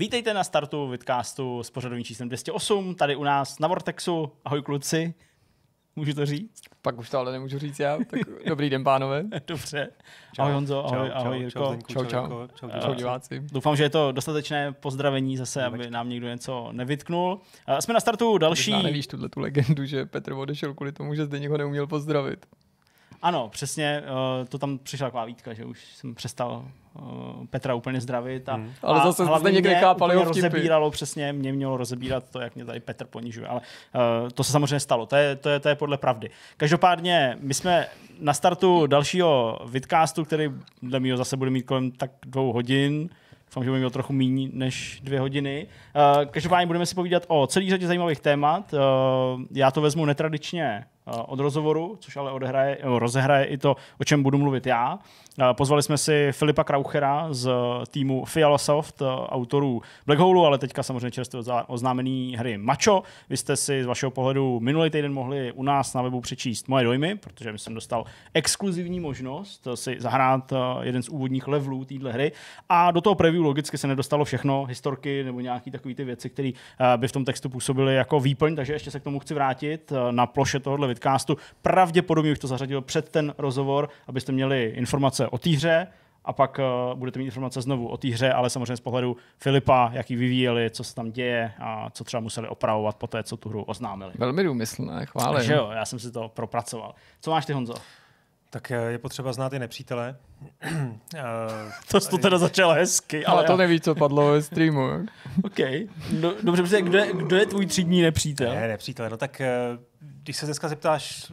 Vítejte na startu Vidcastu s pořadovým číslem 208, tady u nás na Vortexu. Ahoj kluci, můžu to říct? Pak už to ale nemůžu říct já, tak dobrý den pánové. Dobře, čau, ahoj Honzo, ahoj, čau, ahoj čau, Jirko. Čau, Zdenku, čau, čau, Jirko, čau, čau, eh, čau diváci. Doufám, že je to dostatečné pozdravení zase, aby nám někdo něco nevytknul. Eh, jsme na startu další... Já nevíš tuhle tu legendu, že Petr odešel kvůli tomu, že zde někoho neuměl pozdravit. Ano, přesně, eh, to tam přišla taková výtka, že už jsem přestal eh, Petra úplně zdravit. A, hmm. Ale zase a někde kápali ho rozebíralo přesně, mě mělo rozebírat to, jak mě tady Petr ponižuje. Ale uh, to se samozřejmě stalo, to je, to, je, to je podle pravdy. Každopádně, my jsme na startu dalšího vidcastu, který dle mého zase bude mít kolem tak dvou hodin. Doufám, že budeme mít trochu méně než dvě hodiny. Uh, každopádně budeme si povídat o celý řadě zajímavých témat. Uh, já to vezmu netradičně Eh, od rozhovoru, což ale odehraje, rozehraje i to, o čem budu mluvit já. Pozvali jsme si Filipa Krauchera z týmu Fialosoft, eh, autorů Black Hole, ale teďka samozřejmě čerstvě oznámený hry Macho. Vy jste si z vašeho pohledu minulý týden mohli u nás na webu přečíst moje dojmy, protože jsem dostal exkluzivní možnost eh, si zahrát eh, jeden z úvodních levelů téhle hry. A do toho preview logicky se nedostalo všechno, historky nebo nějaké takové ty věci, které by v tom textu působily jako výplň, takže ještě se k tomu chci vrátit na ploše tohohle vidcastu. Pravděpodobně bych to zařadil před ten rozhovor, abyste měli informace o té hře a pak uh, budete mít informace znovu o té hře, ale samozřejmě z pohledu Filipa, jak ji vyvíjeli, co se tam děje a co třeba museli opravovat po té, co tu hru oznámili. Velmi důmyslné, chválím. Takže jo, já jsem si to propracoval. Co máš ty, Honzo? Tak eh, je potřeba znát i nepřítele. Eh, to jsi to teda začal hezky. Ale, ale to já... neví, co padlo ve streamu. OK. Do, dobře, protože kdo, je, kdo je tvůj třídní nepřítel? Ne, nepřítel, no tak když se dneska zeptáš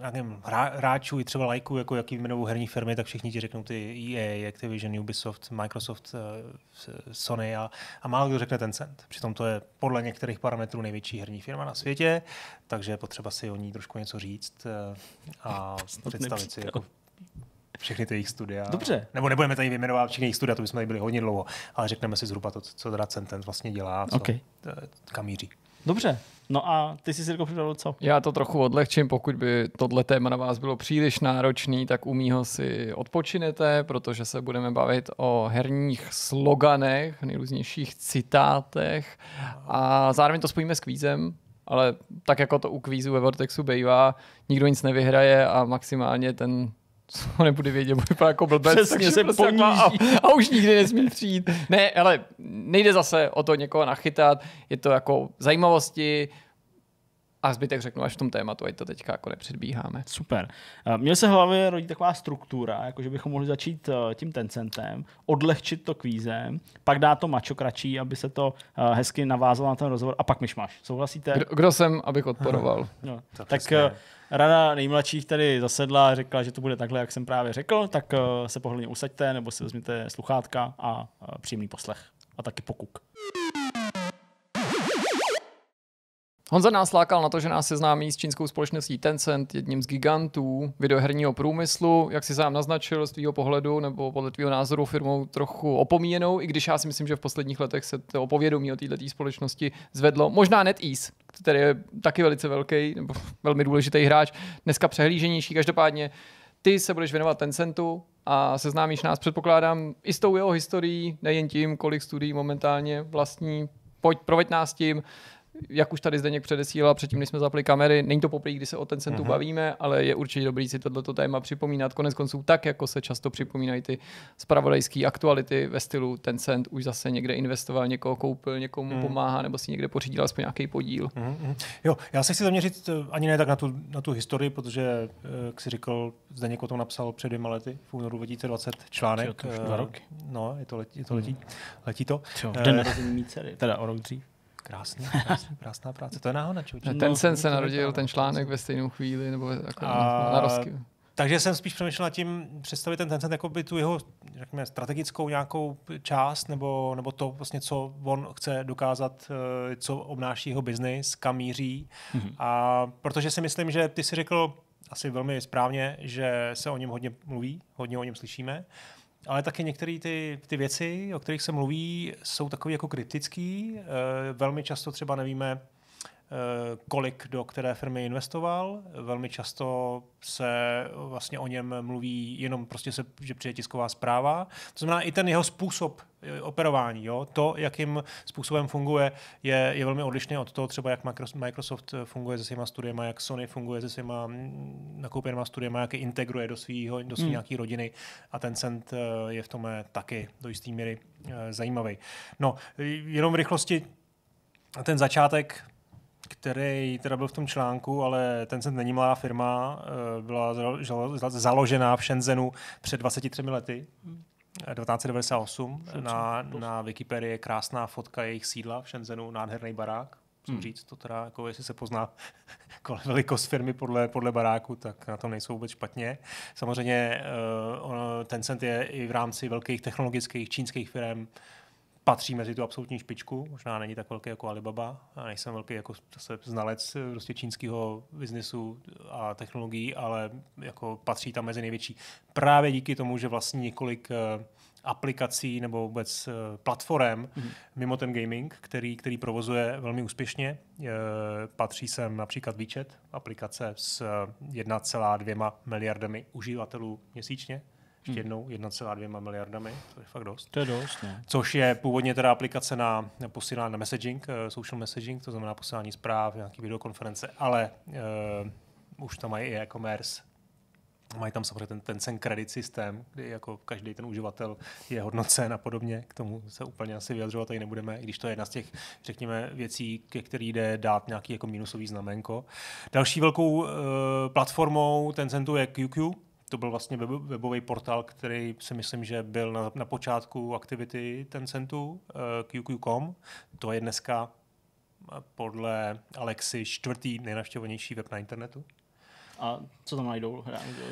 eh, nevím, hráčů i třeba lajků, jako jaký jmenovou herní firmy, tak všichni ti řeknou ty EA, Activision, Ubisoft, Microsoft, eh, Sony a, a málo kdo řekne Tencent. Přitom to je podle některých parametrů největší herní firma na světě, takže je potřeba si o ní trošku něco říct eh, a představit si jako všechny ty jejich studia. Dobře. Nebo nebudeme tady vyjmenovat všechny jejich studia, to bychom tady byli hodně dlouho, ale řekneme si zhruba to, co teda Tencent vlastně dělá, co, okay. kam míří. Dobře, No a ty jsi si připravil co? Já to trochu odlehčím, pokud by tohle téma na vás bylo příliš náročný, tak u mýho si odpočinete, protože se budeme bavit o herních sloganech, nejrůznějších citátech a zároveň to spojíme s kvízem, ale tak jako to u kvízu ve Vortexu bývá, nikdo nic nevyhraje a maximálně ten co nebude vědět, bude vypadat jako blbec. Přesně se prostě jako poníží. A, a, už nikdy nesmí přijít. Ne, ale nejde zase o to někoho nachytat, je to jako zajímavosti, a zbytek řeknu až v tom tématu, ať to teďka jako nepředbíháme. Super. Eh, Měl se hlavě rodit taková struktura, jakože bychom mohli začít eh, tím Tencentem, odlehčit to kvízem, pak dá to kratší, aby se to eh, hezky navázalo na ten rozhovor a pak myšmaš. Souhlasíte? Kdo, kdo jsem, abych odporoval? No, tak, tak rada nejmladších tady zasedla a řekla, že to bude takhle, jak jsem právě řekl, tak eh, se pohodlně usaďte nebo si vezměte sluchátka a eh, příjemný poslech a taky pokuk. Honza nás lákal na to, že nás seznámí s čínskou společností Tencent, jedním z gigantů videoherního průmyslu, jak si sám naznačil z tvého pohledu nebo podle tvého názoru firmou trochu opomíjenou, i když já si myslím, že v posledních letech se to opovědomí o této společnosti zvedlo. Možná NetEase, který je taky velice velký nebo velmi důležitý hráč, dneska přehlíženější. Každopádně ty se budeš věnovat Tencentu a seznámíš nás, předpokládám, i s tou jeho historií, nejen tím, kolik studií momentálně vlastní. Pojď, proveď nás tím, jak už tady Zdeněk předesílal předtím, než jsme zapli kamery, není to poprvé, kdy se o ten centu uh-huh. Mhm. bavíme, ale je určitě dobrý si tohleto téma připomínat. Konec konců tak, jako se často připomínají ty spravodajské aktuality ve stylu ten cent už zase někde investoval, někoho koupil, někomu uh-huh. pomáhá nebo si někde pořídil aspoň nějaký podíl. Uh-huh. Jo, já se chci zaměřit eh, ani ne tak na tu, na tu historii, protože, eh, jak si říkal, Zdeněk o tom napsal před dvěma lety, v únoru 2020 článek. Čo, to už dva eh, roky. No, je to letí, je to letí, uh-huh. letí to. Čo, den narození mý dcery, teda o rok dřív. Krásný, krásný, krásná práce. To je náhoda, no, Ten sen se narodil, ten článek ve stejnou chvíli, nebo jako a... na rozky. Takže jsem spíš přemýšlel nad tím představit ten Tencent jako by tu jeho řekněme, strategickou nějakou část nebo, nebo to, vlastně, co on chce dokázat, eh, co obnáší jeho biznis, kam míří. Mm-hmm. A protože si myslím, že ty si řekl asi velmi správně, že se o něm hodně mluví, hodně o něm slyšíme. Uh, ale taky některé ty, ty věci, o kterých se mluví, jsou takové jako kritické. Eh, velmi často třeba nevíme, Eh, kolik do které firmy investoval. Velmi často se vlastně o něm mluví jenom prostě, se, že přijde tisková zpráva. To znamená i ten jeho způsob eh, operování, jo? to, jakým způsobem funguje, je, je velmi odlišné od toho třeba, jak Microsoft eh, funguje se svýma studiemi, jak Sony funguje se svýma mm, nakoupenýma studiemi, jak je integruje do svého do svý mm. nějaký rodiny a ten cent je v tom taky do jisté míry zajímavý. No, jenom v rychlosti ten začátek který teda byl v tom článku, ale Tencent není malá firma, eh, byla založená v Shenzhenu před 23 lety. 1998 eh, na, na Wikipedii je krásná fotka jejich sídla v Shenzhenu, nádherný barák musím hmm. říct, to teda, jako jestli se pozná velikost firmy podle, podle baráku, tak na tom nejsou vůbec špatně. Samozřejmě uh, Tencent je i v rámci velkých technologických čínských firm patří mezi tu absolutní špičku, možná není tak velký jako Alibaba, a nejsem velký jako zase znalec eh, prostě čínského biznesu a technologií, ale jako patří tam mezi největší. Právě díky tomu, že vlastně několik eh, aplikací nebo vůbec eh, platform mm. mimo ten gaming, který, který provozuje velmi úspěšně. Patří sem například výčet, aplikace s 1,2 miliardami uživatelů měsíčně ještě hm. jednou 1,2 miliardami, to je fakt dost. To je dost, ne? No. Což je původně teda aplikace na posílání na messaging, eh, social messaging, to znamená posílání zpráv, nějaký videokonference, ale uh, už tam mají i e-commerce, Mají tam samozřejmě ten ten sen kredit systém, kdy jako každý ten uživatel je hodnocen a podobně. K tomu se úplně asi vyjadřovat tady nebudeme, i když to je jedna z těch, řekněme, věcí, ke který jde dát nějaký jako minusový znamenko. Další velkou uh, platformou centu je QQ, to byl vlastně web, webový portál, který si myslím, že byl na, na počátku aktivity Tencentu, eh, QQ.com. To je dneska eh, podle Alexi čtvrtý nejnavštěvovanější web na internetu. A co tam najdou?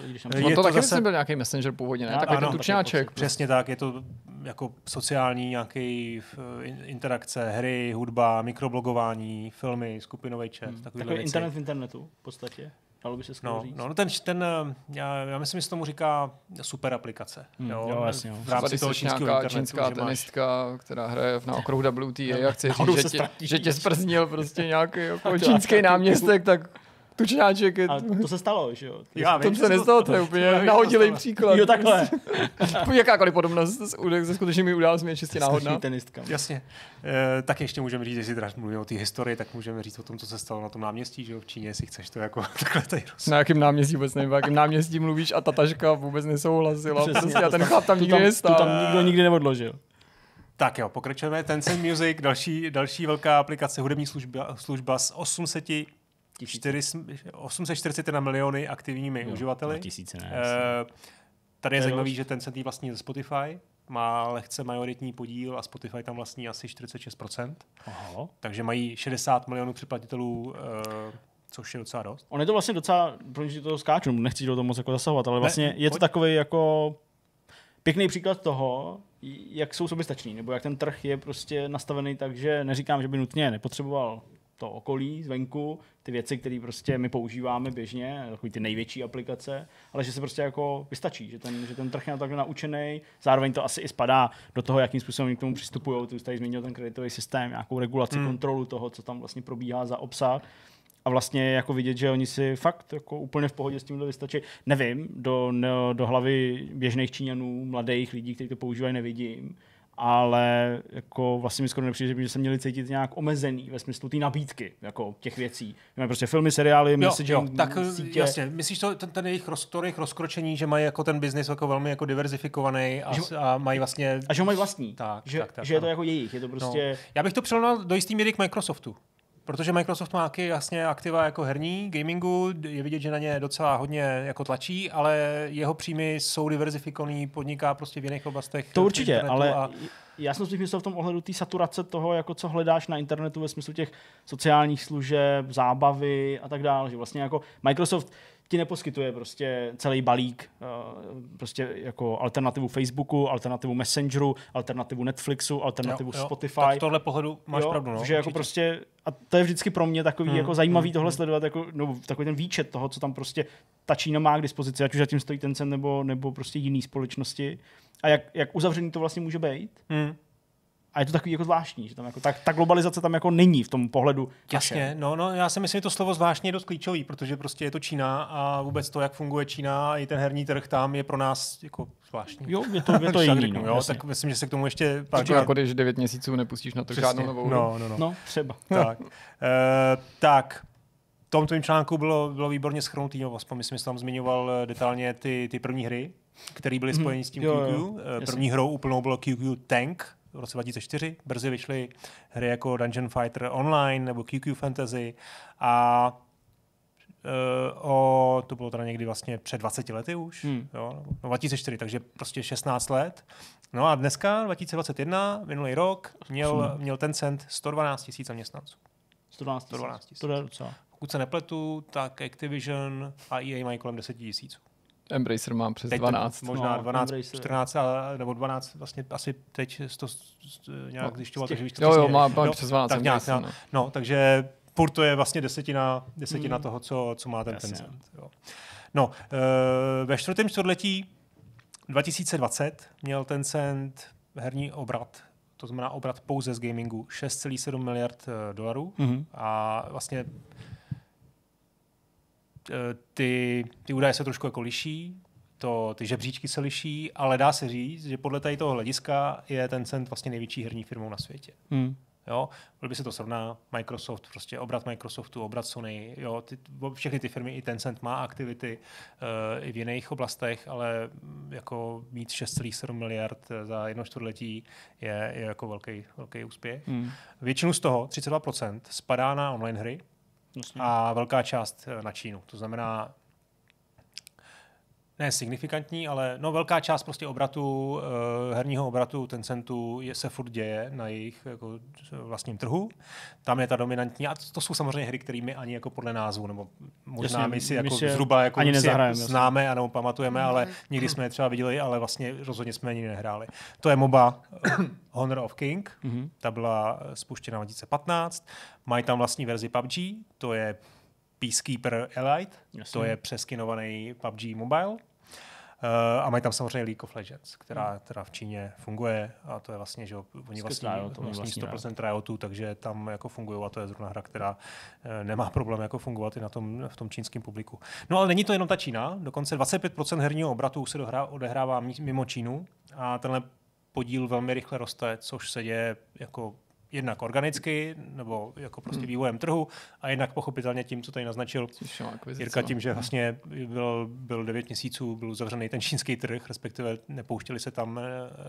Když tam... Je no to, to taky zase... byl nějaký messenger původně, ne? Takový ano, tučňáček. Taky, přesně tak, je to jako sociální nějaký eh, interakce, hry, hudba, mikroblogování, filmy, skupinový chat, hmm. takový Takový věci. internet v internetu v podstatě. Dalo by se skoro no, říct. No, no ten, ten, eh, já, já myslím, že se tomu říká super aplikace. Hmm, jo, jo, jasně, jo. V rámci toho čínského internetu. čínská tenistka, máš... která hraje na okruhu WTA a chce říct, že, tě, že tě zprznil prostě nějaký jako čínský náměstek, tak tučňáček. Je... A to se stalo, že jo? Já vím, to se nestalo, to je úplně nahodilý příklad. Jo, takhle. Jakákoliv podobnost se skutečnými událostmi je čistě náhodná. tenistka. Jasně. E, tak ještě můžeme říct, jestli teda mluvíme o té historii, tak můžeme říct o tom, co se stalo na tom náměstí, že jo, v Číně, jestli chceš to jako takhle tady rozsvět. Na jakém náměstí vůbec nevím, jakém náměstí mluvíš a ta tažka vůbec nesouhlasila. Přesně, prostě a ten chlap tam nikdy nestál. tam nikdo nikdy neodložil. Tak jo, pokračujeme. Tencent Music, další, další velká aplikace, hudební služba, služba s 800 841 miliony aktivními jo, uživateli. tisíce, ne, uh, tady je zajímavý, že ten centý vlastní ze Spotify, má lehce majoritní podíl a Spotify tam vlastní asi 46%. Oho. Takže mají 60 milionů připlatitelů uh, což je docela dost. On je to vlastně docela, protože to skáču, nechci do toho moc jako zasahovat, ale vlastně ne, je to takový jako pěkný příklad toho, jak jsou soběstační, nebo jak ten trh je prostě nastavený tak, že neříkám, že by nutně nepotřeboval to okolí zvenku, ty věci, které prostě my používáme běžně, takový ty největší aplikace, ale že se prostě jako vystačí, že ten, že ten trh je na takhle naučený, zároveň to asi i spadá do toho, jakým způsobem k tomu přistupují, ty už tady zmínil ten kreditový systém, nějakou regulaci, hmm. kontrolu toho, co tam vlastně probíhá za obsah, a vlastně jako vidět, že oni si fakt jako úplně v pohodě s tímhle vystačí. Nevím, do, ne, do hlavy běžných Číňanů, mladých lidí, kteří to používají, nevidím ale jako vlastně mi skoro nepřijde, že se měli cítit nějak omezený ve smyslu té nabídky jako těch věcí. Máme prostě filmy, seriály, message, jo, tak mm, eh, sítě. jasně, myslíš to, ten, ten jejich rozkor, jejich rozkročení, že mají jako ten biznis jako velmi jako diverzifikovaný a, že, a, mají vlastně... A že mají vlastní, tak, že, tak, tak, že tak, je to jako jejich, je to no. prostě... No. Já bych to přelnal do jistý míry k Microsoftu. Protože Microsoft má taky jasně aktiva jako herní, gamingu, je vidět, že na ně docela hodně jako tlačí, ale jeho příjmy jsou diverzifikovaný, podniká prostě v jiných oblastech. To určitě, ale a... já jsem si myslel v tom ohledu té saturace toho, jako co hledáš na internetu ve smyslu těch sociálních služeb, zábavy a tak dále, že vlastně jako Microsoft ti neposkytuje prostě celý balík, eh, prostě jako alternativu Facebooku, alternativu Messengeru, alternativu Netflixu, alternativu jo, jo. Spotify. Tak tohle pohledu máš jo, pravdu, no. Že jako určitě. jako prostě, a to je vždycky pro mě takový hmm, jako zajímavý hmm, tohle hmm. sledovat, jako, no, takový ten výčet toho, co tam prostě ta Čína má k dispozici, ať už zatím stojí ten cen nebo, nebo prostě jiný společnosti. A jak, jak uzavřený to vlastně může být. Hmm a je to takový jako zvláštní, že tam jako ta, ta globalizace tam jako není v tom pohledu. Jasně, no, no, já si myslím, že to slovo zvláštní je dost klíčový, protože prostě je to Čína a vůbec to, jak funguje Čína i ten herní trh tam je pro nás jako zvláštní. Jo, je to, je to jiný, řeknu, no, jo, tak myslím, že se k tomu ještě... pár Tak jako když 9 měsíců nepustíš na to Přesně. žádnou novou no, no, no. no, třeba. tak, uh, tak tom tvým článku bylo, bylo výborně schrnutý, no, aspoň myslím, že tam zmiňoval eh, detailně ty, ty první hry, které byly mhm. spojeny s tím QQ. Eh, první jasný. hrou úplnou bylo QQ Tank, v roce 2004. Brzy vyšly hry jako Dungeon Fighter Online nebo QQ Fantasy a uh, o, to bylo teda někdy vlastně před 20 lety už, hmm. jo, no 2004, takže prostě 16 let. No a dneska, 2021, minulý rok, měl, měl ten cent 112 tisíc zaměstnanců. 112 tisíc. To je docela. Pokud se nepletu, tak Activision a EA mají kolem 10 tisíců. Embracer mám přes teď 12. Možná no, 12, Embracer. 14 a, nebo 12, vlastně asi teď to nějak no, zjišťoval, takže víš to Jo, jo, má, má no, přes 12 tak nějak, Embracer, no. no. no. takže furt to je vlastně desetina, desetina mm. toho, co, co má ten Jasně. Tencent. No. Jo. No, e, ve čtvrtém čtvrtletí 2020 měl Tencent herní obrat to znamená obrat pouze z gamingu 6,7 miliard eh, dolarů mm-hmm. a vlastně Eh, ty, ty údaje se trošku jako liší, to, ty žebříčky se liší, ale dá se říct, že podle tady toho hlediska je ten cent vlastně největší herní firmou na světě. Hmm. Jo, kdyby se to srovná, Microsoft, prostě obrat Microsoftu, obrat Sony, jo, ty, všechny ty firmy, i Tencent má aktivity uh, i v jiných oblastech, ale mm, jako mít 6,7 miliard eh, za jedno čtvrtletí je, je jako velký, velký úspěch. Hmm. Většinu z toho, 32%, spadá na online hry, Jasně. a velká část eh, na Čínu. To znamená, ne signifikantní, ale no velká část prostě obratu, uh, herního obratu Tencentu je, se furt děje na jejich jako, vlastním trhu. Tam je ta dominantní a to jsou samozřejmě hry, kterými ani jako podle názvu, nebo možná jasně, my si my jako zhruba jako ani si známe jasně. a nebo pamatujeme, ale mhm. nikdy jsme je třeba viděli, ale vlastně rozhodně jsme ani nehráli. To je MOBA eh, Honor of King, mm-hmm. ta byla eh, spuštěna v 2015. Mají tam vlastní verzi PUBG, to je Peacekeeper Elite, Jasně. to je přeskinovaný PUBG Mobile. Eh, a mají tam samozřejmě League of Legends, která hmm. teda v Číně funguje a to je vlastně, že oni vlastní, vlastně vlastní 100% Riotu, takže tam jako fungují a to je zrovna hra, která eh, nemá problém jako fungovat i na tom, v tom čínském publiku. No ale není to jenom ta Čína, dokonce 25% herního obratu se dohrá, odehrává mimo Čínu a tenhle podíl velmi rychle roste, což se děje jako jednak organicky, nebo jako prostě hmm. vývojem trhu, a jednak pochopitelně tím, co tady naznačil Jirka, no. tím, že vlastně byl, byl 9 měsíců, byl zavřený ten čínský trh, respektive nepouštěli se tam eh,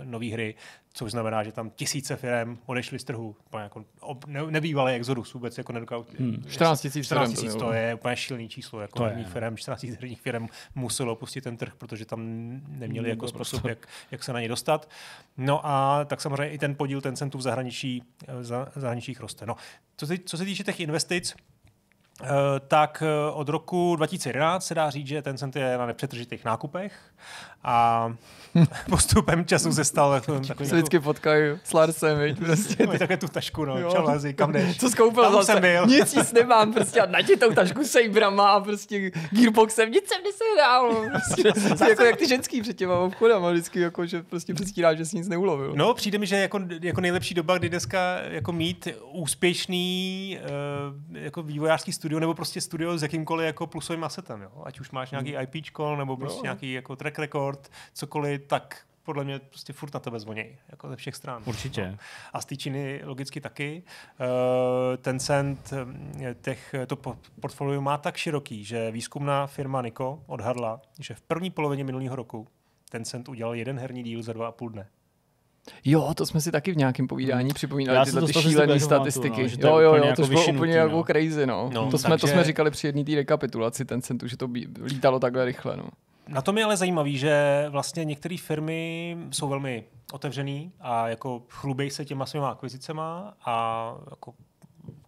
nové hry, což znamená, že tam tisíce firm odešly z trhu. jako ne, nebývalý exodus vůbec, jako nedokážu. Hmm. 14 tisíc 14 000, to je úplně šilný číslo. Jako to herních je. firm, 14 000 herních firm muselo opustit ten trh, protože tam neměli hmm, jako způsob, jak, jak se na ně dostat. No a tak samozřejmě i ten podíl, ten centů v zahraničí zahraničních roste. No, co se, co se týče těch investic, Eh, tak eh, od roku 2011 se dá říct, že Tencent je na nepřetržitých nákupech a postupem času se stal takový... se vždycky potkají s Larsem, víc, prostě. Mají no, takhle tu tašku, no, čau lezi, kam jdeš? Co skoupil Tam zase? Jsem byl. Nic jíst nemám, prostě a natěj tou tašku sejbrama a prostě gearboxem, nic jsem nesehrál. No, prostě, jako jak ty ženský před těma obchodama, vždycky jako, že prostě předstírá, že jsi nic neulovil. No, přijde mi, že jako, jako nejlepší doba, kdy dneska jako mít úspěšný uh, jako vývojářský studi studio, nebo prostě studio s jakýmkoliv jako plusovým asetem, jo? ať už máš nějaký hmm. IP nebo prostě jo. nějaký jako track record, cokoliv, tak podle mě prostě furt na tebe zvonějí, jako ze všech stran. Určitě. No. A z té Číny logicky taky. Eh, ten cent eh, těch, to portfolio má tak široký, že výzkumná firma Niko odhadla, že v první polovině minulého roku ten cent udělal jeden herní díl za dva a půl dne. Jo, to jsme si taky v nějakém povídání hmm. připomínali, Já tyhle ty šílené statistiky. No, jo, jo, jo, jako to bylo úplně jako no. jako crazy, no. no to, jsme, takže... to jsme říkali při jedné té rekapitulaci, ten centu, že to bý, lítalo takhle rychle, no. Na tom je ale zajímavý, že vlastně některé firmy jsou velmi otevřený a jako chlubej se těma svýma akvizicema a jako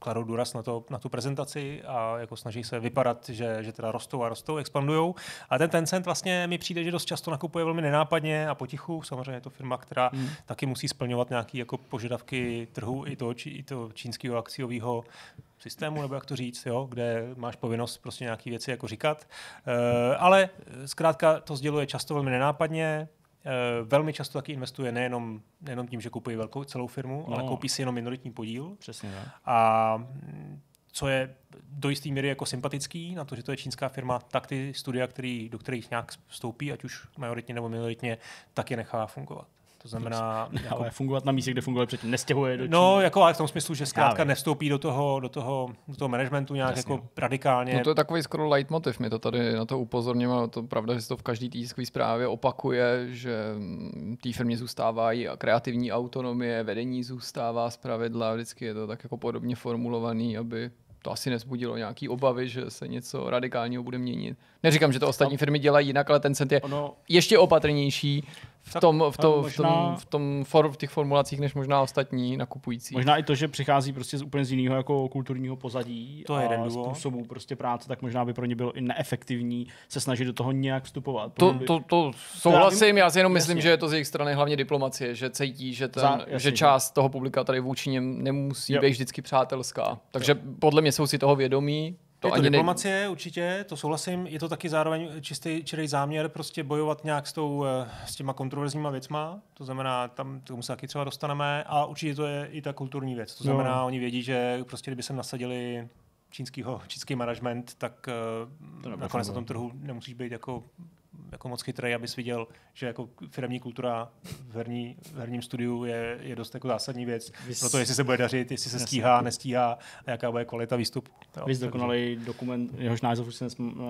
kladou důraz na, to, na tu prezentaci a jako snaží se vypadat, že, že teda rostou a rostou, expandujou. A ten Tencent vlastně mi přijde, že dost často nakupuje velmi nenápadně a potichu. Samozřejmě je to firma, která hmm. taky musí splňovat nějaké jako požadavky trhu i toho, či, i toho čínského akciového systému, nebo jak to říct, jo, kde máš povinnost prostě nějaké věci jako říkat. E, ale zkrátka to sděluje často velmi nenápadně, Eh, velmi často taky investuje nejenom, nejenom tím, že kupuje velkou celou firmu, no. ale koupí si jenom minoritní podíl. Přesně ne. A mm, co je do jisté míry jako sympatický na to, že to je čínská firma, tak ty studia, který, do kterých nějak vstoupí, ať už majoritně nebo minoritně, tak je nechá fungovat. To znamená... Ne, prostě, jako... ale fungovat na místě, kde fungovali předtím, nestěhuje do No, jako ale v tom smyslu, že zkrátka nevstoupí do toho, do toho, do toho managementu nějak Jasně. jako no. radikálně. No to je takový skoro leitmotiv, my to tady na to upozorňujeme, to pravda, že to v každý tiskové zprávě opakuje, že mm, té firmě zůstávají kreativní autonomie, vedení zůstává z pravidla, vždycky je to tak jako podobně formulovaný, aby to asi nezbudilo nějaký obavy, že se něco radikálního bude měnit. Neříkám, že to ostatní firmy dělají jinak, ale ten cent je ono, ještě opatrnější v tom, v, to, možná, v, tom, v, tom for, v těch formulacích, než možná ostatní nakupující. Možná i to, že přichází prostě z úplně z jiného jako kulturního pozadí to je jeden způsobu prostě práce, tak možná by pro ně bylo i neefektivní se snažit do toho nějak vstupovat. To, by... to, to souhlasím, já si jenom jasně. myslím, že je to z jejich strany hlavně diplomacie, že cítí, že, ten, Za, jasně, že část toho publika tady vůči něm nemusí jo. být vždycky přátelská. Takže jo. podle mě jsou si toho vědomí, to je to ani diplomacie, ne... určitě, to souhlasím. Je to taky zároveň čistý, čirý záměr prostě bojovat nějak s, tou, eh, s těma kontroverzníma věcma. To znamená, tam tomu se taky třeba dostaneme. A určitě to je i ta kulturní věc. To znamená, no. oni vědí, že prostě kdyby se nasadili čínskýho, čínský management, tak eh, to nakonec na tom trhu nemusíš být jako jako moc chytrý, abys viděl, že jako firmní kultura v, herní, v herním studiu je, je dost jako zásadní věc. Vys... Proto jestli se bude dařit, jestli se stíhá, nestíhá a jaká bude kvalita výstupu. Vy dokonalý dokument, jehož název už si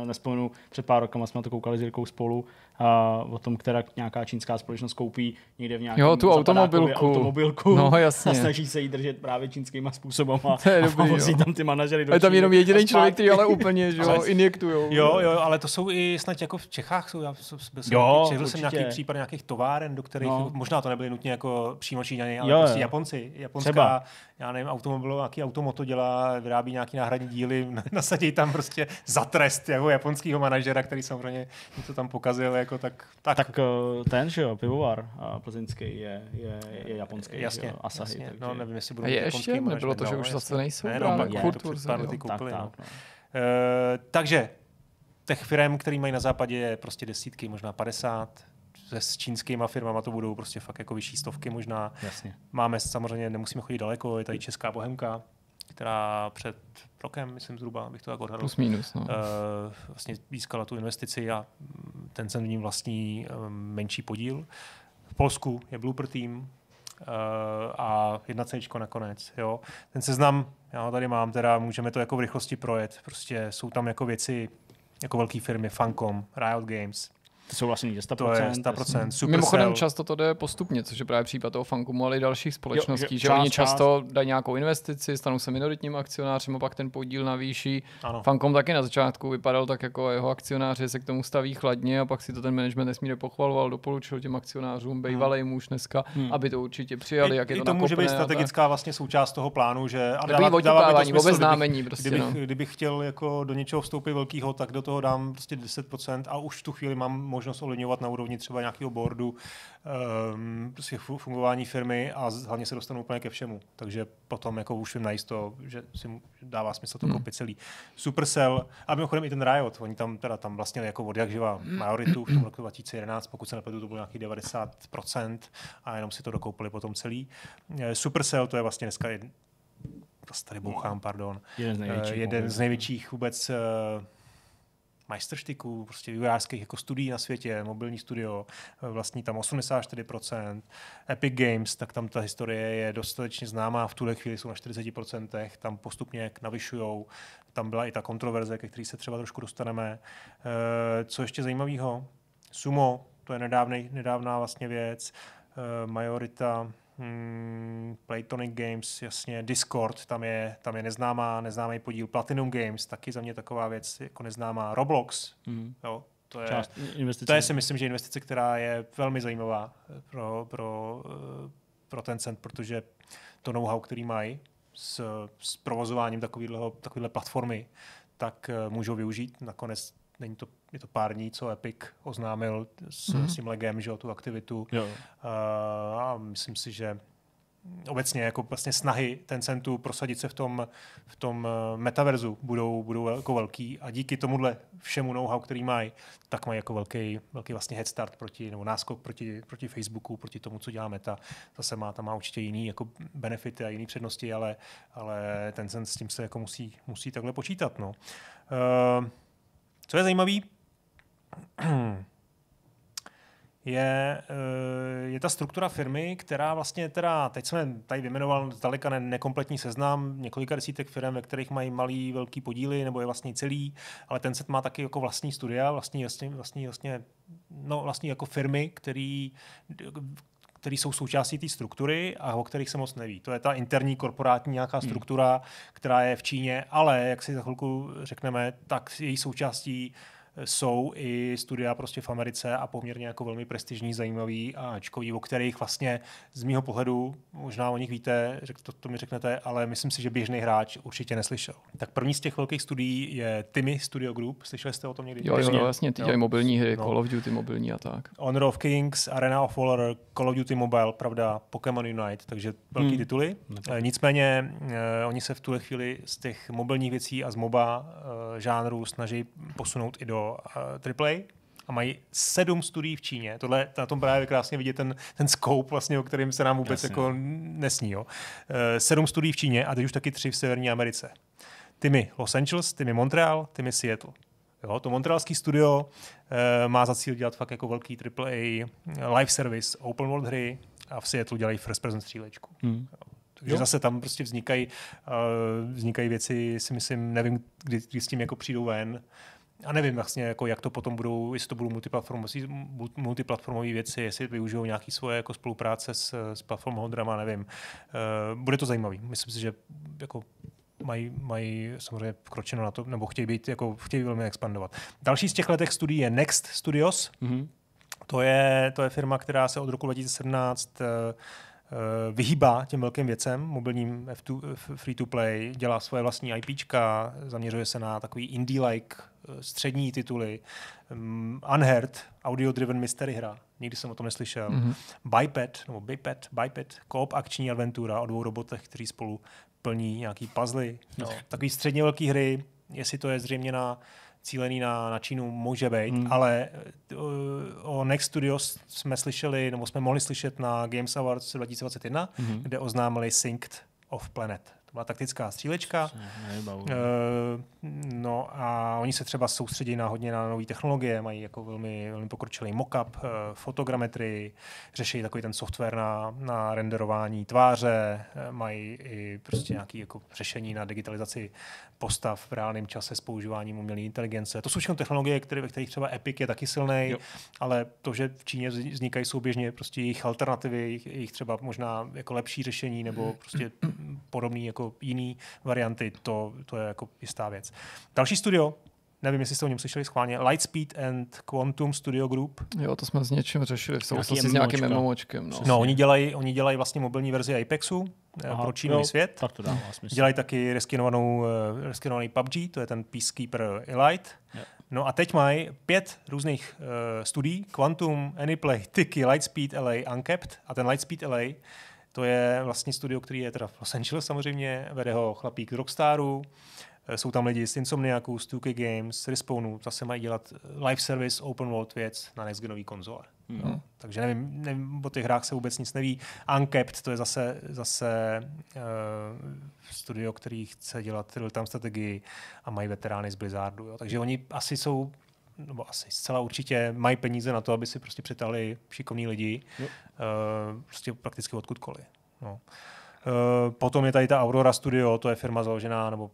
nespomenu, před pár rokama jsme na to koukali s Jirkou spolu, a o tom, která nějaká čínská společnost koupí někde v nějakém jo, tu automobilku. automobilku no, jasně. a snaží se jí držet právě čínskýma způsobama. To je dobrý, a tam ty manažery do je tam jenom jediný člověk, který ale úplně že jo, injektujou. Jo, jo, ale to jsou i snad jako v Čechách jsou, já jsem, jo, četl jsem nějaký případ nějakých továren, do kterých, no. možná to nebyly nutně jako přímo Číňani, ale jo, prostě Japonci, japonská, třeba. já nevím, automobilová, nějaký automoto dělá, vyrábí nějaký náhradní díly, nasadí tam prostě za trest jako japonského manažera, který samozřejmě něco tam pokazil, jako tak, tak. tak eh, ten, že jo, pivovar plzeňský je, je, je japonský, jasně, jo, Asahi. Jasně. Takže... No, nevím, jestli budou japonský ještě, nebylo to, že no, už zase nejsou. Ne, no, pak furt, Uh, takže těch firm, který mají na západě, je prostě desítky, možná 50. Se s čínskými firmama to budou prostě fakt jako vyšší stovky možná. Jasně. Máme samozřejmě, nemusíme chodit daleko, je tady Česká Bohemka, která před rokem, myslím zhruba, bych to tak odhadl. Plus minus, no. Eh, vlastně získala tu investici a ten jsem v ním vlastní eh, menší podíl. V Polsku je Blooper Team eh, a jedna c nakonec. Jo. Ten seznam, já ho tady mám, teda můžeme to jako v rychlosti projet. Prostě jsou tam jako věci, jako velké firmy Funcom, Riot Games, ty jsou vlastně 100%. To je 100%, super Mimochodem často to jde postupně, což je právě případ toho Fankumu, ale i dalších společností, jo, že, že část, oni často část. dají nějakou investici, stanou se minoritním akcionářem a pak ten podíl navýší. Ano. Fankom taky na začátku vypadal tak jako jeho akcionáři se k tomu staví chladně a pak si to ten management nesmírně pochvaloval, doporučil těm akcionářům, bývalý hmm. muž dneska, hmm. aby to určitě přijali, I, jak je to, to může být strategická vlastně součást toho plánu, že a prostě, no. kdybych, chtěl jako do něčeho vstoupit velkýho, tak do toho dám prostě 10% a už v tu chvíli mám možnost možnost ovlivňovat na úrovni třeba nějakého boardu, um, prostě fungování firmy a hlavně se dostanou úplně ke všemu. Takže potom jako už jim najisto, že si dává smysl to hmm. koupit celý. Supercell a mimochodem i ten Riot, oni tam teda tam vlastně jako od jak živá hmm. majoritu v tom roku 2011, pokud se nepletu, to bylo nějaký 90% a jenom si to dokoupili potom celý. Eh, Supercell to je vlastně dneska jed... tady bouchám, pardon. Jeden z největších, eh, jeden z největších vůbec uh, majstrštyků, prostě vývojářských jako studií na světě, mobilní studio, eh, vlastní tam 84%, Epic Games, tak tam ta historie je dostatečně známá, v tuhle chvíli jsou na 40%, tam postupně navyšujou, tam byla i ta kontroverze, ke který se třeba trošku dostaneme. Eh, co ještě zajímavého? Sumo, to je nedávnej, nedávná vlastně věc, eh, Majorita, hmm, Playtonic Games, jasně, Discord, tam je, tam je neznámá, neznámý podíl, Platinum Games, taky za mě taková věc jako neznámá, Roblox, mm. jo, to je, Část investice. to je si myslím, že investice, která je velmi zajímavá eh, pro, pro, eh, pro ten cent, protože to know-how, který mají s, s provozováním takovéhle platformy, tak eh, můžou využít. Nakonec není to, je to pár dní, co Epic oznámil s, mm-hmm. s tím legem, že o tu aktivitu. Jo. Uh, a myslím si, že obecně jako vlastně snahy Tencentu prosadit se v tom, v tom eh, metaverzu budou, budou jako velký a díky tomuhle všemu know-how, který mají, tak mají jako velký, velký vlastně head start proti, nebo náskok proti, proti Facebooku, proti tomu, co dělá Meta. Zase má, tam má určitě jiný jako benefity a jiné přednosti, ale, ale Tencent s tím se jako musí, musí takhle počítat. No. Uh, co je zajímavé, je, eh, je ta struktura firmy, která vlastně teda, teď jsme tady vyjmenoval zdaleka ne, nekompletní seznam několika desítek firm, ve kterých mají malý, velký podíly, nebo je vlastně celý, ale ten set má taky jako vlastní studia, vlastní, vlastně, vlastní, vlastně, no, vlastní jako firmy, který, které jsou součástí té struktury a o kterých se moc neví. To je ta interní korporátní nějaká hmm. struktura, hmm. která je v Číně, ale jak si za chvilku řekneme, tak její součástí jsou i studia prostě v Americe a poměrně jako velmi prestižní, zajímavý a čkový, o kterých vlastně z mýho pohledu, možná o nich víte, to, to mi řeknete, ale myslím si, že běžný hráč určitě neslyšel. Tak první z těch velkých studií je Timmy Studio Group, slyšeli jste o tom někdy? Jo, jo, vlastně jasně, ty dělají mobilní hry, no. Call of Duty mobilní a tak. Honor of Kings, Arena of Valor, Call of Duty Mobile, pravda, Pokémon Unite, takže velký hmm. tituly. Nepo. Eh, nicméně eh, oni se v tuhle chvíli z těch mobilních věcí a z MOBA eh, žánru snaží posunout i do uh, AAA a mají sedm studií v Číně. Tohle na tom právě krásně vidět ten, ten scope, vlastně, o kterém se nám vůbec Jasně. jako nesní. Jo. Uh, sedm studií v Číně a teď už taky tři v Severní Americe. Tymi Los Angeles, tymi Montreal, tymi Seattle. Jo, to montrealský studio e, má za cíl dělat fakt jako velký AAA eh, live service open world hry a v Seattle dělají first person střílečku. Hmm. Takže jo. zase tam prostě vznikají, e, vznikají věci, si myslím, nevím, kdy, kdy s tím jako přijdou ven, a nevím vlastně, jako jak to potom budou, jestli to budou multiplatformové, věci, jestli využijou nějaké svoje jako spolupráce s, s platform Hondrama, nevím. Eh, bude to zajímavý. Myslím si, že jako mají, mají samozřejmě vkročeno na to, nebo chtějí být, jako chtějí velmi expandovat. Další z těch letech studií je Next Studios. Mm-hmm. To je, to je firma, která se od roku 2017 Eh, vyhýbá těm velkým věcem, mobilním F2, free-to-play, dělá svoje vlastní IPčka, zaměřuje se na takový indie-like eh, střední tituly. Um, Unheard, audio-driven mystery hra, nikdy jsem o tom neslyšel. Mm-hmm. Biped, nebo Biped, Biped, koop akční adventura o dvou robotech, kteří spolu plní nějaký puzzle. No. Takový středně velký hry, jestli to je zřejmě na cílený na, na Čínu může být, hmm. ale uh, o Next Studios jsme slyšeli, nebo jsme mohli slyšet na Games Awards 2021, hmm. kde oznámili Synced of Planet byla taktická střílečka. Eh, no a oni se třeba soustředí na hodně na nové technologie, mají jako velmi, velmi pokročilý mockup, e, fotogrametrii, řeší takový ten software na, na renderování tváře, eh, mají i prostě nějaké jako řešení na digitalizaci postav v reálném čase s používáním umělé inteligence. To jsou všechno technologie, které, ve kterých třeba Epic je taky silný, ale to, že v Číně vznikají souběžně prostě jejich alternativy, jejich, jejich třeba možná jako lepší řešení nebo mm-hmm. prostě podobný jako jako jiný varianty, to, to je jako jistá věc. Další studio, nevím, jestli jste o něm slyšeli schválně, Lightspeed and Quantum Studio Group. Jo, to jsme s něčím řešili v souvislosti s nějakým MMOčkem. No, no oni, dělají, oni dělají vlastně mobilní verzi Apexu eh, Aha, pro čínský no, svět. Tak to dává hmm. smysl. Dělají taky reskinovanou, eh, reskinovaný PUBG, to je ten Peacekeeper Elite. Yeah. No a teď mají pět různých uh, studií, Quantum, Anyplay, Tiki, Lightspeed LA, Uncapped a ten Lightspeed LA to je vlastně studio, který je teda v Los Angeles samozřejmě, vede ho chlapík Rockstaru, eh, jsou tam lidi z Insomniaku, z 2K Games, z Respawnu, zase mají dělat eh, live service, open world věc na next genový konzole. Mm. No. Takže nevím, nevím, o těch hrách se vůbec nic neví. Uncapped, to je zase, zase uh, studio, který chce dělat real-time strategii a mají veterány z Blizzardu. Jo. Takže oni asi jsou nebo asi zcela určitě mají peníze na to, aby si prostě přitali šikovní lidi, no. uh, prostě prakticky odkudkoliv. No. Uh, potom je tady ta Aurora Studio, to je firma založená nebo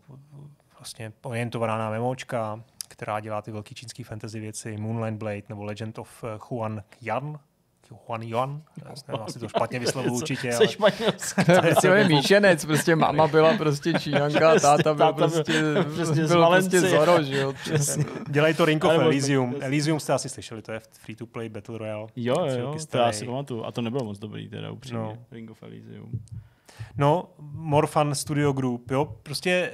vlastně orientovaná na memočka, která dělá ty velký čínský fantasy věci, Moonland Blade nebo Legend of Huan eh, Yan, Juan Juan, no. nevím, asi to špatně vyslovu určitě. Se ale... to je míšenec, prostě máma byla prostě čínanka táta byl prostě, prostě byl prostě Zoro, že jo. Dělají to Ring of Elysium. Elysium jste asi slyšeli, to je free to play Battle Royale. Jo, jo, to já si pamatuju. A to nebylo moc dobrý teda upřímně, no. Ring of Elysium. No, Morfan Studio Group, jo, prostě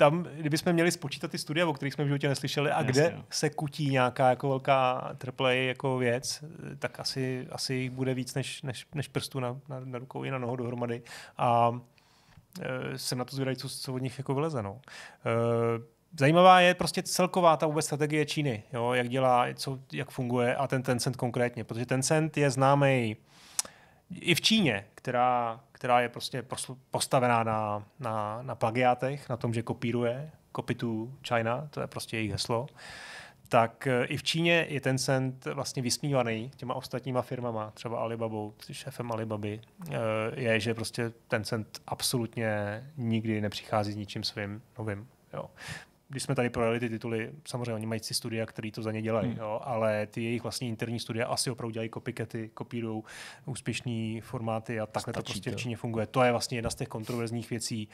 tam, kdybychom měli spočítat ty studia, o kterých jsme v životě neslyšeli, a Jasně, kde jo. se kutí nějaká jako velká trplej jako věc, tak asi, asi jich bude víc než, než, než prstů na, na, na rukou i na nohou dohromady. A e, jsem na to zvědavý, co, co od nich jako vyleze. No. E, Zajímavá je prostě celková ta vůbec strategie Číny, jo, jak dělá, co, jak funguje a ten Tencent konkrétně, protože Tencent je známý i v Číně která, která je prostě postavená na, na, na plagiátech, na tom, že kopíruje, copy to China, to je prostě jejich heslo, tak eh, i v Číně je Tencent vlastně vysmívaný těma ostatníma firmama, třeba Alibabou, šéfem Alibaby, eh, je, že prostě Tencent absolutně nikdy nepřichází s ničím svým novým. Jo když jsme tady projeli ty tituly, samozřejmě oni mají si studia, které to za ně dělají, hmm. jo, ale ty jejich vlastní interní studia asi opravdu dělají copycaty, kopírují úspěšní formáty a takhle Stačí prostě to prostě to. v Číně funguje. To je vlastně jedna z těch kontroverzních věcí.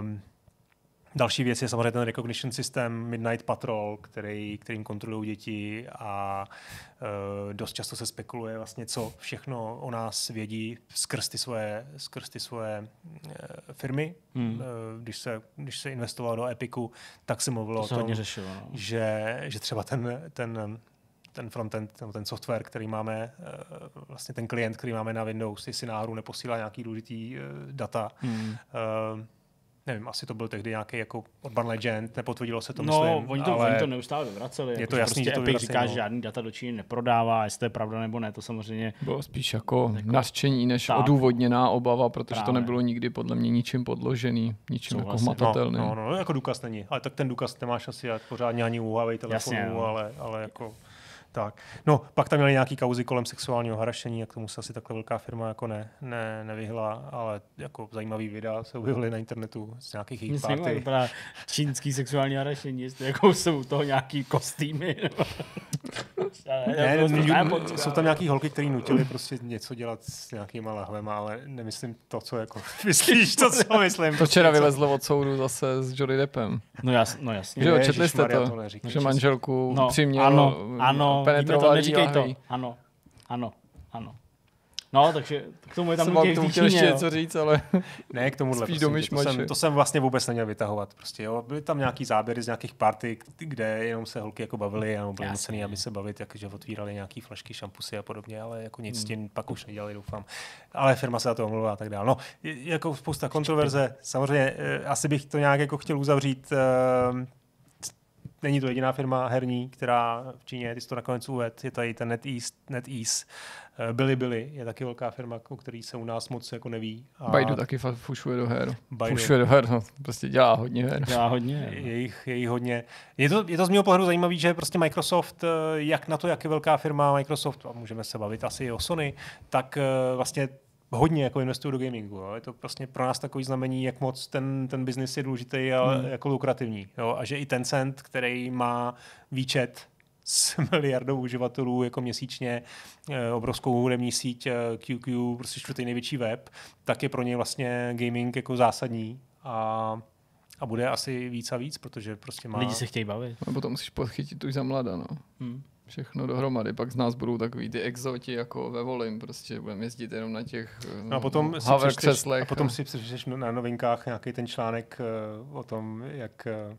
Um, Další věc je samozřejmě ten recognition systém Midnight Patrol, který, kterým kontrolují děti a uh, dost často se spekuluje vlastně, co všechno o nás vědí skrz ty svoje, skrz ty svoje uh, firmy. Hmm. Uh, když, se, když se investovalo do Epiku, tak se mluvilo to se o tom, řešilo, no. že, že třeba ten, ten ten frontend, ten software, který máme, vlastně ten klient, který máme na Windows, jestli náhodou neposílá nějaký důležitý data. Hmm nevím, asi to byl tehdy nějaký jako Urban Legend, nepotvrdilo se to, no, myslím. oni to, ale oni to neustále vyvraceli. Je jako, to jasný, prostě že to Epic říká, no. že žádný data do Číny neprodává, jestli to je pravda nebo ne, to samozřejmě... Bylo spíš jako, jako nadšení než tak. odůvodněná obava, protože Právě. to nebylo nikdy podle mě ničím podložený, ničím jako hmatatelný. No, no, no, jako důkaz není, ale tak ten důkaz nemáš asi pořádně ani u Huawei telefonu, Jasně, no. ale, ale jako... Tak. No, pak tam měli nějaký kauzy kolem sexuálního harašení, jak tomu se asi takhle velká firma jako ne, ne, nevyhla, ale jako zajímavý videa se objevily na internetu z nějakých jejich party. Vypadá čínský sexuální harašení, jestli jako jsou u toho nějaký kostýmy. ne, ne, ne, jsou tam nějaký holky, které nutili prostě něco dělat s nějakýma lahvema, ale nemyslím to, co jako myslíš, to, co myslím. To včera vylezlo od soudu zase s Johnny Deppem. No, jas, no jasně. Že jo, četli jste to, to že manželku no, přiměl ano, ano, ano, víme to, neříkej to. Ano, ano, ano. No, takže k tomu je tam jsem vám chtěl ještě něco říct, ale ne k tomu. Spíš prostě, to, jsem, to jsem vlastně vůbec neměl vytahovat. Prostě, jo. Byly tam nějaký záběry z nějakých party, kde jenom se holky jako bavily a byly nucený, aby se bavit, že otvírali nějaké flašky, šampusy a podobně, ale jako nic hmm. s tím pak už nedělali, doufám. Ale firma se na to omluvila a tak dále. No, jako spousta kontroverze. Samozřejmě, eh, asi bych to nějak jako chtěl uzavřít. Uh, není to jediná firma herní, která v Číně, ty jsi to nakonec uved, je tady ten NetEase, NetEase. Eh, Byli Byli je taky velká firma, o který se u nás moc jako neví. A Baidu taky fušuje do her. Baidu. Fušuje do her, no, prostě dělá hodně her. Dělá hodně. No. Je jich, je jich hodně. Je to, je to z mého pohledu zajímavé, že prostě Microsoft, eh, jak na to, jak je velká firma Microsoft, a můžeme se bavit asi i o Sony, tak eh, vlastně hodně jako investují do gamingu. Jo. Je to vlastně pro nás takový znamení, jak moc ten, ten biznis je důležitý a hmm. jako lukrativní. Jo. A že i Tencent, který má výčet s miliardou uživatelů jako měsíčně, eh, obrovskou hudební síť QQ, eh, prostě čtvrtý největší web, tak je pro něj vlastně gaming jako zásadní a, a bude asi víc a víc, protože prostě má... Lidi se chtějí bavit. A potom musíš podchytit už za mladá, no. Hmm všechno dohromady. Pak z nás budou takový ty exoti jako ve volim, prostě budeme jezdit jenom na těch no, a no, potom si hover přečteš, křeslech. A potom a... si přečteš na novinkách nějaký ten článek uh, o tom, jak uh,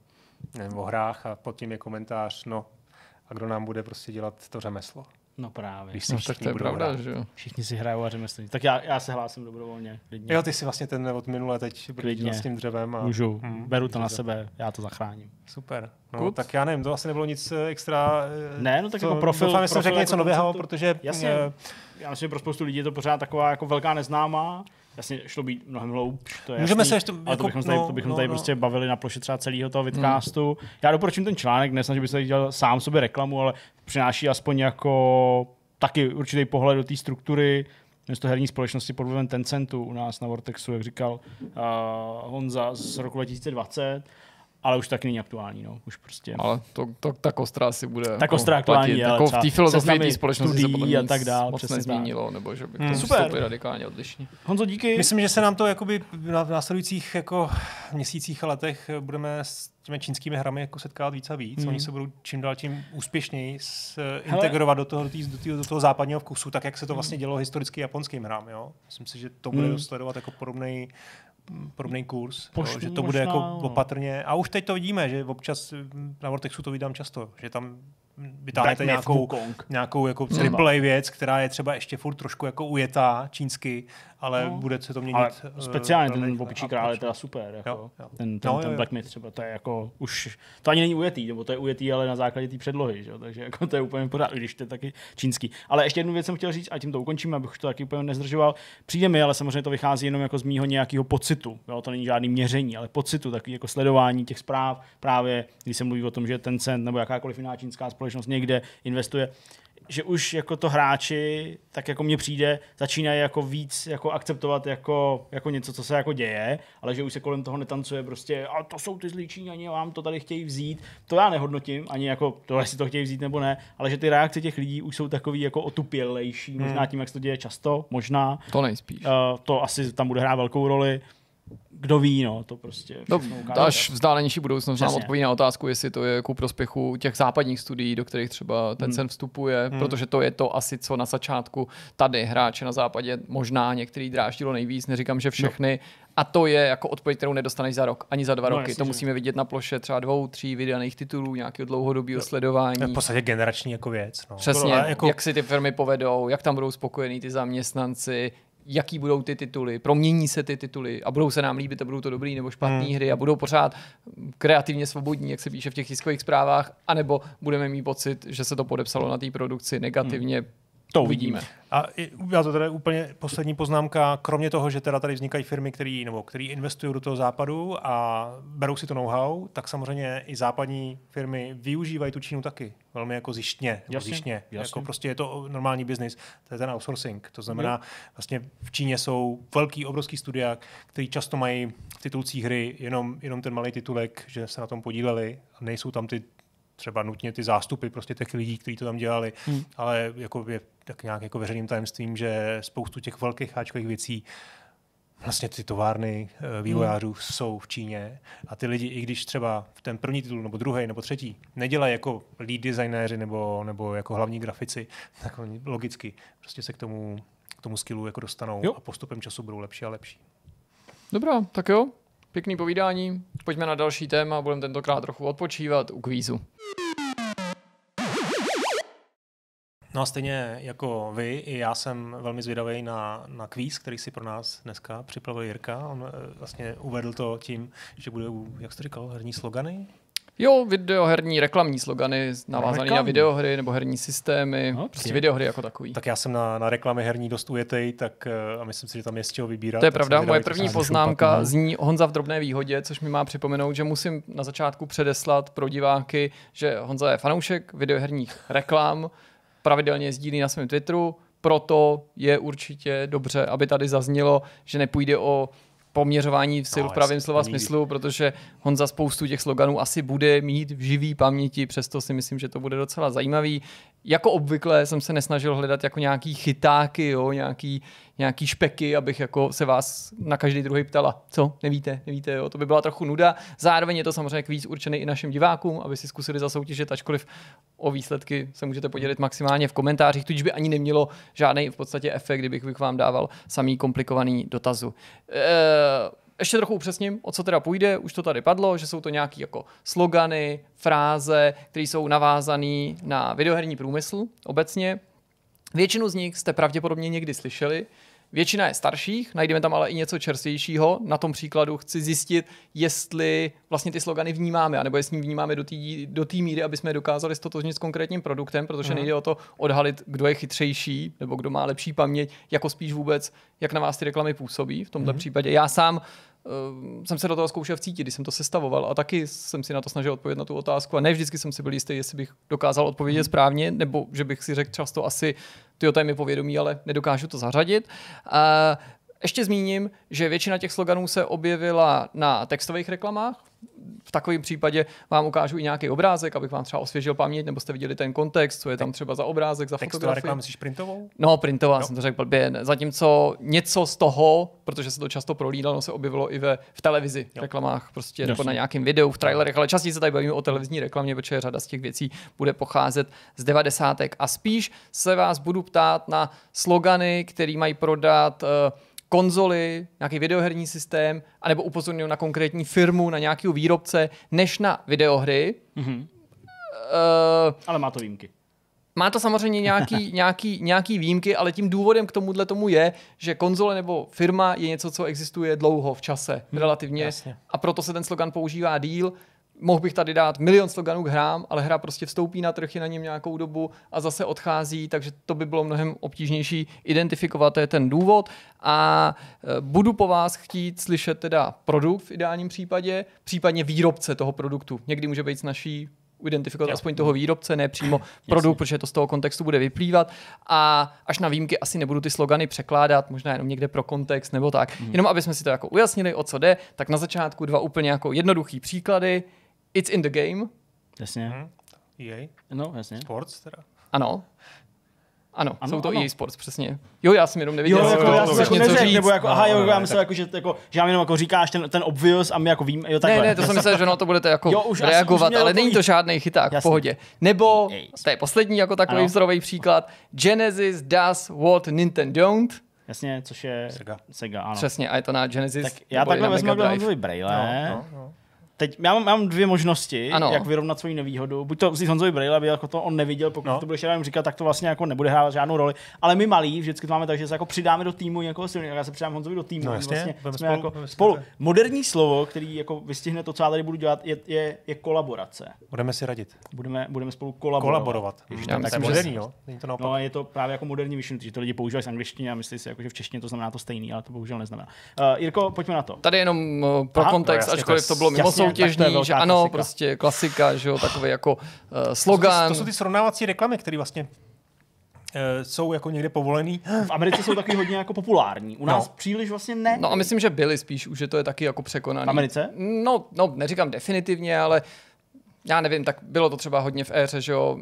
nevím, o hrách a pod tím je komentář, no a kdo nám bude prostě dělat to řemeslo. No právě. Když no, tak to je pravda, hrát. že jo. Všichni si hrajou a řemeslní. Tak já, já se hlásím dobrovolně. Klidně. Jo, ty si vlastně ten od minule teď klidně. s tím dřevem. A... Můžu, hmm, beru to na sebe, já to zachráním. Super. No, Good. tak já nevím, to asi nebylo nic eh, extra. Eh, ne, no tak to, jako profil. Doufám, že jsem řekl něco jako nového, protože jasně. Uh, já myslím, že pro spoustu lidí je to pořád taková jako velká neznámá. Jasně, šlo být mnohem hloubš, to je Můžeme jasný, se ještě, ale jako, to bychom tady, to no, bychom no, tady no. prostě bavili na ploše třeba celého toho vidcastu. Hmm. Já doporučím ten článek, nesnažím, že bych se dělal sám sobě reklamu, ale přináší aspoň jako taky určitý pohled do té struktury, město herní společnosti pod vlivem Tencentu u nás na Vortexu, jak říkal uh, Honza z roku 2020 ale už tak není aktuální, no, už prostě. Ale to, to ta kostra si bude. Tak jako ostrá aktuální, platit. jako v té filozofii té společnosti se potom a tak dál, moc nezměnilo, tak. nebo že by hmm. Prostě Super. radikálně odlišně. Honzo, díky. Myslím, že se nám to jakoby v následujících jako měsících a letech budeme s těmi čínskými hrami jako setkávat víc a víc. Hmm. Oni se budou čím dál tím úspěšněji eh, integrovat do toho, do, tý, do, tý, do toho západního vkusu, tak jak se to vlastně hmm. dělo historicky japonským hrám. Jo? Myslím si, že to bude hmm. sledovat jako podobný podobný kurz, jo, že to možná, bude jako no. opatrně. A už teď to vidíme, že občas mm, na Vortexu to vydám často, že tam vytáhnete nějakou, nějakou jako triple věc, která je třeba ještě furt trošku jako ujetá čínsky ale no. bude se to měnit. Ale eh, speciálně ten Popičí král je teda super. Jako. Jo, jo. Ten, ten, no, ten jo, Black Myth třeba, to je jako už, to ani není ujetý, nebo to je ujetý, ale na základě té předlohy, že? takže jako to je úplně pořád, když to je taky čínský. Ale ještě jednu věc jsem chtěl říct, a tím to ukončím, abych to taky úplně nezdržoval. Přijde mi, ale samozřejmě to vychází jenom jako z mýho nějakého pocitu, jo? to není žádný měření, ale pocitu, takový jako sledování těch zpráv, právě když se mluví o tom, že ten cent nebo jakákoliv jiná čínská společnost někde investuje že už jako to hráči, tak jako mně přijde, začínají jako víc jako akceptovat jako, jako něco, co se jako děje, ale že už se kolem toho netancuje prostě, a to jsou ty zlí Číňani, vám to tady chtějí vzít. To já nehodnotím, ani jako to, jestli to chtějí vzít nebo ne, ale že ty reakce těch lidí už jsou takový jako otupělejší, hmm. možná tím, jak se to děje často, možná. To nejspíš. Uh, to asi tam bude hrát velkou roli kdo ví, no, to prostě. No, až vzdálenější budoucnost nám odpoví na otázku, jestli to je ku prospěchu těch západních studií, do kterých třeba ten hmm. sen vstupuje, hmm. protože to je to asi, co na začátku tady hráče na západě možná některý dráždilo nejvíc, neříkám, že no. všechny, no. A to je jako odpověď, kterou nedostaneš za rok, ani za dva no, roky. Jasný, to musíme vidět na ploše třeba dvou, tří vydaných titulů, nějakého dlouhodobého no, sledování. V podstatě generační jako věc. No. Přesně, jako... jak si ty firmy povedou, jak tam budou spokojení ty zaměstnanci, jaký budou ty tituly, promění se ty tituly a budou se nám líbit a budou to dobrý nebo špatné hmm. hry a budou pořád kreativně svobodní, jak se píše v těch tiskových zprávách, anebo budeme mít pocit, že se to podepsalo na té produkci negativně, hmm to uvidíme. A já to tady úplně poslední poznámka, kromě toho, že teda tady vznikají firmy, které nebo který investují do toho západu a berou si to know-how, tak samozřejmě i západní firmy využívají tu Čínu taky. Velmi jako zjištně. Jasně, zjištně. Jasně. Jako prostě je to normální biznis. To je ten outsourcing. To znamená, jo. vlastně v Číně jsou velký, obrovský studia, který často mají v titulcích hry jenom, jenom ten malý titulek, že se na tom podíleli. a Nejsou tam ty třeba nutně ty zástupy prostě těch lidí, kteří to tam dělali, hmm. ale jako je tak nějak jako veřejným tajemstvím, že spoustu těch velkých háčkových věcí vlastně ty továrny eh, vývojářů hmm. jsou v Číně a ty lidi, i když třeba v ten první titul, nebo druhý, nebo třetí, nedělají jako lead designéři nebo, nebo jako hlavní grafici, tak oni logicky prostě se k tomu, k tomu skillu jako dostanou jo. a postupem času budou lepší a lepší. Dobrá, tak jo, pěkný povídání, pojďme na další téma, budeme tentokrát trochu odpočívat u kvízu. No a stejně jako vy, i já jsem velmi zvědavý na, na kvíz, který si pro nás dneska připravil Jirka. On eh, vlastně uvedl to tím, že bude, jak jste říkal, herní slogany? Jo, videoherní reklamní slogany navázané na videohry nebo herní systémy, no, prostě videohry jako takový. Tak já jsem na, na reklamy herní dost ujetej, tak eh, a myslím si, že tam je z čeho vybírat. To je pravda, moje první poznámka šupat, zní Honza v drobné výhodě, což mi má připomenout, že musím na začátku předeslat pro diváky, že Honza je fanoušek videoherních reklam, pravidelně sdílí na svém Twitteru, proto je určitě dobře, aby tady zaznělo, že nepůjde o poměřování v sil no, v pravém slova nikdy. smyslu, protože on za spoustu těch sloganů asi bude mít v živý paměti, přesto si myslím, že to bude docela zajímavý. Jako obvykle jsem se nesnažil hledat jako nějaký chytáky, jo, nějaký nějaký špeky, abych jako se vás na každý druhý ptala. Co? Nevíte? Nevíte, jo? To by byla trochu nuda. Zároveň je to samozřejmě kvíz určený i našim divákům, aby si zkusili zasoutěžit, ačkoliv o výsledky se můžete podělit maximálně v komentářích, tudíž by ani nemělo žádný v podstatě efekt, kdybych bych vám dával samý komplikovaný dotazu. E- ještě trochu upřesním, o co teda půjde, už to tady padlo, že jsou to nějaké jako slogany, fráze, které jsou navázané na videoherní průmysl obecně. Většinu z nich jste pravděpodobně někdy slyšeli, Většina je starších, najdeme tam ale i něco čerstvějšího. Na tom příkladu chci zjistit, jestli vlastně ty slogany vnímáme, anebo jestli vnímáme do té míry, aby jsme dokázali stotožnit s konkrétním produktem, protože mm. nejde o to odhalit, kdo je chytřejší nebo kdo má lepší paměť, jako spíš vůbec, jak na vás ty reklamy působí. V tomto mm. případě já sám uh, jsem se do toho zkoušel cítit, když jsem to sestavoval a taky jsem si na to snažil odpovědět na tu otázku a ne vždycky jsem si byl jistý, jestli bych dokázal odpovědět mm. správně, nebo že bych si řekl často asi ty je mi povědomí, ale nedokážu to zařadit. A ještě zmíním, že většina těch sloganů se objevila na textových reklamách, v takovém případě vám ukážu i nějaký obrázek, abych vám třeba osvěžil paměť, nebo jste viděli ten kontext, co je tam třeba za obrázek, za Textová fotografii. reklama, myslíš printovou? No, printová, no. jsem to řekl blbě. Zatímco něco z toho, protože se to často prolídalo, se objevilo i ve, v televizi, jo. reklamách, prostě Jasně. nebo jako na nějakém videu, v trailerech, ale častěji se tady bavíme o televizní reklamě, protože řada z těch věcí bude pocházet z devadesátek. A spíš se vás budu ptát na slogany, které mají prodat uh, konzoli, nějaký videoherní systém, anebo upozorňují na konkrétní firmu, na nějakého výrobce, než na videohry. Mm-hmm. Uh, Ale má to výjimky. Má to samozřejmě nějaký, nějaký, nějaký výjimky, ale tím důvodem k tomuhle tomu je, že konzole nebo firma je něco, co existuje dlouho v čase, mhm. relativně. Mm, A proto se ten slogan používá díl mohl bych tady dát milion sloganů k hrám, ale hra prostě vstoupí na trhy na něm nějakou dobu a zase odchází, takže to by bylo mnohem obtížnější identifikovat, to je ten důvod. A e, budu po vás chtít slyšet teda produkt v ideálním případě, případně výrobce toho produktu. Někdy může být snažší identifikovat aspoň toho výrobce, ne přímo produkt, protože to z toho kontextu bude vyplývat. A až na výjimky asi nebudu ty slogany překládat, možná jenom někde pro kontext nebo tak. Hmm. Jenom aby jsme si to jako ujasnili, o co jde, tak na začátku dva úplně jako jednoduchý příklady. It's in the game. Jasně. Mm. EA? No, jasně. Sports teda. Ano. Ano, ano jsou to ano. EA Sports, přesně. Jo, já jsem jenom nevěděl, jo, jako, já jsem jako neřek, nebo jako, aha, jo, no, no, já no, myslel, jako, že, jako, že já jenom jako říkáš ten, ten obvious a my jako vím, jo, takhle. Ne, ne, to jsem myslel, že no, to budete jako jo, už reagovat, asi, už ale není to žádný chyták, v pohodě. Nebo, to je poslední jako takový ano. vzorový příklad, Genesis does what Nintendo don't. Jasně, což je Sega. Sega ano. Přesně, a je to na Genesis. Tak já takhle vezmu, jak Braille. No, no, no. Teď já mám, já mám dvě možnosti, ano. jak vyrovnat svoji nevýhodu. Buď to vzít Honzovi Braille, aby jako to on neviděl, pokud no. to budeš jenom říkat, tak to vlastně jako nebude hrát žádnou roli. Ale my malí vždycky to máme tak, že se jako přidáme do týmu někoho silného. Já se přidám Honzovi do týmu. No, jasně, vlastně jsme spolu, jako spolu. Moderní slovo, který jako vystihne to, co já tady budu dělat, je, je, je kolaborace. Budeme si radit. Budeme, budeme spolu kolaborovat. Kolaborovat. Ještě, mm, já myslím, moderní, jo? to No, je to právě jako moderní myšlenky, že to lidi používají z angličtiny a myslí si, jako, že v češtině to znamená to stejný, ale to bohužel neznamená. Uh, Jirko, pojďme na to. Tady jenom eh, pro kontext, no ačkoliv to bylo mimo soutěžní, že ano, klasika. prostě klasika, že jo, takový jako uh, slogan. To, to jsou ty srovnávací reklamy, které vlastně eh, jsou jako někde povolený. V Americe jsou taky hodně jako populární. U nás no. příliš vlastně ne. No a myslím, že byli spíš, už že to je taky jako překonaný. V Americe? No, no neříkám definitivně, ale já nevím, tak bylo to třeba hodně v éře, že jo,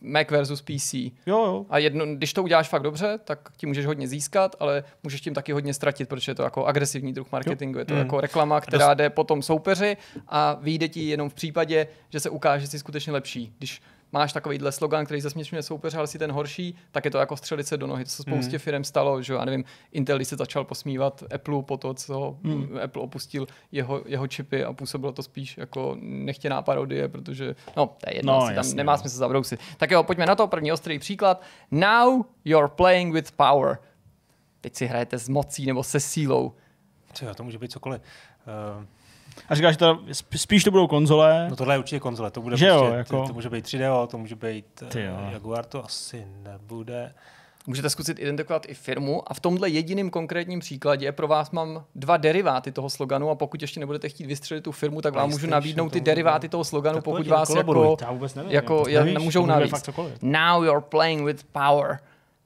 Mac versus PC. Jo, jo. A jedno, když to uděláš fakt dobře, tak ti můžeš hodně získat, ale můžeš tím taky hodně ztratit, protože je to jako agresivní druh marketingu, jo. je to jako mm. jako reklama, která dost... jde potom soupeři a vyjde ti jenom v případě, že se ukáže, že jsi skutečně lepší. Když máš takovýhle slogan, který zasměšňuje soupeře, ale si ten horší, tak je to jako střelice do nohy. To se spoustě mm. firm stalo, že já nevím, Intel, když se začal posmívat Apple po to, co mm. Apple opustil jeho, jeho čipy a působilo to spíš jako nechtěná parodie, protože, no, to je jedno, no, asi jasný, tam nemá no. smysl zabrousit. Tak jo, pojďme na to, první ostrý příklad. Now you're playing with power. Teď si hrajete s mocí nebo se sílou. Co, to může být cokoliv. Uh... A říkáš, že to, spíš to budou konzole. No tohle je určitě konzole, to bude že prostě, jo, jako... to, může být 3DO, to může být uh, Jaguar, to asi nebude. Můžete zkusit identifikovat i firmu a v tomhle jediným konkrétním příkladě pro vás mám dva deriváty toho sloganu a pokud ještě nebudete chtít vystřelit tu firmu, tak vám můžu nabídnout ty deriváty toho sloganu, tak pokud vás jako, nevím, jako já, jako- nevíš, můžou navíc. Now you're playing with power.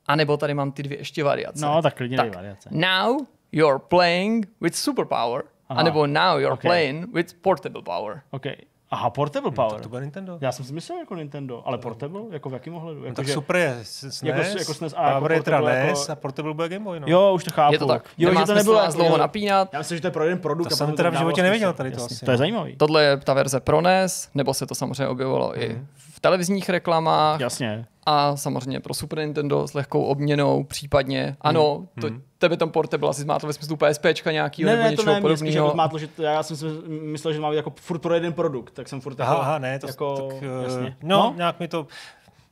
A nebo tady mám ty dvě ještě variace. No, tak klidně tak, variace. Now you're playing with superpower. Aha. anebo now you're okay. playing with portable power. Okay. Aha, portable hmm, power. To, to Nintendo. Já jsem si myslel jako Nintendo, ale portable, jako v jakém ohledu? No jako, no, tak že, super je, SNES, jako, e jako SNES jako e a power jako portable, je NES jako... a portable bude Game Boy, no. Jo, už to chápu. Je to tak. Jo, Nemá že to nebylo nás jako- dlouho napínat. Já myslím, že to je pro jeden produkt. To jsem teda v životě prostě neviděl tady to asi. To je no. zajímavý. Tohle je ta verze pro NES, nebo se to samozřejmě objevilo mm i mhm. v televizních reklamách. Jasně. A samozřejmě pro Super Nintendo s lehkou obměnou, případně, ano, mhm. to mhm tebe tam porte byla, si zmátl ve smyslu PSPčka nějaký ne, nebo něco něčeho ne, to jako že to, já jsem si myslel, že mám jako furt pro jeden produkt, tak jsem furt aha, jako, aha, ne, to, jako tak, eh, jasně. No, no, nějak mi to,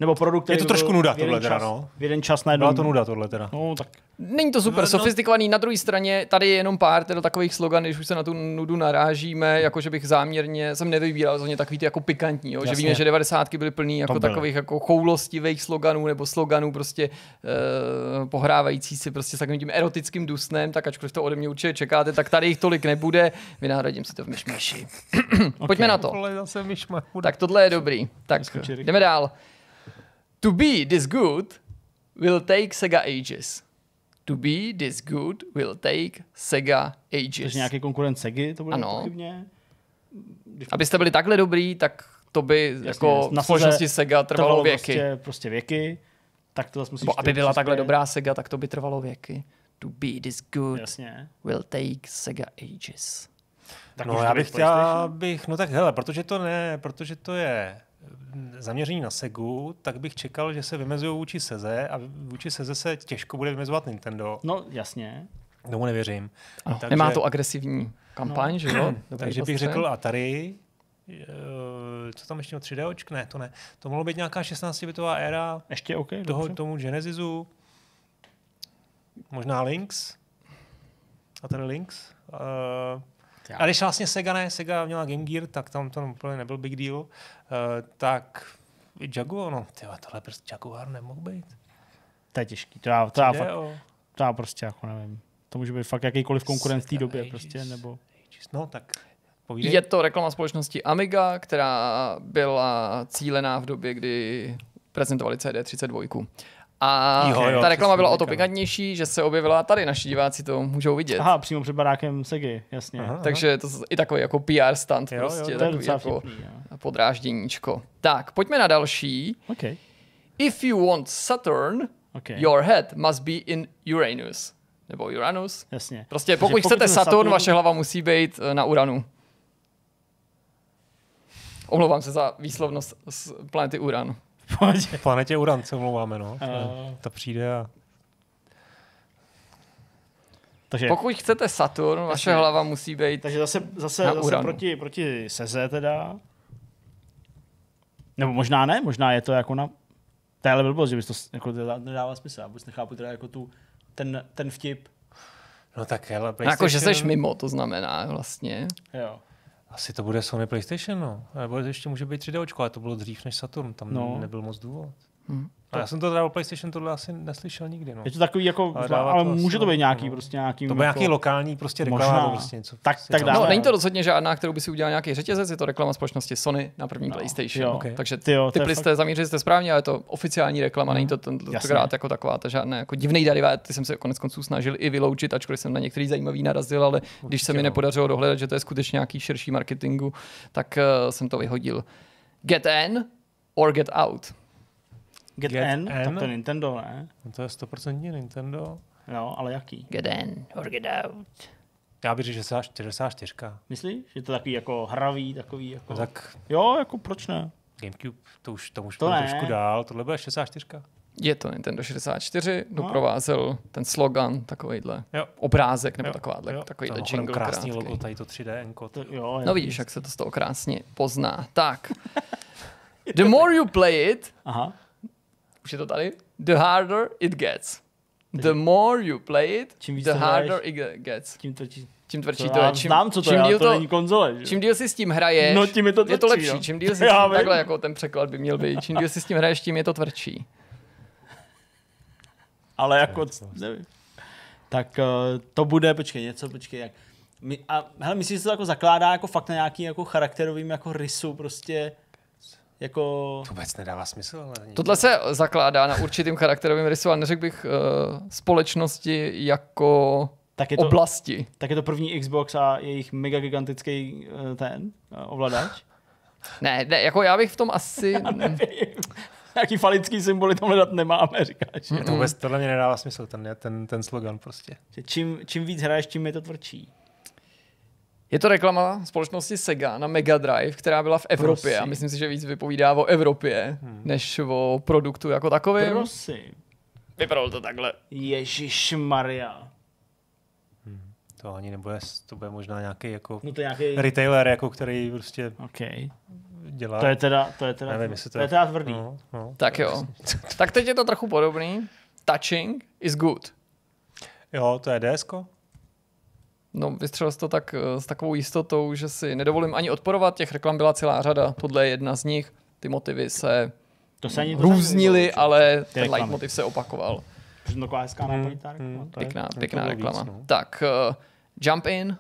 nebo produkt, Je to trošku nuda tohle teda, no. V jeden čas najednou. Byla to nuda tohle teda. No, tak. Není to super no, sofistikovaný, na druhé straně tady je jenom pár teda takových slogan, když už se na tu nudu narážíme, jako že bych záměrně, jsem nevybíral ně takový ty jako pikantní, jo, že víme, že 90 byly plný jako byl. takových jako choulostivých sloganů nebo sloganů prostě eh, pohrávající si prostě s takovým tím erotickým dusnem, tak ačkoliv to ode mě určitě čekáte, tak tady jich tolik nebude, vynahradím si to v myšmaši. Pojďme okay. na to. Tak tohle je dobrý. Tak jdeme dál. To be this good will take Sega ages. To be this good will take Sega ages. Takže nějaký konkurent Segy to bude ano. Když... Abyste byli takhle dobrý, tak to by Jasně, jako na společnosti Sega trvalo, trvalo věky. Prostě, prostě věky. Tak to zase musíš Bo aby byla přispět. takhle dobrá Sega, tak to by trvalo věky. To be this good Jasně. will take Sega ages. Tak no já bych chtěl, bych, no tak hele, protože to ne, protože to je zaměření na Segu, tak bych čekal, že se vymezují vůči Seze a vůči Seze se těžko bude vymezovat Nintendo. No jasně. Tomu nevěřím. Ano, takže, nemá to agresivní kampaň, no, že jo? Dobrý takže bych řekl Atari, eh, co tam ještě o 3D Ne, to ne. To mohlo být nějaká 16-bitová éra. Ještě OK, toho, dobře. Tomu Genesisu. Možná Lynx. Atari Lynx. Uh, a když vlastně Sega ne, Sega měla Game Gear, tak tam to úplně nebyl big deal, uh, tak Jaguar, no, tyhle, tohle prostě Jaguar nemohl být. To je těžký, to já, to já, fakt, to já prostě jako nevím. To může být fakt jakýkoliv konkurent v té době ages. prostě, nebo... Ages. No tak povídej. Je to reklama společnosti Amiga, která byla cílená v době, kdy prezentovali CD32. A jo, jo, ta reklama byla o to pikantnější, že se objevila tady, naši diváci to můžou vidět. Aha, přímo před barákem segy, jasně. Aha, aha. Takže to je i takový jako PR stand jo, prostě, jo, to je jako vtipný, podrážděníčko. Tak, pojďme na další. Okay. If you want Saturn, okay. your head must be in Uranus. Nebo Uranus. Jasně. Prostě pokud, Takže chcete Saturn, Saturn, vaše hlava musí být eh, na Uranu. Omlouvám se za výslovnost z planety Uran v pohodě. Planetě Uran se omlouváme, no. Uh. Ta přijde a... Takže, Pokud chcete Saturn, takže, vaše hlava musí být Takže zase, zase, na zase uranu. proti, proti Seze teda. Nebo možná ne, možná je to jako na... To je ale blbost, že bys to jako nedává smysl. Já vůbec nechápu teda jako tu, ten, ten vtip. No tak hele, PlayStation... No jako, že jsi mimo, to znamená vlastně. Jo. Asi to bude Sony PlayStation, no. Nebo ještě může být 3D, ale to bylo dřív než Saturn, tam no. nebyl moc důvod. Hmm. A já jsem to teda o PlayStation tohle asi neslyšel nikdy. No. Je to takový jako, ale, dává, ale to může to no, být nějaký no, prostě nějaký. To nějaký jako, nějaký lokální prostě reklama. Možná. Prostě něco, tak, prostě tak dále. No, není to rozhodně žádná, kterou by si udělal nějaký řetězec, je to reklama společnosti Sony na první no, PlayStation. Jo, okay. Takže ty, jo, ty jste fakt... zamířili jste správně, ale to oficiální reklama, hmm. není to hmm, tentokrát jako taková, ta žádná jako divný derivát, ty jsem se konec konců snažil i vyloučit, ačkoliv jsem na některý zajímavý narazil, ale když se mi no. nepodařilo dohledat, že to je skutečně nějaký širší marketingu, tak eh, jsem to vyhodil. Get in or get out. Get, Get N? N? Tak to je Nintendo, ne? No to je stoprocentně Nintendo. No, ale jaký? Get N or get out. Já bych řekl, že 64. Myslíš? Že to takový jako hravý, takový jako... No tak... Jo, jako proč ne? Gamecube, to už, to už to trošku dál, tohle bude 64. Je to Nintendo 64, no. doprovázel ten slogan, takovýhle jo. obrázek nebo jo. takový, jo. takovýhle jingle. krásný krátkej. logo, tady to 3D enko. No vidíš, jak se to z toho krásně pozná. Tak. The more you play it, Aha už je to tady, the harder it gets. The more you play it, čím the harder hraješ, it gets. Tím tvrdší, čím tvrdší to, to je. Čím, znám, co to čím je, díl to, to není konzole. Že? Čím díl si s tím hraješ, no, tím je, to tvrdší, je to lepší. Jo. No. Čím díl si s tím, takhle jako ten překlad by měl být. Čím díl si s tím hraješ, tím je to tvrdší. Ale jako, nevím. Tak uh, to bude, počkej, něco, počkej, jak. My, a hele, myslím, že se to jako zakládá jako fakt na nějakým jako charakterovým jako rysu prostě jako... To vůbec nedává smysl. Ale Tohle se zakládá na určitým charakterovém rysu, ale neřekl bych uh, společnosti jako tak je to, oblasti. Tak je to první Xbox a jejich mega gigantický uh, ten uh, ovladač? ne, ne, jako já bych v tom asi... Jaký falický symboly tam hledat nemáme, říkáš. Mm-hmm. To vůbec, tohle mě nedává smysl, ten, ten, ten slogan prostě. Čím, čím víc hraješ, tím je to tvrdší. Je to reklama společnosti Sega na Mega Drive, která byla v Evropě Prosím. a myslím si, že víc vypovídá o Evropě, hmm. než o produktu jako takovém. Prosím. Vypadalo to takhle. Ježíš Maria. Hmm. To ani nebude, to bude možná nějaký jako no to nějaký... retailer, jako který prostě okay. dělá. To je teda, to je teda, nevím, to, to je teda tvrdý. No, no, tak jo. tak teď je to trochu podobný. Touching is good. Jo, to je DSko? No, vystřelil to tak eh, s takovou jistotou, že si nedovolím ani odporovat. Těch reklam byla celá řada, tohle je jedna z nich. Ty motivy se to se ani různily, to ale ten motiv se opakoval. Přesně taková hezká hmm, hmm, Pěkná, pěkná reklama. Víc, no. Tak, uh, Jump In.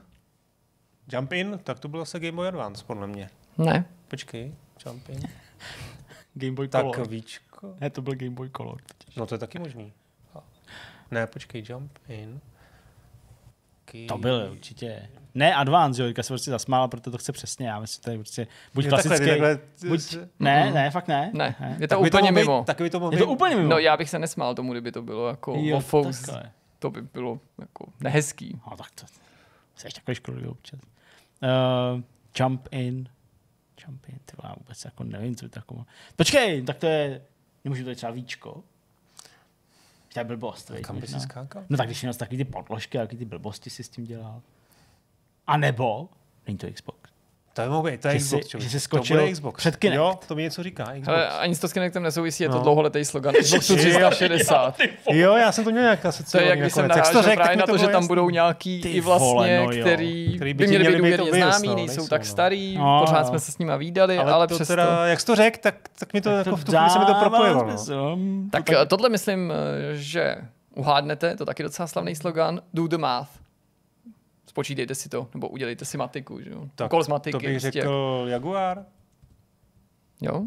Jump In? Tak to byl zase Game Boy Advance, podle mě. Ne. Počkej, Jump In. Game Boy Color. Víčko. Ne, to byl Game Boy Color. Totiž. No to je taky možný. Ne, počkej, Jump In taky... To byl určitě. Ne Advance, jo, Jirka se prostě zasmála, proto to chce přesně, já myslím, že to je prostě buď je klasický, takhle, takhle, buď... Ne, mhm. ne, fakt ne. Ne, je to tak úplně to mimo. Být, by to mohlo je to úplně mimo. No já bych se nesmál tomu, kdyby to bylo jako jo, Fous, to by bylo jako nehezký. No tak to, jsi takový škodlivý občas. Uh, jump in, jump in, ty vole, já vůbec jako nevím, co by jako... Počkej, tak to je, nemůžu to je třeba víčko. To je blbost. A kam bys no. skákal? No tak když jenom takový ty podložky, jaký ty blbosti si s tím dělal. A nebo, není to Xbox, to je mobil, to je že Xbox, jsi, že jsi skočil to bude Xbox. před Kinect. Jo, to mi něco říká, Xbox. Ale ani to s Kinectem nesouvisí, je to no. dlouholetý slogan Xbox 360. Jo, já jsem to měl nějak asi To je, jak jako když jsem narážel řek, právě na to, že tam budou nějaký ty i vlastně, vole, no, který, který by měli být důvěrně známý, no, nejsou tak no. starý, no. pořád no. jsme se s nima výdali, ale ale přesto. Teda, Jak jsi to řekl, tak, tak mi to jako v tu chvíli se mi to propojilo. Tak eh, tohle myslím, eh, že uhádnete, to taky docela slavný slogan, do the math. Spočítejte si to, nebo udělejte si matiku. Že? Tak z matiky. To bych prostě. řekl Jaguar. Jo?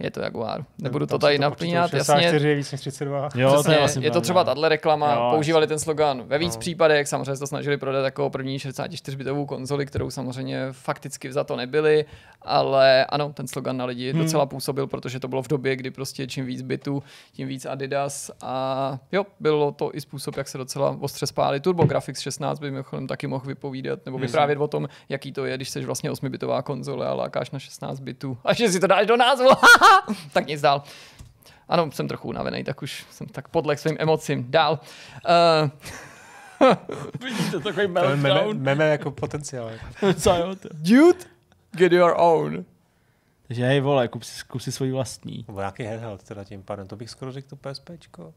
je to Jaguar. Nebudu to tady napínat, jasně. je víc než 32. Jo, Přesně, to je, vlastně je to třeba no. tahle reklama, jo, používali ten slogan ve víc jo. No. případech, samozřejmě to snažili prodat jako první 64-bitovou konzoli, kterou samozřejmě fakticky za to nebyli, ale ano, ten slogan na lidi hmm. docela působil, protože to bylo v době, kdy prostě čím víc bitů, tím víc Adidas a jo, bylo to i způsob, jak se docela ostře spáli. Graphics 16 by mimochodem taky mohl vypovídat nebo vyprávět o tom, jaký to je, když jsi vlastně 8-bitová konzole a lákáš na 16 bitů a že si to dáš do názvu. tak nic dál. Ano, jsem trochu unavený, tak už jsem tak podle svým emocím. Dál. Uh, Vidíte, takový meltdown. Meme, meme jako potenciál. Jako. Co jo? Dude, get your own. Takže hej vole, kup si, kup si svoji vlastní. Nebo nějaký handheld teda tím pádem, to bych skoro řekl to PSPčko.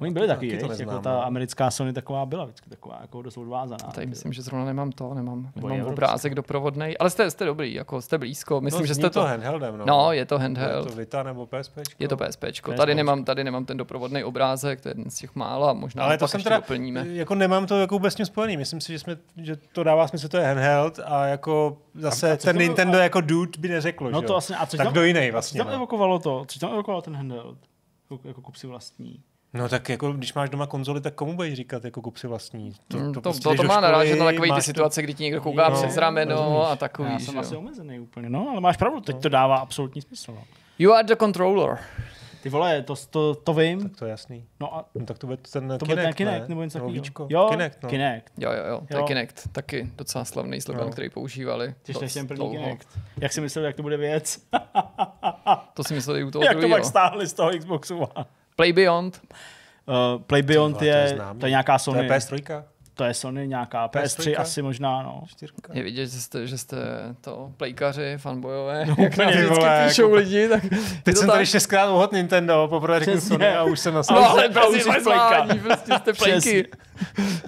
Oni byli taky, taky to jako ta no. americká Sony taková byla vždycky taková, jako dost odvázaná. Tady myslím, že zrovna nemám to, nemám, nemám obrázek doprovodný, ale jste, jste dobrý, jako jste blízko. No, myslím, no, že jste to, to handheldem, no. no. je to handheld. Je to Vita nebo PSP? Je to PSP. Tady nemám, tady nemám ten doprovodný obrázek, to je jeden z těch mála, možná ale to jsem teda, doplníme. Jako nemám to jako vůbec s tím spojený, myslím si, že, jsme, že to dává smysl, to je handheld a jako zase a, a ten Nintendo jako dude by neřekl, no to vlastně, a co tak tam, do jiný vlastně. Co tam no. evokovalo to? Co tam evokovalo ten handheld? jako, jako kup si vlastní. No tak jako, když máš doma konzoli, tak komu budeš říkat jako kup si vlastní? To, mm, to, to, prostě to, to má narážet na takové ty situace, kdy ti někdo kouká no, přes rameno rozumíš. a takový. Já jsem že? asi omezený úplně, no ale máš pravdu, teď to no. dává absolutní smysl. No. You are the controller. Ty vole, to, to, to vím. Tak to je jasný. No a no, tak to bude ten to Kinect, bude ten Kinect ne? nebo něco no, takového. Jo, Kinect, no. Kinect. Jo, jo, jo, to je Kinect, taky docela slavný slogan, no. který používali. Těšte jsem první Kinect. Jak si myslel, jak to bude věc? to si mysleli u toho Jak druhýho. to pak stáhli z toho Xboxu? Play Beyond. Uh, Play Beyond je, to je, to je nějaká Sony. To je PS3 to je Sony nějaká, PS3 asi možná, no. Čtyřka. Je vidět, že jste, že jste to plejkaři, fanbojové, no, jak úplně, vždycky vole, píšou jako... lidi. Tak Teď jsem tady šestkrát uhod Nintendo, poprvé řeknu Sony a už jsem na No ale prostě prostě jste plejky.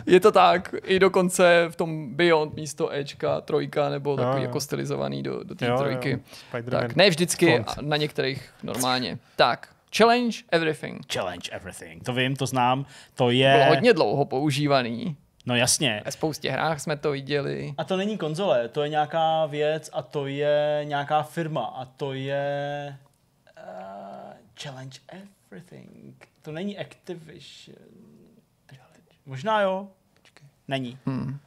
je to tak, i dokonce v tom Beyond místo Ečka, trojka, nebo takový jo, jo. jako stylizovaný do, do té trojky. Jo. Tak ne vždycky, na některých normálně. Tak, Challenge Everything. Challenge Everything, to vím, to znám, to je... Bylo hodně dlouho používaný. No jasně. Ve spoustě hrách jsme to viděli. A to není konzole, to je nějaká věc a to je nějaká firma a to je uh, Challenge Everything. To není Activision. Možná jo. Počkej. Není. Hmm.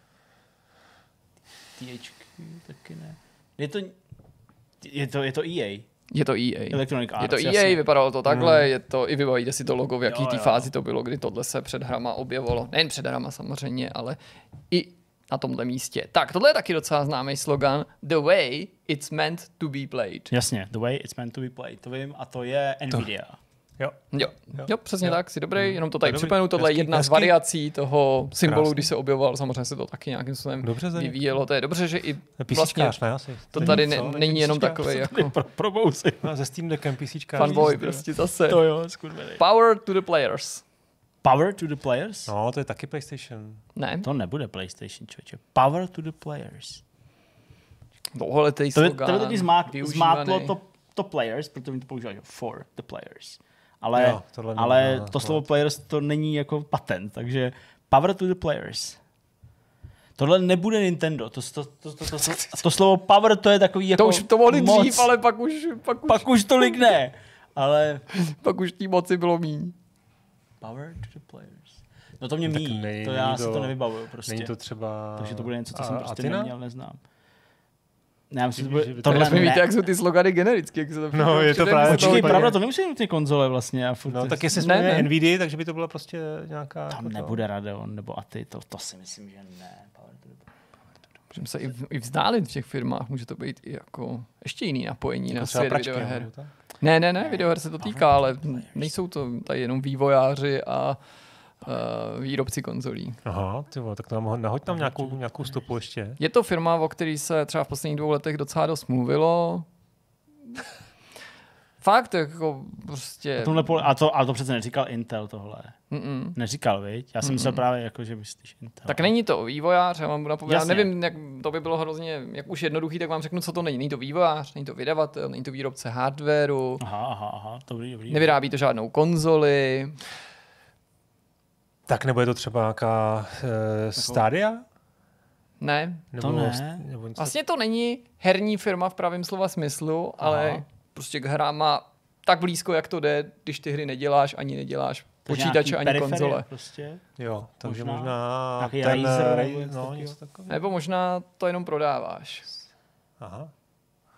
THQ taky ne. Je to, je to, je to EA. Je to EA. Electronic Arts, je to EA, jasně. vypadalo to takhle, hmm. je to, i vybavíte si to logo, v jaký té fázi to bylo, kdy tohle se před hrama objevilo. Nejen před hrama samozřejmě, ale i na tomhle místě. Tak, tohle je taky docela známý slogan The way it's meant to be played. Jasně, the way it's meant to be played, to vím, a to je Nvidia. To, Jo. Jo, jo. jo přesně jo. tak, jsi dobrý, mhm. jenom to tady to připomenu, tohle je jedna hezky. z variací toho symbolu, Krásný. když se objevoval, samozřejmě se to taky nějakým způsobem dobře, vyvíjelo, to je dobře, že i vlastně ne, asi. to tady ne, není jenom takové jako... Pro, probouzi. No, ze Steam Deckem PCčka. Fanboy prostě zase. To jo, Power to the players. Power to the players? No, to je taky PlayStation. Ne. To nebude PlayStation, člověče. Power to the players. Dlouholetý slogan. To by to zmátlo to, to players, protože mi to používali. For the players ale, jo, tohle ale nevím, to slovo players to není jako patent, takže power to the players. Tohle nebude Nintendo, to, to, to, to, to, to, to slovo power to je takový jako To už to mohli moc. dřív, ale pak už... Pak už, pak už to ligne, ale... pak už té moci bylo míň. Power to the players. No to mě no, míjí, to já to, si to nevybavuju prostě. Není to třeba... Takže to bude něco, co a, jsem prostě neměl, neznám. Já myslím, že by tohle jsme víte, jak jsou ty slogany generické, jak se to No, je to právě. Počkej, pravda, to nemusí ty konzole vlastně. A furt no, tak jestli jsme ne, NVIDIA, takže by to byla prostě nějaká... Tam jako nebude to. Radeon nebo ty to, to si myslím, že ne. Můžeme se i, i vzdálit v těch firmách, může to být i jako ještě jiný napojení jako na svět pračky, videoher. Ne, ne, ne, videoher se to týká, ale nejsou to tady jenom vývojáři a Eh, výrobci konzolí. Aha, tyvo, vole, tak tam, nahoď tam nějakou, nějakou stopu ještě. Je to firma, o který se třeba v posledních dvou letech docela dost mluvilo. Fakt, jako prostě... A, tomhle a, to, a to přece neříkal Intel tohle. Mm-mm. Neříkal, viď? Já jsem Mm-mm. myslel právě, jako, že myslíš Intel. Tak není to vývojář, já vám budu napovědět. nevím, jak to by bylo hrozně, jak už jednoduchý, tak vám řeknu, co to není. Není to vývojář, není to vydavatel, není to výrobce hardwareu. Aha, aha, aha, dobrý, dobrý. Nevyrábí to žádnou konzoli. Tak nebo je to třeba nějaká uh, eh, jako- stádia? Ne. Nebo to ne. Nebo něco... Vlastně to není herní firma v pravém slova smyslu, Aha. ale prostě k hrám má tak blízko, jak to jde, když ty hry neděláš, ani neděláš počítače, ani konzole. Prostě? Jo, takže možná, možná ten, eh, Razer, no, něco takového. Nebo možná to jenom prodáváš. Aha.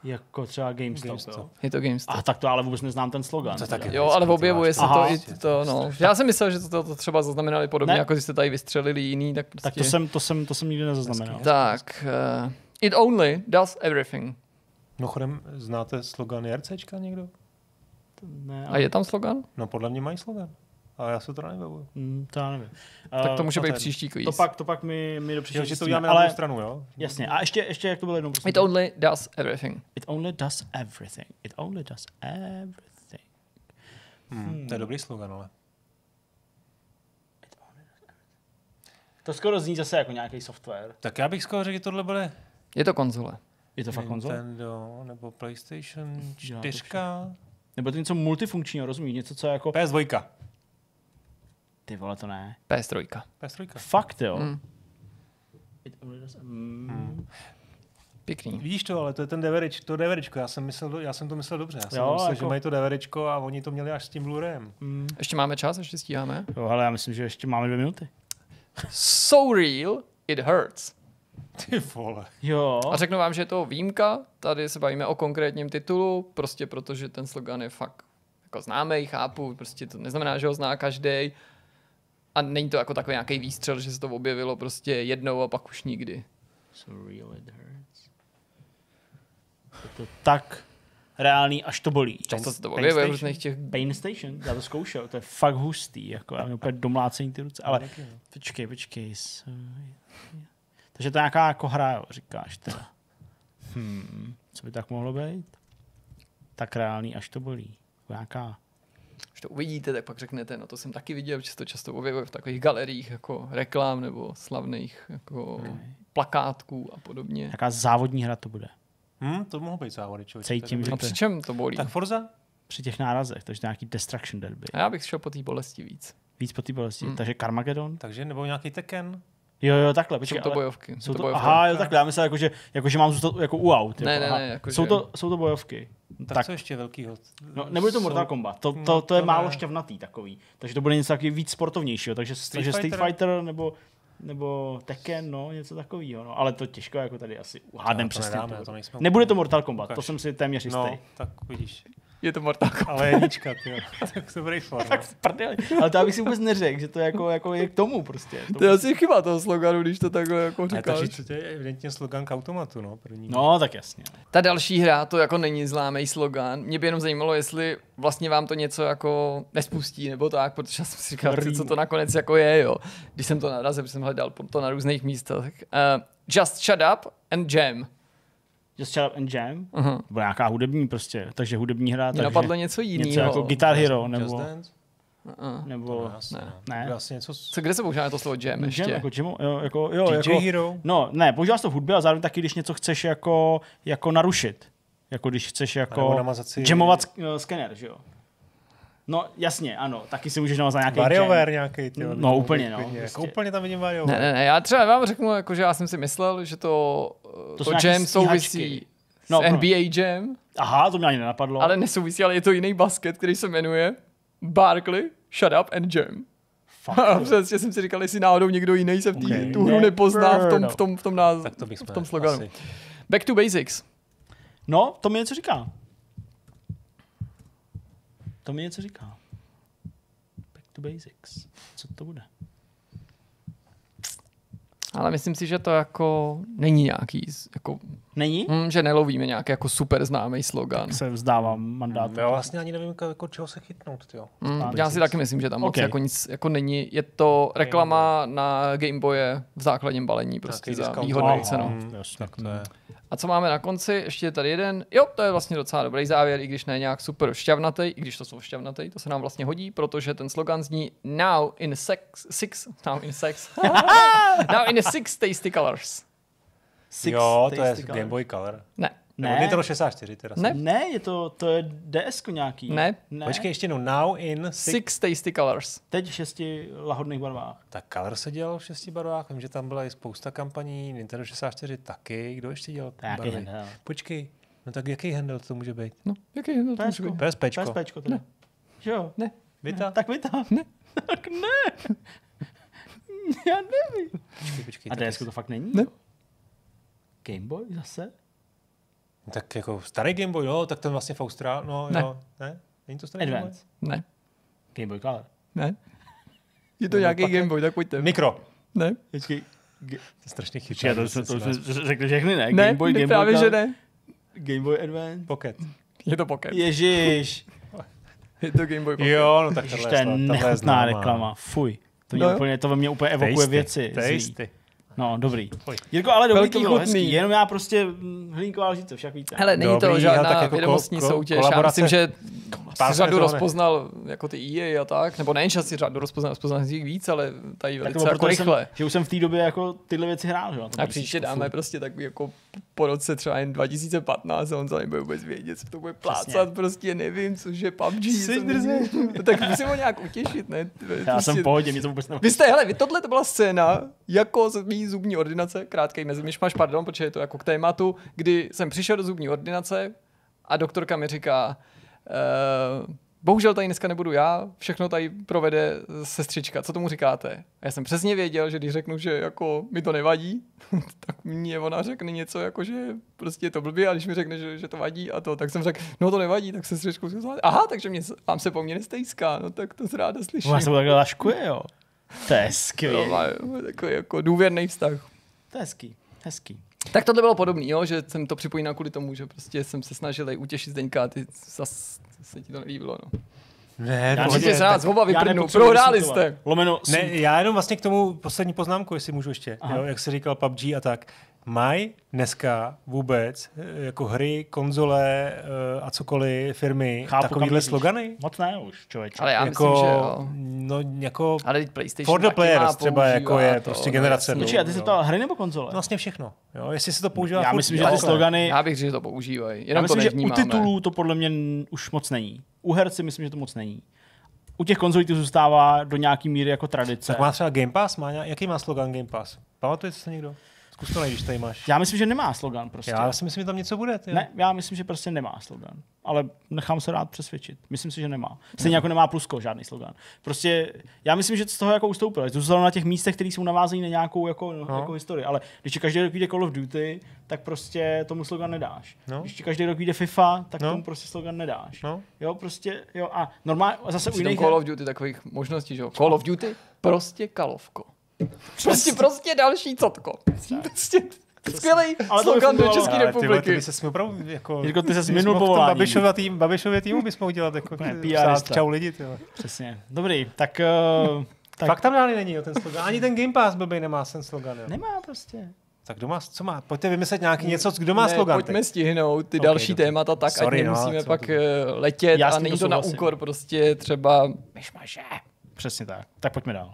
Jako třeba GameStop. GameStop. Je to GameStop. A tak to ale vůbec neznám ten slogan. To taky jo, ale objevuje se to i to, no. Já jsem myslel, že to, to, to třeba zaznamenali podobně, ne. jako když jste tady vystřelili jiný, tak prostě... Tak to prostě- jsem, to jsem, to jsem nikdy nezaznamenal. Tak, uh, it only does everything. No chodem, znáte slogan JRCčka někdo? Ne, ale... A je tam slogan? No podle mě mají slogan. Ale já se to nevybavuju. Mm, to já nevím. Tak to eh, může uh, být příští kvíz. To pak, to pak my, my do příští jo, že to uděláme ale... na stranu, jo? Jasně. A ještě, ještě jak to bylo jednou. Prostě. It only does everything. It only does everything. It only does everything. Hmm, hmm. To je dobrý slogan, ale. To skoro zní zase jako nějaký software. Tak já bych skoro řekl, že tohle bude... Je to konzole. Je to fakt konzole? Nintendo nebo PlayStation 4. Nebo to něco multifunkčního, rozumíš? Něco, co jako... PS2. Ty vole, to ne. PS3. PS3. Fakt, jo. Mm. Pěkný. Vidíš to, ale to je ten deverič, to deveričko, já jsem, myslel, já jsem to myslel dobře, já jsem jo, myslel, jako... že mají to deveričko a oni to měli až s tím blu Mm. Ještě máme čas, ještě stíháme? Jo, ale já myslím, že ještě máme dvě minuty. so real, it hurts. Ty vole. Jo. A řeknu vám, že je to výjimka, tady se bavíme o konkrétním titulu, prostě protože ten slogan je fakt jako známý, chápu, prostě to neznamená, že ho zná každý, a není to jako takový nějaký výstřel, že se to objevilo prostě jednou a pak už nikdy. So real it hurts. Je to tak reálný, až to bolí. Často se to objevuje v různých těch... Pain Station, já to zkoušel, to je fakt hustý, jako já měl úplně domlácení ty ruce, ale no. počkej, počkej. Takže to je nějaká jako hra, jo, říkáš teda. Hmm, co by tak mohlo být? Tak reálný, až to bolí. Jako nějaká když to uvidíte, tak pak řeknete, no to jsem taky viděl, se to často objevuje v takových galeriích jako reklám nebo slavných jako hmm. plakátků a podobně. Jaká závodní hra to bude? Hmm, to mohlo být závody, člověk. Cítím, že a no, přičem to bolí? Tak Forza? Při těch nárazech, takže nějaký Destruction Derby. A já bych šel po té bolesti víc. Víc po té bolesti, hmm. takže Carmageddon? Takže nebo nějaký Tekken? Jo, jo, takhle. Počkej, jsou to bojovky. Jsou to, bojovky. Aha, jo, takhle. Já myslím, jako, že, jako, že mám zůstat jako u aut. Jako, ne, ne, ne, jako, jsou, že... to, jsou to bojovky. No, tak, tak, co ještě velkýho? No, nebude to Mortal Kombat, to, no, to, to, je málo šťavnatý takový, takže to bude něco takový víc sportovnějšího, takže Street, takže Fighter. Street Fighter nebo nebo Tekken, no, něco takového, no, ale to těžko jako tady asi uhádnem no, přesně. to nebude to Mortal Kombat, Ukaž. to jsem si téměř no, jistý. No, tak vidíš je to Mortal Kombat. Ale jednička, jo. tak dobrý forma. Tak no. prdeli. Ale to abych si vůbec neřekl, že to jako, jako je k tomu prostě. To, to je prostě- asi chyba toho sloganu, když to takhle jako říkáš. Ale to je evidentně slogan k automatu, no. První. No, tak jasně. Ta další hra, to jako není zlámej slogan. Mě by jenom zajímalo, jestli vlastně vám to něco jako nespustí nebo tak, protože já jsem si říkal, co to nakonec jako je, jo. Když jsem to narazil, jsem hledal to na různých místech. Uh, Just Shut Up and Jam. Just Shut Up and Jam, uh-huh. nebo nějaká hudební prostě, takže hudební hra. Mě napadlo něco jiného. Něco jako Guitar Hero, nebo... Just Dance? Uh-uh. Nebo asi, ne. ne. Asi něco... Co, kde se používá to slovo jam ještě? Jam, jako, jamu, jo, jako, jo, DJ jako, Hero? No, ne, používáš to v hudbě a zároveň taky, když něco chceš jako, jako narušit. Jako když chceš jako jamovat sk- skener, že jo? No jasně, ano, taky si můžeš za nějaký Variover nějaký. no, no úplně, no. Klidně. Prostě. Jako úplně tam vidím variover. Ne, ne, ne, já třeba vám řeknu, jako, že já jsem si myslel, že to, to, to jam souvisí no, s NBA no. Jam. Aha, to mě ani nenapadlo. Ale nesouvisí, ale je to jiný basket, který se jmenuje Barkley, Shut Up and Jam. Fakt, Přesně jsem si říkal, jestli náhodou někdo jiný se v tý, okay. tu hru nepozná v tom, v tom, v tom, v tom, v tom sloganu. Asi. Back to Basics. No, to mi něco říká. To mi něco říká. Back to basics. Co to bude? Ale myslím si, že to jako není nějaký jako Není? Hmm, že nelovíme nějaký jako super známý slogan. Tak se vzdávám mandátu. Hmm, já vlastně ani nevím, jako čeho se chytnout, Tyjo. Hmm, já si taky myslím, že tam okay. moc jako nic jako není. Je to reklama Game na Gameboye v základním balení prostě za výhodnou cenu. Hmm, tak to no. je. A co máme na konci? Ještě je tady jeden. Jo, to je vlastně docela dobrý závěr, i když ne nějak super šťavnatý, i když to jsou šťavnatý, to se nám vlastně hodí, protože ten slogan zní Now in sex, six, now in sex, now in six tasty colors. Six jo, to je Game Boy Color. Ne. Ne. Nebo Nintendo 64 teda. Ne, ne je to, to je ds nějaký. Ne. ne. Počkej, ještě jednou. Now in six... six Tasty Colors. Teď v šesti lahodných barvách. Tak Color se dělal v šesti barvách. Vím, že tam byla i spousta kampaní. Nintendo 64 taky. Kdo ještě dělal barvy? Jen, Počkej. No tak jaký handle to může být? No, jaký handle to může být? PSPčko. PSPčko teda. Ne. Jo. Ne. Vita? Ne. Tak Vita. Ne. tak ne. Já nevím. Počkej, počkej. A ds to fakt není? Ne. Jo? Game Boy zase? Tak jako starý Game Boy, jo, tak ten vlastně v Austrálii, no ne. jo, ne? Není to starý Game Boy? Ne. Game Boy Color? Ne. Je to nějaký Game Boy, tak pojďte. Mikro. Ne. Počkej. To to strašně chytrý. Já to, to, to, řekl všechny, ne? ne Game Boy, Game právě Boy že ne. Game Boy Advance. Pocket. Je to Pocket. Ježíš. je to Game Boy Pocket. Jo, no tak tohle je, je nechutná reklama. Fuj. To mě no. úplně, to ve mně úplně evokuje Tasty. věci. Tasty. No, dobrý. Oj. Jirko, ale dobrý Velký kýho, hezký, jenom já prostě hm, hlínková lžíce, však víte. Hele, není dobrý, to žádná tak jako vědomostní ko- ko- soutěž, já myslím, že si řadu rozpoznal jako ty EA a tak, nebo nejen, že si řadu rozpoznal, rozpoznal jich víc, ale tady velice tak, jako rychle. Jsem, že už jsem v té době jako tyhle věci hrál, že? A příště dáme prostě tak jako po roce třeba jen 2015 a on za nebude vůbec vědět, co to bude plácat, Přesně. prostě nevím, což je PUBG. tak musím ho nějak utěšit, ne? Já jsem prostě- v pohodě, mě to vůbec Vy jste, hele, tohle to byla scéna, jako zubní ordinace, krátký mezimišmaš, pardon, protože je to jako k tématu, kdy jsem přišel do zubní ordinace a doktorka mi říká, uh, bohužel tady dneska nebudu já, všechno tady provede sestřička, co tomu říkáte? A já jsem přesně věděl, že když řeknu, že jako mi to nevadí, tak mě ona řekne něco jako, že prostě je to blbě a když mi řekne, že, že to vadí a to, tak jsem řekl, no to nevadí, tak sestřičku zkusil. Aha, takže mě, vám se po mně nestejská, no tak to zráda slyším. Ona se takhle laškuje, jo. To je skvělý. No, takový jako důvěrný vztah. To je hezký, hezký. Tak tohle bylo podobný, jo, že jsem to připojil kvůli tomu, že prostě jsem se snažil utěšit Zdeňka a ty zase se ti to nelíbilo, no. Ne, já určitě se nás oba prohráli jste. Lomeno, ne, já jenom vlastně k tomu poslední poznámku, jestli můžu ještě, jo, jak se říkal PUBG a tak mají dneska vůbec eh, jako hry, konzole eh, a cokoliv firmy Chápu, takovýhle slogany? Moc ne už, člověče. Ale já jako, myslím, že jo. No, jako Ale teď PlayStation for the players třeba jako je to, prostě generace. Počkej, a ty no, se no. to hry nebo konzole? No, vlastně všechno. Jo, jestli se to používá Já myslím, že ty slogany... Já bych řekl, že to používají. já myslím, to že u titulů to podle mě už moc není. U herci myslím, že to moc není u těch konzolí to zůstává do nějaký míry jako tradice. Tak má třeba Game Pass? Má nějaký, jaký má slogan Game Pass? Pamatuje se někdo? Zkus to když tady máš. Já myslím, že nemá slogan prostě. Já si myslím, že tam něco bude. ne, já myslím, že prostě nemá slogan. Ale nechám se rád přesvědčit. Myslím si, že nemá. Stejně jako nemá Plusko žádný slogan. Prostě já myslím, že z toho jako ustoupil. Zůstalo na těch místech, které jsou navázané na nějakou jako, no. jako historii. Ale když ti každý rok vyjde Call of Duty, tak prostě tomu slogan nedáš. No. Když ti každý rok vyjde FIFA, tak no. tomu prostě slogan nedáš. No. Jo, prostě, jo. A normálně zase u jiných... Call of Duty takových možností, že jo? Call of Duty, prostě kalovko. Prostě, prostě další cotko. Prostě. Skvělý slogan do České republiky. Ty, ty se opravdu jako... Jirko, ty se povolání. Babišově, tým, Babišově týmu bychom mohl dělat jako... Ne, PR čau lidi, ty. Přesně. Dobrý, tak... Uh, tak... Fakt tam dál není, jo, ten slogan. Ani ten Game Pass blbej nemá ten slogan, jo. Nemá prostě. Tak kdo má, co má? Pojďte vymyslet nějaký něco, kdo má ne, slogan. Pojďme teď. stihnout ty okay, další dobře. témata tak, Sorry, ať no, nemusíme no, pak to... Eh, letět Já a není to na úkor prostě třeba Myšmaže. Přesně tak. Tak pojďme dál.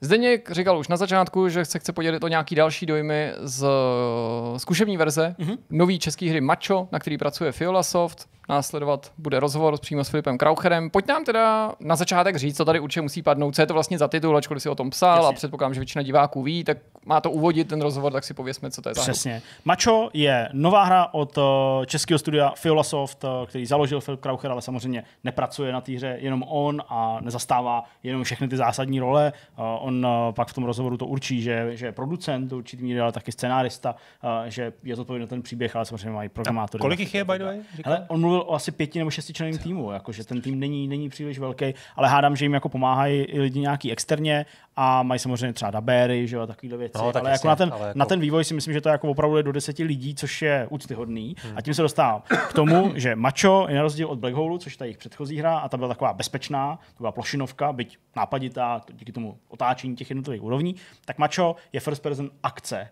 Zdeněk říkal už na začátku, že se chce podělit o nějaký další dojmy z eh, zkušební verze mm-hmm. nový český hry Macho, na který pracuje Fiola Soft. Následovat bude rozhovor přímo s Filipem Kraucherem. Pojď nám teda na začátek říct, co tady určitě musí padnout, co je to vlastně za titul, ačkoliv si o tom psal Jasně. a předpokládám, že většina diváků ví, tak má to uvodit ten rozhovor, tak si pověsme, co to je za Přesně. Hru. Macho je nová hra od eh, českého studia Fiolasoft, eh, který založil Filip Kraucher, ale samozřejmě nepracuje na té hře jenom on a nezastává jenom všechny ty zásadní role. Eh, on pak v tom rozhovoru to určí, že, že je producent, do určitý míry, ale taky scenárista, že je zodpovědný na ten příběh, ale samozřejmě mají programátory. A kolik jich je, by the way? Hele, on mluvil mluvil o asi pěti nebo šesti členům týmu, jakože ten tým není, není příliš velký, ale hádám, že jim jako pomáhají i lidi nějaký externě a mají samozřejmě třeba dabéry, že jo, a takovýhle věci. No, tak ale, jako jasně, jako na ten, ale jako na ten vývoj si myslím, že to je jako opravdu je do deseti lidí, což je úctyhodný. Hmm. A tím se dostávám k tomu, že Macho je na rozdíl od Black Hole, což je ta jejich předchozí hra, a ta byla taková bezpečná, to byla plošinovka, byť nápaditá, díky tomu otáčení těch jednotlivých úrovní, tak Macho je first person akce,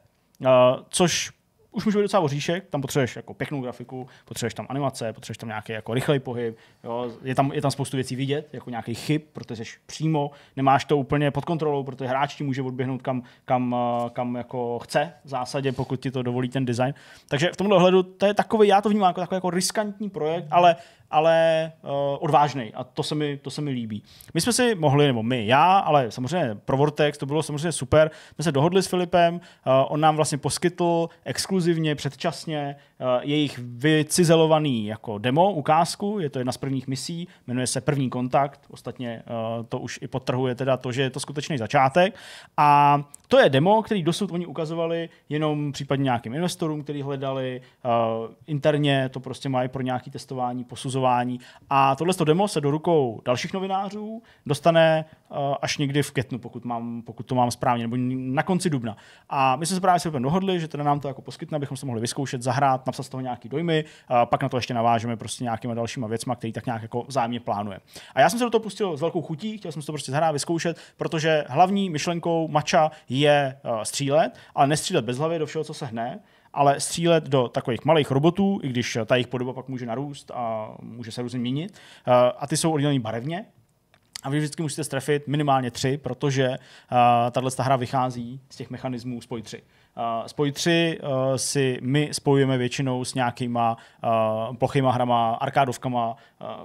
eh, což už může být docela oříšek, tam potřebuješ jako pěknou grafiku, potřebuješ tam animace, potřebuješ tam nějaký jako rychlej pohyb, jo, je, tam, je tam spoustu věcí vidět, jako nějaký chyb, protože jsi přímo, nemáš to úplně pod kontrolou, protože hráč ti může odběhnout kam, kam, eh, kam jako chce v zásadě, pokud ti to dovolí ten design. Takže v tomto ohledu to je takový, já to vnímám jako takový jako riskantní projekt, ale ale uh, eh, odvážný a to se, mi, to se mi líbí. My jsme si mohli, nebo my, já, ale samozřejmě pro Vortex, to bylo samozřejmě super, my se dohodli s Filipem, uh, on nám vlastně poskytl exkluzivně, předčasně uh, jejich vycizelovaný jako demo, ukázku, je to jedna z prvních misí, jmenuje se První kontakt, ostatně uh, to už i potrhuje teda to, že je to skutečný začátek a to je demo, který dosud oni ukazovali jenom případně nějakým investorům, který hledali, uh, interně to prostě mají pro nějaký testování, posuzování hlasování. A tohle demo se do rukou dalších novinářů dostane eh, až někdy v květnu, pokud, mám, pokud to mám správně, nebo na konci dubna. A my jsme se právě s dohodli, že teda nám to jako poskytne, abychom se mohli vyzkoušet, zahrát, napsat z toho nějaký dojmy, a eh, pak na to ještě navážeme prostě nějakýma dalšíma věcma, které tak nějak jako zájemně plánuje. A já jsem se do toho pustil s velkou chutí, chtěl jsem to prostě zahrát, vyzkoušet, protože hlavní myšlenkou mača je eh, střílet, ale nestřílet bez hlavy do všeho, co se hne, ale střílet do takových malých robotů, i když eh, ta jejich podoba pak může narůst a může se různě měnit. Eh, a ty jsou oddělené barevně, a vy vždycky musíte strefit minimálně tři, protože uh, tahle hra vychází z těch mechanismů spoj tři. Eh, spoj 3 eh, si my spojujeme většinou s nějakýma eh, plochýma hrama, arkádovkama,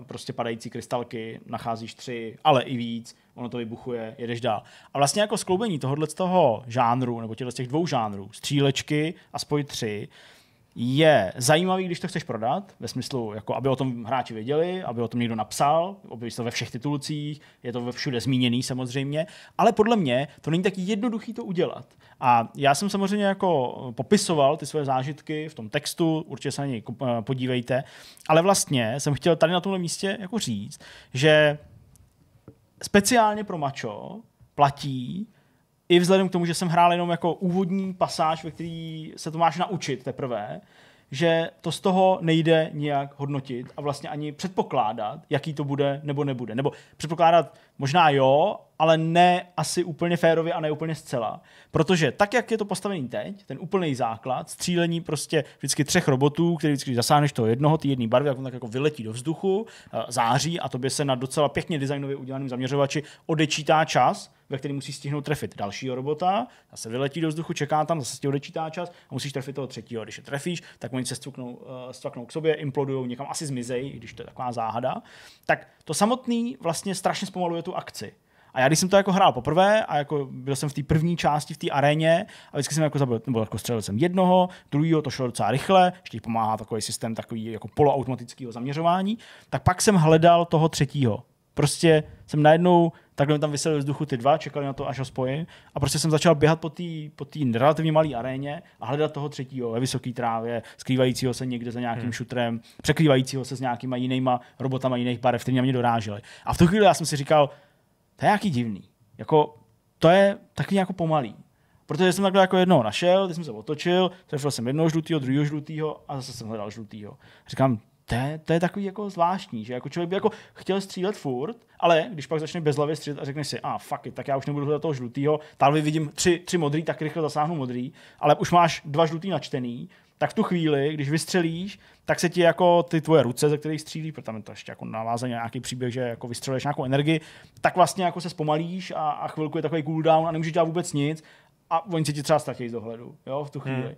prostě padající krystalky, nacházíš tři, ale i víc, ono to vybuchuje, jedeš dál. A vlastně jako skloubení tohohle z toho žánru, nebo těchto těch dvou žánrů, střílečky a spoj 3, je zajímavý, když to chceš prodat, ve smyslu, jako aby o tom hráči věděli, aby o tom někdo napsal, objeví to ve všech titulcích, je to všude zmíněný samozřejmě, ale podle mě to není tak jednoduchý to udělat. A já jsem samozřejmě jako popisoval ty své zážitky v tom textu, určitě se na něj eh, podívejte, ale vlastně jsem chtěl tady na tomhle místě jako říct, že speciálně pro mačo platí, i vzhledem k tomu, že jsem hrál jenom jako úvodní pasáž, ve který se to máš naučit teprve, že to z toho nejde nijak hodnotit a vlastně ani předpokládat, jaký to bude nebo nebude. Nebo předpokládat Možná jo, ale ne asi úplně férově a ne úplně zcela. Protože tak, jak je to postavený teď, ten úplný základ, střílení prostě vždycky třech robotů, který vždycky zasáhneš toho jednoho, ty jedné barvy, jak on tak jako vyletí do vzduchu, eh, září a tobě se na docela pěkně designově udělaném zaměřovači odečítá čas, ve který musí stihnout trefit dalšího robota, zase vyletí do vzduchu, čeká tam, zase ti odečítá čas a musíš trefit toho třetího. Když je trefíš, tak oni se stvuknou, uh, eh, stvaknou k sobě, implodují, někam asi zmizej, i když to je taková záhada. Tak to samotný vlastně strašně zpomaluje tu akci. A já když jsem to jako hrál poprvé a jako byl jsem v té první části v té aréně a vždycky jsem jako zabil, nebo jako střelil jsem jednoho, druhýho to šlo docela rychle, ještě pomáhá takový systém takový jako poloautomatického zaměřování, tak pak jsem hledal toho třetího. Prostě jsem najednou takhle tam vysel z duchu ty dva, čekali na to, až ho spojím. A prostě jsem začal běhat po té po relativně malé aréně a hledat toho třetího ve vysoké trávě, skrývajícího se někde za nějakým hmm. šutrem, překrývajícího se s nějakýma jinýma robotama jiných barev, které na mě dorážely. A v tu chvíli já jsem si říkal, to je nějaký divný. Jako, to je takový jako pomalý. Protože jsem takhle jako jednoho našel, když jsem se otočil, trefil jsem jednoho žlutého, druhého žlutého a zase jsem hledal žlutého. Říkám, to je, to je takový jako zvláštní, že jako člověk by jako chtěl střílet furt, ale když pak začne bezlavě střílet a řekneš si, a ah, fuck it, tak já už nebudu hledat toho žlutýho, tady vidím tři, tři modrý, tak rychle zasáhnu modrý, ale už máš dva žlutý načtený, tak v tu chvíli, když vystřelíš, tak se ti jako ty tvoje ruce, ze kterých střílíš, protože tam je to ještě jako navázaný nějaký příběh, že jako vystřeluješ nějakou energii, tak vlastně jako se zpomalíš a, a chvilku je takový cooldown a nemůžeš dělat vůbec nic a oni se ti třeba ztratí z dohledu, jo, v tu hmm. chvíli. Hmm.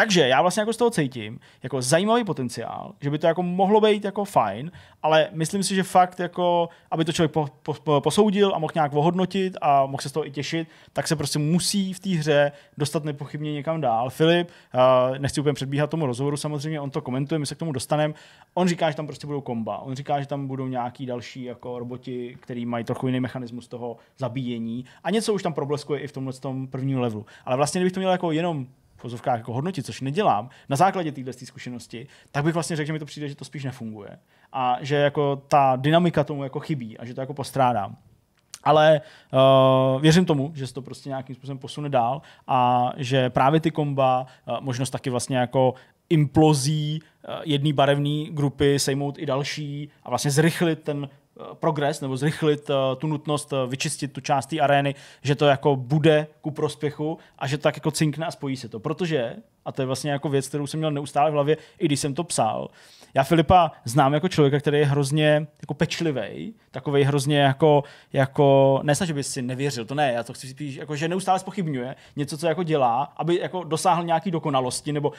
Takže já vlastně jako z toho cítím jako zajímavý potenciál, že by to jako mohlo být jako fajn, ale myslím si, že fakt jako, aby to člověk po, po, posoudil a mohl nějak ohodnotit a mohl se z toho i těšit, tak se prostě musí v té hře dostat nepochybně někam dál. Filip, uh, nechci úplně předbíhat tomu rozhovoru, samozřejmě on to komentuje, my se k tomu dostaneme. On říká, že tam prostě budou komba, on říká, že tam budou nějaký další jako roboti, který mají trochu jiný mechanismus toho zabíjení a něco už tam probleskuje i v tomhle tom prvním levelu. Ale vlastně, kdybych to měl jako jenom pozovkách jako hodnotit, což nedělám, na základě téhle zkušenosti, tak bych vlastně řekl, že mi to přijde, že to spíš nefunguje. A že jako ta dynamika tomu jako chybí a že to jako postrádám. Ale uh, věřím tomu, že se to prostě nějakým způsobem posune dál a že právě ty komba, uh, možnost taky vlastně jako implozí eh, jedné barevné grupy, sejmout i další a vlastně zrychlit ten progres nebo zrychlit eh, tu nutnost eh, vyčistit tu část té arény, že to jako bude ku prospěchu a že to tak jako cinkne a spojí se to. Protože a to je vlastně jako věc, kterou jsem měl neustále v hlavě, i když jsem to psal. Já Filipa znám jako člověka, který je hrozně jako pečlivý, takový hrozně jako, jako ne, že by si nevěřil, to ne, já to chci spíš, jako, že neustále spochybňuje něco, co jako dělá, aby jako dosáhl nějaký dokonalosti nebo uh,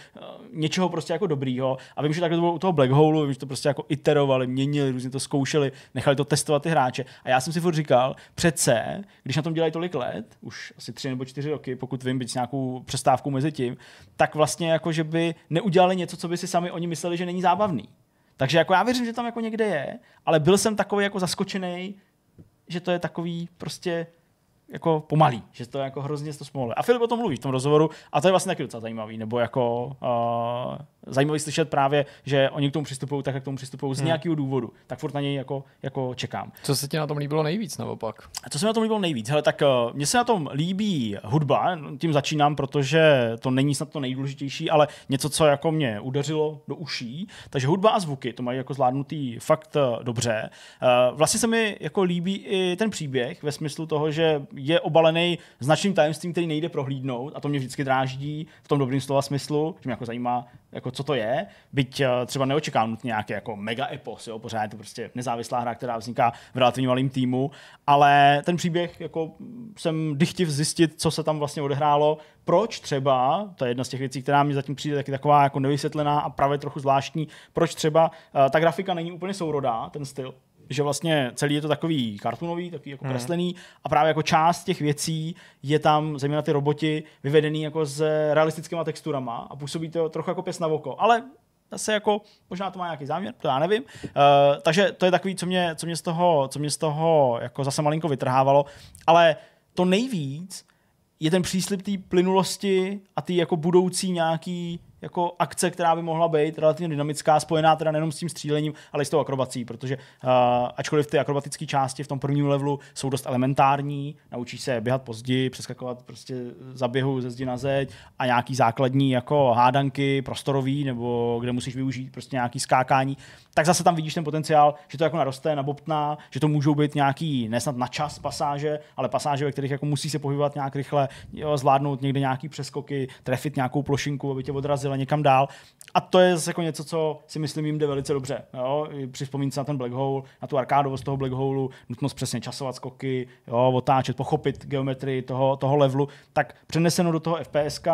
něčeho prostě jako dobrýho. A vím, že takhle to bylo u toho Black Hole, vím, že to prostě jako iterovali, měnili, různě to zkoušeli, nechali to testovat ty hráče. A já jsem si furt říkal, přece, když na tom dělají tolik let, už asi tři nebo čtyři roky, pokud vím, být nějakou přestávku mezi tím, tak tak vlastně jako, že by neudělali něco, co by si sami oni mysleli, že není zábavný. Takže jako já věřím, že tam jako někde je, ale byl jsem takový jako zaskočený, že to je takový prostě jako pomalý, že to je jako hrozně to smolé. A Filip o tom mluví v tom rozhovoru a to je vlastně taky docela zajímavý, nebo jako uh, zajímavý slyšet právě, že oni k tomu přistupují tak, jak k tomu přistupují z hmm. nějakého důvodu. Tak furt na něj jako, jako čekám. Co se ti na tom líbilo nejvíc naopak? co se mi na tom líbilo nejvíc? Hele, tak uh, mně se na tom líbí hudba, tím začínám, protože to není snad to nejdůležitější, ale něco, co jako mě udeřilo do uší. Takže hudba a zvuky, to mají jako zvládnutý fakt uh, dobře. Uh, vlastně se mi jako líbí i ten příběh ve smyslu toho, že je obalený značným tajemstvím, který nejde prohlídnout a to mě vždycky dráždí v tom dobrým slova smyslu, že mě jako zajímá, jako co to je, byť eh, třeba neočekávám nutně nějaký jako mega epos, jo, pořád je to prostě nezávislá hra, která vzniká v relativně malém týmu, ale ten příběh, jako jsem dychtiv zjistit, co se tam vlastně odehrálo, proč třeba, to je jedna z těch věcí, která mi zatím přijde taky taková jako nevysvětlená a právě trochu zvláštní, proč třeba eh, ta grafika není úplně sourodá, ten styl, že vlastně celý je to takový kartunový, takový jako hmm. kreslený a právě jako část těch věcí je tam, zejména ty roboti, vyvedený jako s realistickýma texturama a působí to trochu jako pěs na oko, ale zase jako, možná to má nějaký záměr, to já nevím. Uh, takže to je takový, co mě, co mě, z toho, co mě z toho jako zase malinko vytrhávalo, ale to nejvíc je ten příslip té plynulosti a ty jako budoucí nějaký jako akce, která by mohla být relativně dynamická, spojená teda nejenom s tím střílením, ale i s tou akrobací, protože uh, ačkoliv ty akrobatické části v tom prvním levelu jsou dost elementární, naučí se běhat později, přeskakovat prostě za běhu ze zdi na zeď a nějaký základní jako hádanky prostorový nebo kde musíš využít prostě nějaký skákání, tak zase tam vidíš ten potenciál, že to jako naroste, nabobtná, že to můžou být nějaký nesnad na čas pasáže, ale pasáže, ve kterých jako musí se pohybovat nějak rychle, jo, zvládnout někde nějaký přeskoky, trefit nějakou plošinku, aby tě odrazil vrátila někam dál. A to je zase jako něco, co si myslím jim jde velice dobře. Jo? Při vzpomínce na ten black hole, na tu arkádovost toho black hole, nutnost přesně časovat skoky, jo? otáčet, pochopit geometrii toho, toho levelu, tak přeneseno do toho FPSK,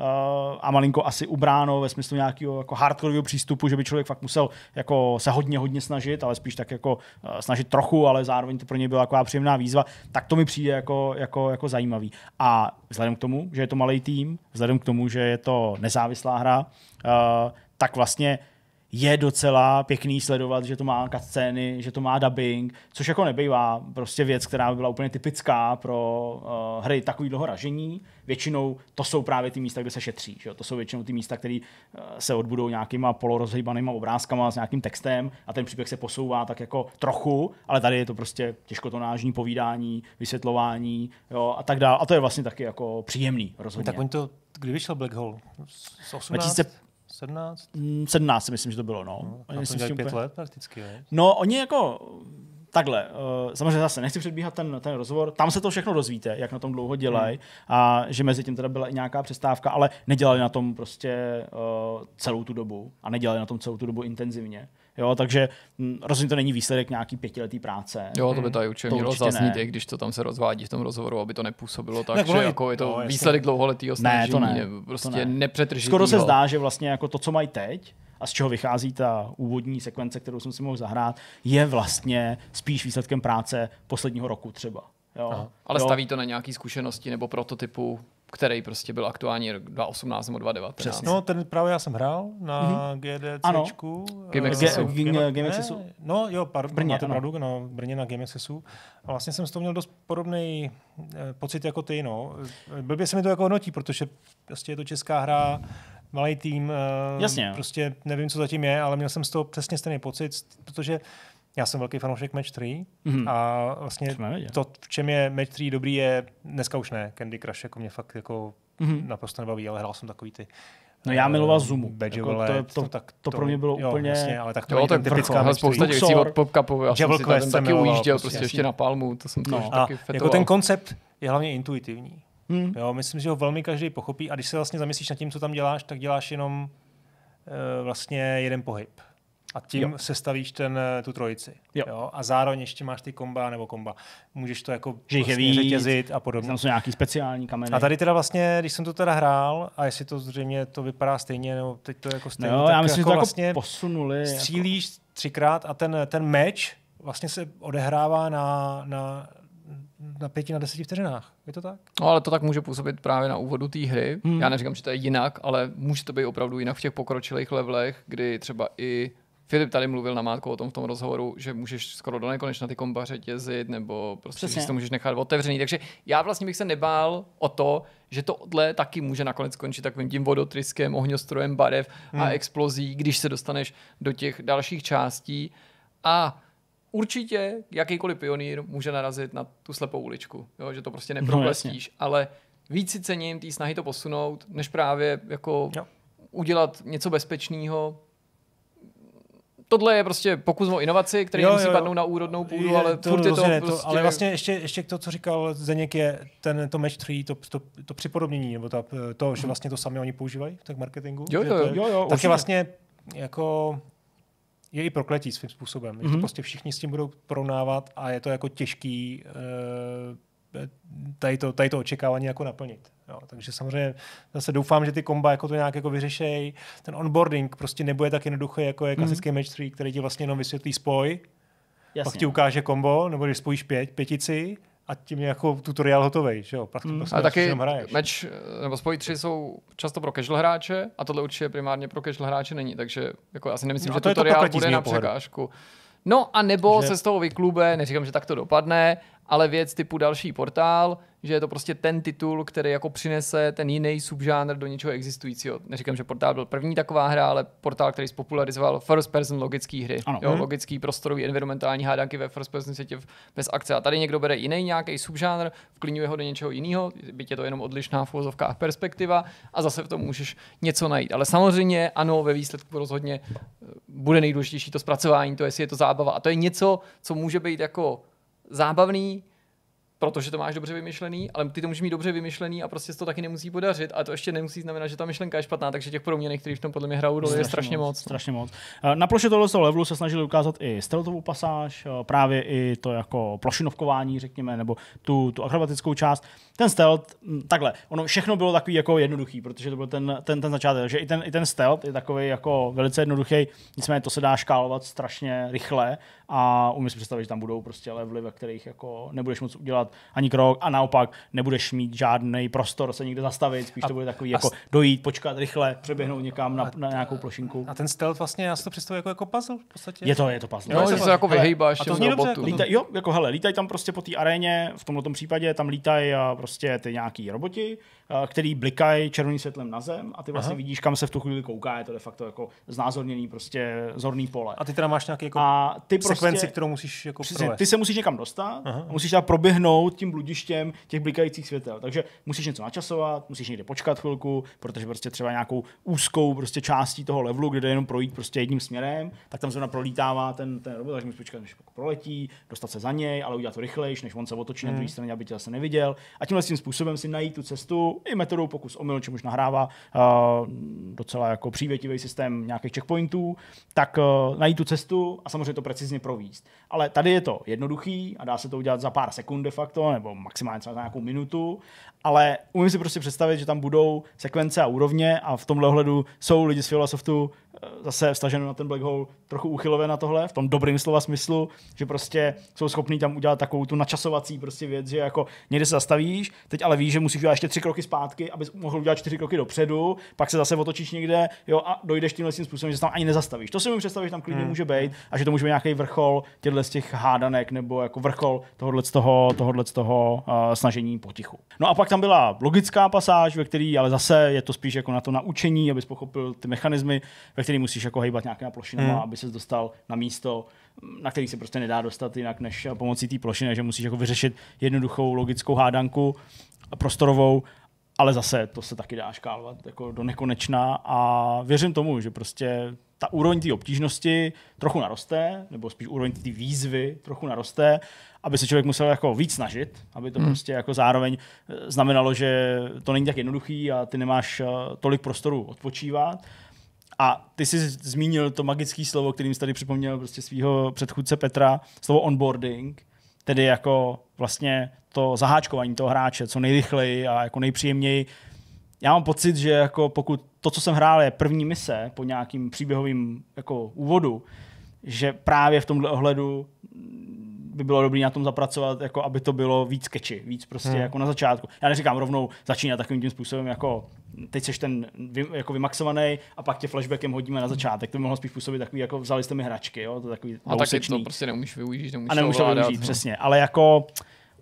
Eh, a malinko asi ubráno ve smyslu nějakého jako hardcoreového přístupu, že by člověk fakt musel jako se hodně, hodně snažit, ale spíš tak jako eh, snažit trochu, ale zároveň to pro něj byla taková příjemná výzva, tak to mi přijde jako, jako, jako zajímavý. A vzhledem k tomu, že je to malý tým, vzhledem k tomu, že je to nezávislá hra, eh, tak vlastně je docela pěkný sledovat, že to má scény, že to má dubbing, což jako nebývá prostě věc, která by byla úplně typická pro uh, hry takový ražení. Většinou to jsou právě ty místa, kde se šetří. Že jo? To jsou většinou ty místa, které uh, eh, se odbudou nějakýma polorozhýbanýma obrázkama s nějakým textem a ten příběh se posouvá tak jako trochu, ale tady je to prostě těžkotonážní povídání, vysvětlování jo? a tak dále. A to je vlastně taky jako příjemný rozhodně. Tak oni to kdy vyšel Black Hole? 18? 17? 17 mm, si myslím, že to bylo, no. no oni myslím, pět úplně... let prakticky, ne? No, oni jako takhle, uh, samozřejmě zase nechci předbíhat ten, ten rozhovor, tam se to všechno dozvíte, jak na tom dlouho dělají hmm. a že mezi tím teda byla i nějaká přestávka, ale nedělali na tom prostě uh, celou tu dobu a nedělali na tom celou tu dobu intenzivně. Jo, takže mm, rozhodně to není výsledek nějaký pětiletý práce. Jo, to by hmm. tady určitě mělo zaznít, když to tam se rozvádí v tom rozhovoru, aby to nepůsobilo tak, tak že jako je to no, výsledek dlouholetého snažení, ne, to ne, prostě ne. Skoro se zdá, že vlastně jako to, co mají teď, a z čeho vychází ta úvodní sekvence, kterou jsem si mohl zahrát, je vlastně spíš výsledkem práce posledního roku třeba. Jo. Aha. Ale jo. staví to na nějaké zkušenosti nebo prototypu, který prostě byl aktuální rok 2018 nebo 2019. Přesně. No, ten právě já jsem hrál na mm-hmm. GDCčku. Game eh, Accessu. No jo, pardon, Brně, máte ano. pravdu, no, Brně na Game A vlastně jsem s toho měl dost podobný eh, pocit jako ty, no. Eh, blbě se mi to jako hodnotí, protože prostě je to česká hra, malý tým, eh, Jasně. prostě nevím, co zatím je, ale měl jsem z toho přesně stejný pocit, protože já jsem velký fanoušek Match 3 mm-hmm. a vlastně to, v čem je Match 3 dobrý, je dneska už ne. Candy Crush jako mě fakt jako mm-hmm. naprosto nebaví, ale hrál jsem takový ty No já eh, miloval Zumu, Jako to, to, to, tak, to, to pro mě bylo jo, úplně... Jasně, ale tak to jo, ten typická vrchol, spousta věcí od Popkapu. Já jsem si tam taky miloval, ujížděl, prostě, prostě jasný. ještě na Palmu. To jsem no. taky fetoval. Jako ten koncept je hlavně intuitivní. Hmm. Jo, myslím, že ho velmi každý pochopí a když se vlastně zamyslíš nad tím, co tam děláš, tak děláš jenom eh, vlastně jeden pohyb a tím jo. sestavíš ten, eh, tu trojici. Jo. jo. A zároveň ještě máš ty komba nebo komba. Můžeš to jako že vlastně víc, řetězit a podobně. Tam jsou nějaký speciální kameny. A tady teda vlastně, když jsem to teda hrál, a jestli to zřejmě to vypadá stejně, nebo teď to jako stejně, no, tak já myslím, jako, že to jako jako vlastně jako posunuli. Střílíš jako... třikrát a ten, ten meč vlastně se odehrává na, na, na pěti, na deseti vteřinách. Je to tak? No, ale to tak může působit právě na úvodu té hry. Hmm. Já neříkám, že to je jinak, ale může to být opravdu jinak v těch pokročilých levelech, kdy třeba i Filip tady mluvil na mátku o tom v tom rozhovoru, že můžeš skoro do nekonečna ty kombaře jezdit, nebo prostě si to můžeš nechat otevřený. Takže já vlastně bych se nebál o to, že tohle taky může nakonec skončit takovým tím vodotryskem, ohňostrojem barev hmm. a explozí, když se dostaneš do těch dalších částí. A určitě jakýkoliv pionýr může narazit na tu slepou uličku, jo? že to prostě neproblestíš, no, ale víc si cením té snahy to posunout, než právě jako jo. udělat něco bezpečného, tohle je prostě pokus o inovaci, který jo, nemusí jo, jo. padnout na úrodnou půdu, je, ale to, furt je to, prostě... to Ale vlastně ještě, ještě to, co říkal Zeněk, je ten, to match 3, to, to, to připodobnění, nebo ta, to, že hmm. vlastně to sami oni používají v tak marketingu. Jo, jo, jo, jo, jo tak je vlastně jako je i prokletí svým způsobem. Mm-hmm. Že to hmm. prostě všichni s tím budou porovnávat a je to jako těžký eh, tady to, tady to očekávání jako naplnit. Jo, takže samozřejmě zase doufám, že ty komba jako to nějak jako vyřešejí. Ten onboarding prostě nebude tak jednoduchý, jako je mhm. klasický mm. match 3, který ti vlastně jenom vysvětlí spoj, Jasně. pak ti ukáže kombo, nebo když spojíš pět, pětici, a tím je jako tutoriál hotový, že jo? Mhm. Prostě, mm. prostě a taky meč, nebo spoj 3 jsou často pro casual hráče a tohle určitě primárně pro casual hráče není, takže jako asi nemyslím, no, že tutoriál bude na překážku. No a nebo že... se z toho vyklube, neříkám, že tak to dopadne, ale věc typu další portál, že je to prostě ten titul, který jako přinese ten jiný subžánr do něčeho existujícího. Neříkám, že portál byl první taková hra, ale portál, který spopularizoval first person logické hry. Ano. Jo, mhm. logický prostorový environmentální hádanky ve first person světě bez akce. A tady někdo bere jiný nějaký subžánr, vklínuje ho do něčeho jiného, byť je to jenom odlišná fózovka a perspektiva a zase v tom můžeš něco najít. Ale samozřejmě ano, ve výsledku rozhodně eh, bude nejdůležitější to zpracování, to jestli je to zábava. A to je něco, co může být jako zábavný, protože to máš dobře vymyšlený, ale ty to můžeš mít dobře vymyšlený a prostě se to taky nemusí podařit. A to ještě nemusí znamenat, že ta myšlenka je špatná, takže těch proměn, které v tom podle mě hrajou je strašně moc. moc. No. Strašně moc. Eh, na ploše tohoto levelu se snažili ukázat i stealthovou pasáž, eh, právě i to jako plošinovkování, řekněme, nebo tu, tu akrobatickou část. Ten stealth, hm, takhle, ono všechno bylo takový jako jednoduchý, protože to byl ten, ten, ten začátek. Takže i ten, i ten stealth je takový jako velice jednoduchý, nicméně to se dá škálovat strašně rychle a umím si představit, že tam budou prostě levely, ve kterých jako nebudeš moc udělat udělat ani krok a naopak nebudeš mít žádný prostor se někde zastavit, spíš a, to bude takový jako st- dojít, počkat rychle, přeběhnout někam na, na nějakou plošinku. A ten stealth vlastně, já si to představuji jako, jako puzzle v podstatě. Je to, je to puzzle. Jo, to, jako se jako A to zní dobře. Jako Líta, jo, jako hele, lítají tam prostě po té aréně, v tomto případě tam lítají prostě ty nějaký roboti, Eh, který blikají červeným světlem na zem a ty vlastně Aha. vidíš, kam se v tu chvíli kouká. Je to de facto jako znázorněný prostě zorný pole. A ty teda máš nějaký jako a ty prostě, sekvenci, kterou musíš jako přesně, Ty se musíš někam dostat Aha. a musíš tam proběhnout tím bludištěm těch blikajících světel. Takže musíš něco načasovat, musíš někde počkat chvilku, protože prostě třeba nějakou úzkou prostě částí toho levelu, kde jde jenom projít prostě jedním směrem, tak tam zrovna prolítává ten, ten robot, takže musíš počkat, než proletí, dostat se za něj, ale udělat to rychlejš, než on se otočí hmm. na mhm. druhé straně, aby tě zase neviděl. A tímhle tím způsobem si najít tu cestu i metodou pokus omyl, čemuž nahrává uh, docela jako přívětivý systém nějakých checkpointů, tak uh, najít tu cestu a samozřejmě to precizně províst. Ale tady je to jednoduchý a dá se to udělat za pár sekund de facto, nebo maximálně třeba za nějakou minutu, ale umím si prostě představit, že tam budou sekvence a úrovně a v tomhle ohledu jsou lidi z Filosoftu zase vstaženo na ten black hole, trochu uchylové na tohle, v tom dobrým slova smyslu, že prostě jsou schopní tam udělat takovou tu načasovací prostě věc, že jako někde se zastavíš, teď ale víš, že musíš udělat ještě tři kroky zpátky, abys mohl udělat čtyři kroky dopředu, pak se zase otočíš někde jo, a dojdeš tímhle tím způsobem, že se tam ani nezastavíš. To si můžu představit, že tam klidně hmm. může být a že to může být nějaký vrchol těchto z těch hádanek nebo jako vrchol tohohle z toho, tohohle z toho uh, snažení potichu. No a pak tam byla logická pasáž, ve který ale zase je to spíš jako na to naučení, abys pochopil ty mechanismy, ve který musíš jako hejbat nějaká plošinama, hmm. aby se dostal na místo, na který se prostě nedá dostat jinak než eh, pomocí té plošiny, že musíš jako vyřešit jednoduchou logickou hádanku prostorovou, ale zase to se taky dá škálovat jako do nekonečna a věřím tomu, že prostě ta úroveň té obtížnosti trochu naroste, nebo spíš úroveň té výzvy trochu naroste, aby se člověk musel jako víc snažit, aby to hmm. prostě jako zároveň eh, znamenalo, že to není tak jednoduchý a ty nemáš eh, tolik prostoru odpočívat, a ty jsi zmínil to magické slovo, kterým jsi tady připomněl prostě svého předchůdce Petra, slovo onboarding, tedy jako vlastně to zaháčkování toho hráče co nejrychleji a jako nejpříjemněji. Já mám pocit, že jako pokud to, co jsem hrál, je první mise po nějakým příběhovým jako úvodu, že právě v tomto ohledu by bylo dobré na tom zapracovat, jako aby to bylo víc keči, víc prostě hmm. jako na začátku. Já neříkám rovnou začínat takovým tím způsobem, jako teď jsi ten vy, jako vymaxovaný a pak tě flashbackem hodíme na začátek. To by mohlo spíš působit takový, jako vzali jste mi hračky, jo? to takový A taky to prostě neumíš využít, nemůžeš a nemůžeš to využít, no. přesně. Ale jako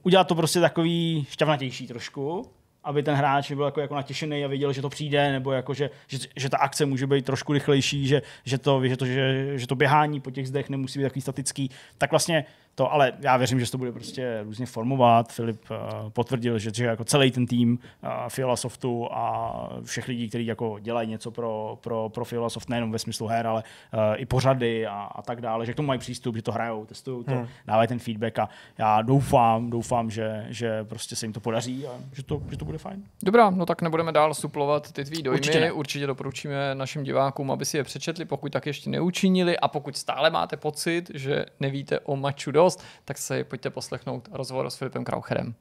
udělat to prostě takový šťavnatější trošku, aby ten hráč byl jako, jako natěšený a věděl, že to přijde, nebo jako, že, že, že ta akce může být trošku rychlejší, že, že, to, že, to, že, že to běhání po těch zdech nemusí být takový statický, tak vlastně to, ale já věřím, že se to bude prostě různě formovat. Filip uh, potvrdil, že, že jako celý ten tým uh, eh, Fiola Softu a všech lidí, kteří jako dělají něco pro, pro, pro Fiola Soft, nejenom ve smyslu her, ale uh, i pořady a, a, tak dále, že k tomu mají přístup, že to hrajou, testují to, hmm. dávají ten feedback a já doufám, doufám, že, že prostě se jim to podaří a že to, že to bude fajn. Dobrá, no tak nebudeme dál suplovat ty tvý dojmy. Určitě, Určitě doporučíme našim divákům, aby si je přečetli, pokud tak ještě neučinili a pokud stále máte pocit, že nevíte o Mačudo, host, tak si pojďte poslechnout rozhovor s Filipem Kraucherem.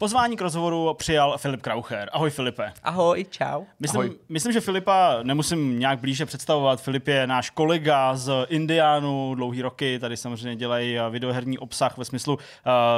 Pozvání k rozhovoru přijal Filip Kraucher. Ahoj Filipe. Ahoj, čau. Myslím, Ahoj. myslím, že Filipa nemusím nějak blíže představovat. Filip je náš kolega z Indiánu dlouhý roky, tady samozřejmě dělají eh, videoherní obsah ve smyslu uh,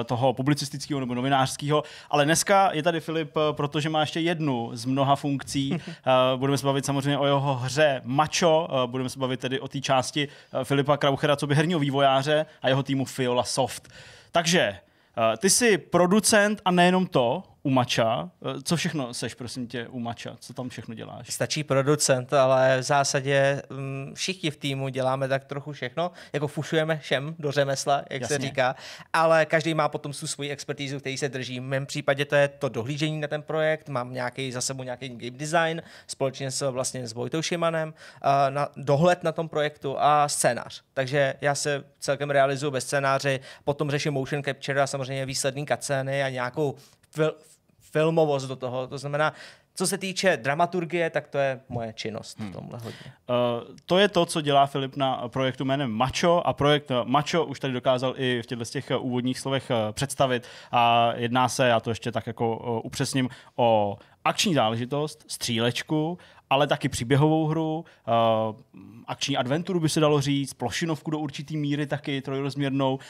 toho publicistického nebo novinářského, ale dneska je tady Filip, eh, protože má ještě jednu z mnoha funkcí. uh, budeme se bavit samozřejmě o jeho hře Macho, uh, budeme se bavit tedy o té části Filipa Krauchera, co by herního vývojáře a jeho týmu Fiola Soft. Takže Eh, ty jsi producent a nejenom to, u mača. Eh, co všechno seš, prosím tě, u mača? Co tam všechno děláš? Stačí producent, ale v zásadě mm, všichni v týmu děláme tak trochu všechno. Jako fušujeme všem do řemesla, jak Jasně. se říká. Ale každý má potom tu svoji expertízu, který se drží. V mém případě to je to dohlížení na ten projekt. Mám nějaký za sebou nějaký game design společně s, vlastně s Vojtou Šimanem, eh, na, dohled na tom projektu a scénář. Takže já se celkem realizuju bez scénáři, potom řeším motion capture a samozřejmě výsledný kaceny a nějakou filmovost do toho. To znamená, co se týče dramaturgie, tak to je moje činnost hmm. v tomhle hodně. Uh, to je to, co dělá Filip na projektu jménem Macho a projekt Macho už tady dokázal i v těchto těch úvodních slovech eh, představit a jedná se, já to ještě tak jako eh, upřesním, o akční záležitost, střílečku ale taky příběhovou hru, uh, akční adventuru by se dalo říct, plošinovku do určitý míry taky trojrozměrnou, uh,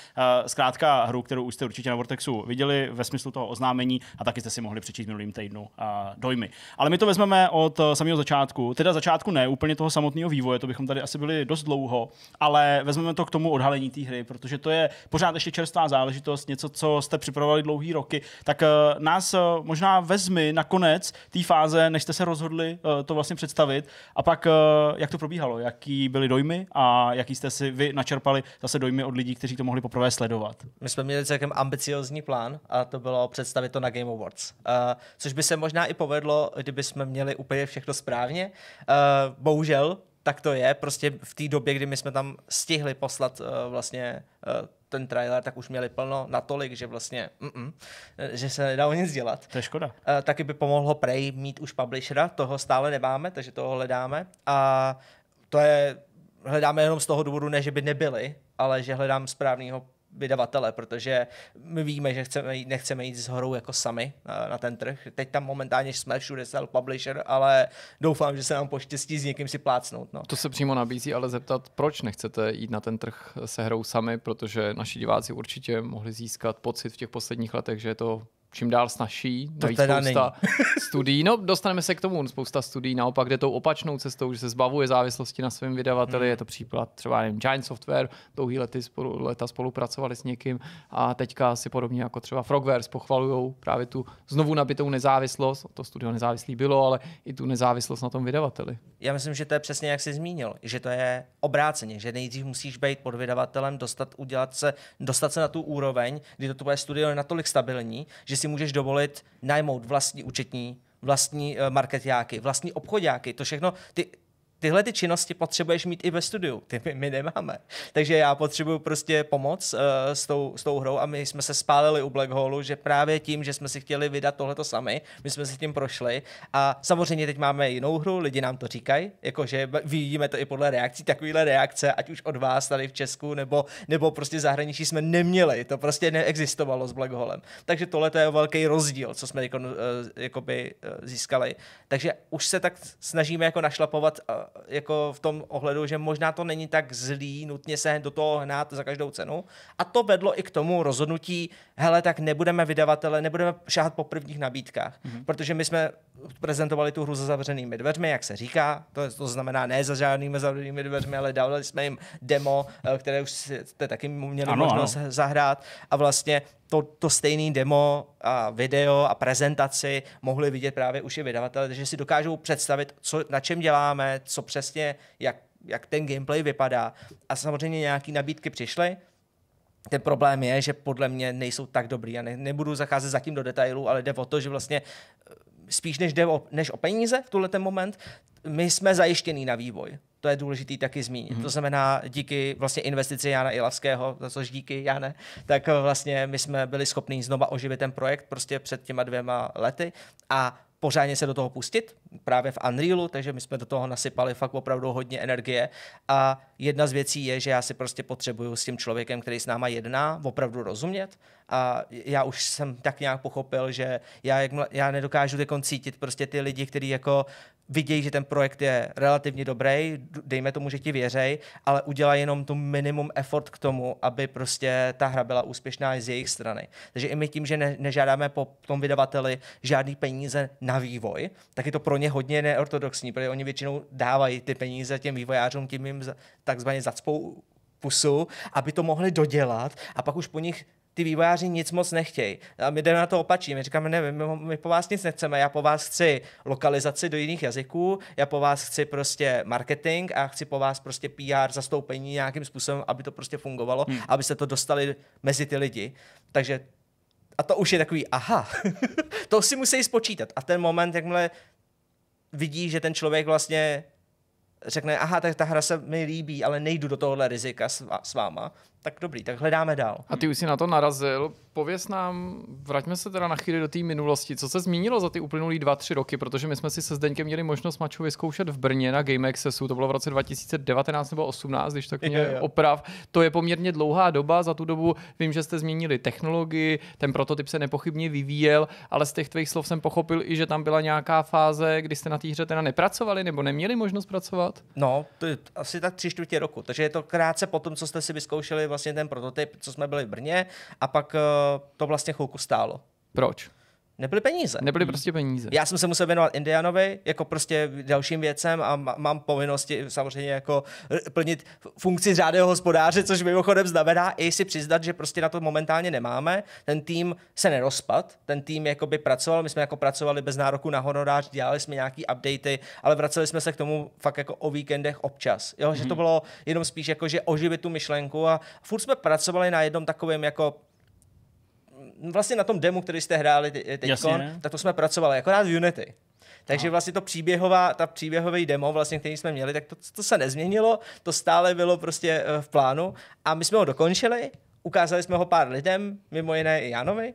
zkrátka hru, kterou už jste určitě na Vortexu viděli ve smyslu toho oznámení a taky jste si mohli přečíst minulým týdnu uh, dojmy. Ale my to vezmeme od samého začátku, teda začátku ne, úplně toho samotného vývoje, to bychom tady asi byli dost dlouho, ale vezmeme to k tomu odhalení té hry, protože to je pořád ještě čerstvá záležitost, něco, co jste připravovali dlouhý roky, tak uh, nás uh, možná vezmi nakonec té fáze, než jste se rozhodli uh, to vlastně vlastně představit. A pak, eh, jak to probíhalo, jaký byly dojmy a jaký jste si vy načerpali zase dojmy od lidí, kteří to mohli poprvé sledovat? My jsme měli celkem ambiciozní plán a to bylo představit to na Game Awards, uh, což by se možná i povedlo, kdyby jsme měli úplně všechno správně. Uh, bohužel tak to je. Prostě v té době, kdy my jsme tam stihli poslat uh, vlastně uh, ten trailer, tak už měli plno natolik, že vlastně, mm-mm, že se nedalo nic dělat. To je škoda. Uh, taky by pomohlo Prey mít už publishera, toho stále nemáme, takže toho hledáme. A to je, hledáme jenom z toho důvodu, ne, že by nebyli, ale že hledám správného vydavatele, protože my víme, že chceme, jít, nechceme jít s horou jako sami na, eh, na ten trh. Teď tam momentálně jsme všude sell publisher, ale doufám, že se nám poštěstí s někým si plácnout. No. To se přímo nabízí, ale zeptat, proč nechcete jít na ten trh se hrou sami, protože naši diváci určitě mohli získat pocit v těch posledních letech, že je to čím dál snažší. To Navíc teda spousta není. studií, no dostaneme se k tomu, spousta studií naopak jde tou opačnou cestou, že se zbavuje závislosti na svém vydavateli, hmm. je to příklad třeba nevím, Giant Software, dlouhý lety spolu, leta spolupracovali s někým a teďka si podobně jako třeba Frogwares pochvalují právě tu znovu nabitou nezávislost, to studio nezávislý bylo, ale i tu nezávislost na tom vydavateli. Já myslím, že to je přesně jak jsi zmínil, že to je obráceně, že nejdřív musíš být pod vydavatelem, dostat, udělat se, dostat se na tu úroveň, kdy to tvoje studio je natolik stabilní, že si můžeš dovolit najmout vlastní účetní, vlastní eh, marketiáky, vlastní obchodáky. To všechno, ty, tyhle ty činnosti potřebuješ mít i ve studiu, ty my, my nemáme. Takže já potřebuju prostě pomoc uh, s, tou, s tou hrou a my jsme se spálili u Black Hole, že právě tím, že jsme si chtěli vydat tohleto sami, my jsme si tím prošli a samozřejmě teď máme jinou hru, lidi nám to říkají, jakože vidíme to i podle reakcí, takovýhle reakce, ať už od vás tady v Česku nebo, nebo prostě zahraničí jsme neměli, to prostě neexistovalo s Black Holem. Takže tohle je velký rozdíl, co jsme jako, uh, jakoby, uh, získali. Takže už se tak snažíme jako našlapovat jako v tom ohledu, že možná to není tak zlý, nutně se do toho hnát za každou cenu. A to vedlo i k tomu rozhodnutí, hele, tak nebudeme vydavatele, nebudeme šáhat po prvních nabídkách, mm-hmm. protože my jsme prezentovali tu hru za zavřenými dveřmi, jak se říká, to, to znamená ne za žádnými zavřenými dveřmi, ale dali jsme jim demo, eh, které už jste taky měli ano, možnost ano. zahrát a vlastně to, to stejné demo a video a prezentaci mohli vidět právě už i vydavatelé, takže si dokážou představit, co, na čem děláme, co přesně, jak, jak ten gameplay vypadá. A samozřejmě nějaké nabídky přišly, ten problém je, že podle mě nejsou tak dobrý. Já ne, nebudu zacházet zatím do detailů, ale jde o to, že vlastně eh, spíš než jde o, než o peníze v tuhle ten moment, my jsme zajištěni na vývoj to je důležité taky zmínit. Mm-hmm. To znamená, díky vlastně investici Jana Ilavského, za což díky Jane, tak vlastně my jsme byli schopni znova oživit ten projekt prostě před těma dvěma lety a pořádně se do toho pustit, právě v Unrealu, takže my jsme do toho nasypali fakt opravdu hodně energie a jedna z věcí je, že já si prostě potřebuju s tím člověkem, který s náma jedná, opravdu rozumět a já už jsem tak nějak pochopil, že já, jak, já nedokážu cítit prostě ty lidi, kteří jako vidějí, že ten projekt je relativně dobrý, dejme tomu, že ti věřej, ale udělají jenom tu minimum effort k tomu, aby prostě ta hra byla úspěšná z jejich strany. Takže i my tím, že ne, nežádáme po tom vydavateli žádný peníze na vývoj, tak je to pro je hodně neortodoxní, protože oni většinou dávají ty peníze těm vývojářům, tím jim takzvaně zacpou pusu, aby to mohli dodělat a pak už po nich ty vývojáři nic moc nechtějí. A my jdeme na to opačně, my říkáme, ne, my, my po vás nic nechceme, já po vás chci lokalizaci do jiných jazyků, já po vás chci prostě marketing a chci po vás prostě PR zastoupení nějakým způsobem, aby to prostě fungovalo, hmm. aby se to dostali mezi ty lidi. Takže a to už je takový, aha, to si musí spočítat. A ten moment, jakmile vidí, že ten člověk vlastně řekne, aha, tak ta hra se mi líbí, ale nejdu do tohohle rizika s, s váma, tak dobrý, tak hledáme dál. A ty už si na to narazil. Pověz nám, vraťme se teda na chvíli do té minulosti. Co se zmínilo za ty uplynulý dva, tři roky? Protože my jsme si se Zdeňkem měli možnost maču vyzkoušet v Brně na Game Accessu. To bylo v roce 2019 nebo 2018, když tak mě je, je. oprav. To je poměrně dlouhá doba. Za tu dobu vím, že jste změnili technologii, ten prototyp se nepochybně vyvíjel, ale z těch tvých slov jsem pochopil i, že tam byla nějaká fáze, kdy jste na té hře teda nepracovali nebo neměli možnost pracovat. No, to je asi tak tři čtvrtě roku, takže je to krátce po tom, co jste si vyzkoušeli vlastně ten prototyp, co jsme byli v Brně a pak eh, to vlastně chvilku stálo. Proč? Nebyly peníze. Nebyly prostě peníze. Já jsem se musel věnovat Indianovi, jako prostě dalším věcem a mám povinnosti samozřejmě jako eh, plnit funkci řádného hospodáře, což mimochodem znamená i si přiznat, že prostě na to momentálně nemáme. Ten tým se nerozpad, ten tým jako by pracoval, my jsme jako pracovali bez nároku na honorář, dělali jsme nějaký updaty, ale vraceli jsme se k tomu fakt jako o víkendech občas. Jo, mm. že to mhm. bylo jenom spíš jako, že oživit tu myšlenku a furt jsme pracovali na jednom takovém jako vlastně na tom demo, který jste hráli teď, tak to jsme pracovali, akorát v Unity. Takže vlastně to příběhová, ta příběhový demo, vlastně, který jsme měli, tak to, to se nezměnilo, to stále bylo prostě eh, v plánu a my jsme ho dokončili, ukázali jsme ho pár lidem, mimo jiné i Janovi,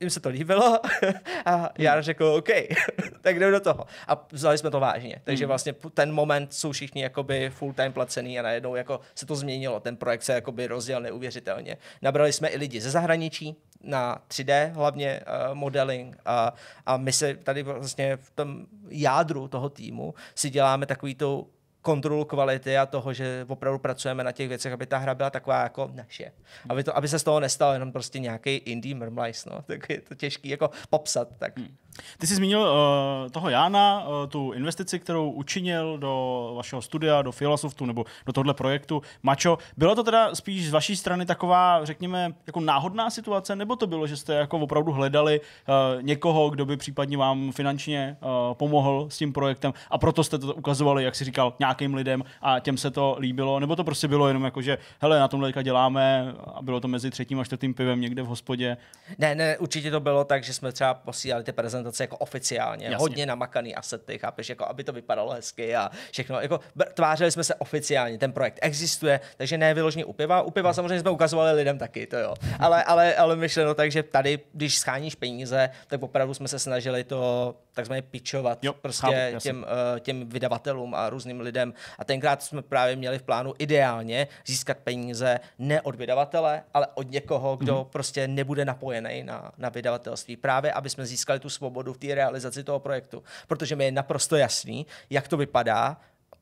jim se to líbilo a já hmm. řekl OK, tak jdeme do toho. A vzali jsme to vážně. Takže hmm. vlastně ten moment jsou všichni jakoby full time placený a najednou jako se to změnilo. Ten projekt se jakoby rozjel neuvěřitelně. Nabrali jsme i lidi ze zahraničí, na 3D hlavně uh, modeling a, a my se tady vlastně v tom jádru toho týmu si děláme takový tu kontrolu kvality a toho, že opravdu pracujeme na těch věcech, aby ta hra byla taková jako naše. Aby, to, aby se z toho nestalo jenom prostě nějaký indie mrmlajs, no. Tak je to těžký jako popsat. Tak. Hmm. Ty jsi zmínil uh, toho Jána, uh, tu investici, kterou učinil do vašeho studia, do Filosoftu nebo do tohle projektu. Mačo, byla to teda spíš z vaší strany taková, řekněme, jako náhodná situace, nebo to bylo, že jste jako opravdu hledali uh, někoho, kdo by případně vám finančně uh, pomohl s tím projektem a proto jste to ukazovali, jak si říkal, nějakým lidem a těm se to líbilo, nebo to prostě bylo jenom jako, že hele, na tomhle děláme a bylo to mezi třetím a čtvrtým pivem někde v hospodě? Ne, ne, určitě to bylo tak, že jsme třeba posílali ty prezentace prezentace jako oficiálně. Jasně. Hodně namakaný asety, chápeš, jako aby to vypadalo hezky a všechno. Jako tvářili jsme se oficiálně, ten projekt existuje, takže ne vyložně u piva. U piva samozřejmě jsme ukazovali lidem taky, to jo. Ale, ale, ale myšleno tak, že tady, když scháníš peníze, tak opravdu jsme se snažili to takzvaně pičovat jo, prostě chápu, těm, uh, těm vydavatelům a různým lidem. A tenkrát jsme právě měli v plánu ideálně získat peníze ne od vydavatele, ale od někoho, kdo hmm. prostě nebude napojený na, na vydavatelství. Právě, aby jsme získali tu svobodu svobodu v té realizaci toho projektu, protože mi je naprosto jasný, jak to vypadá,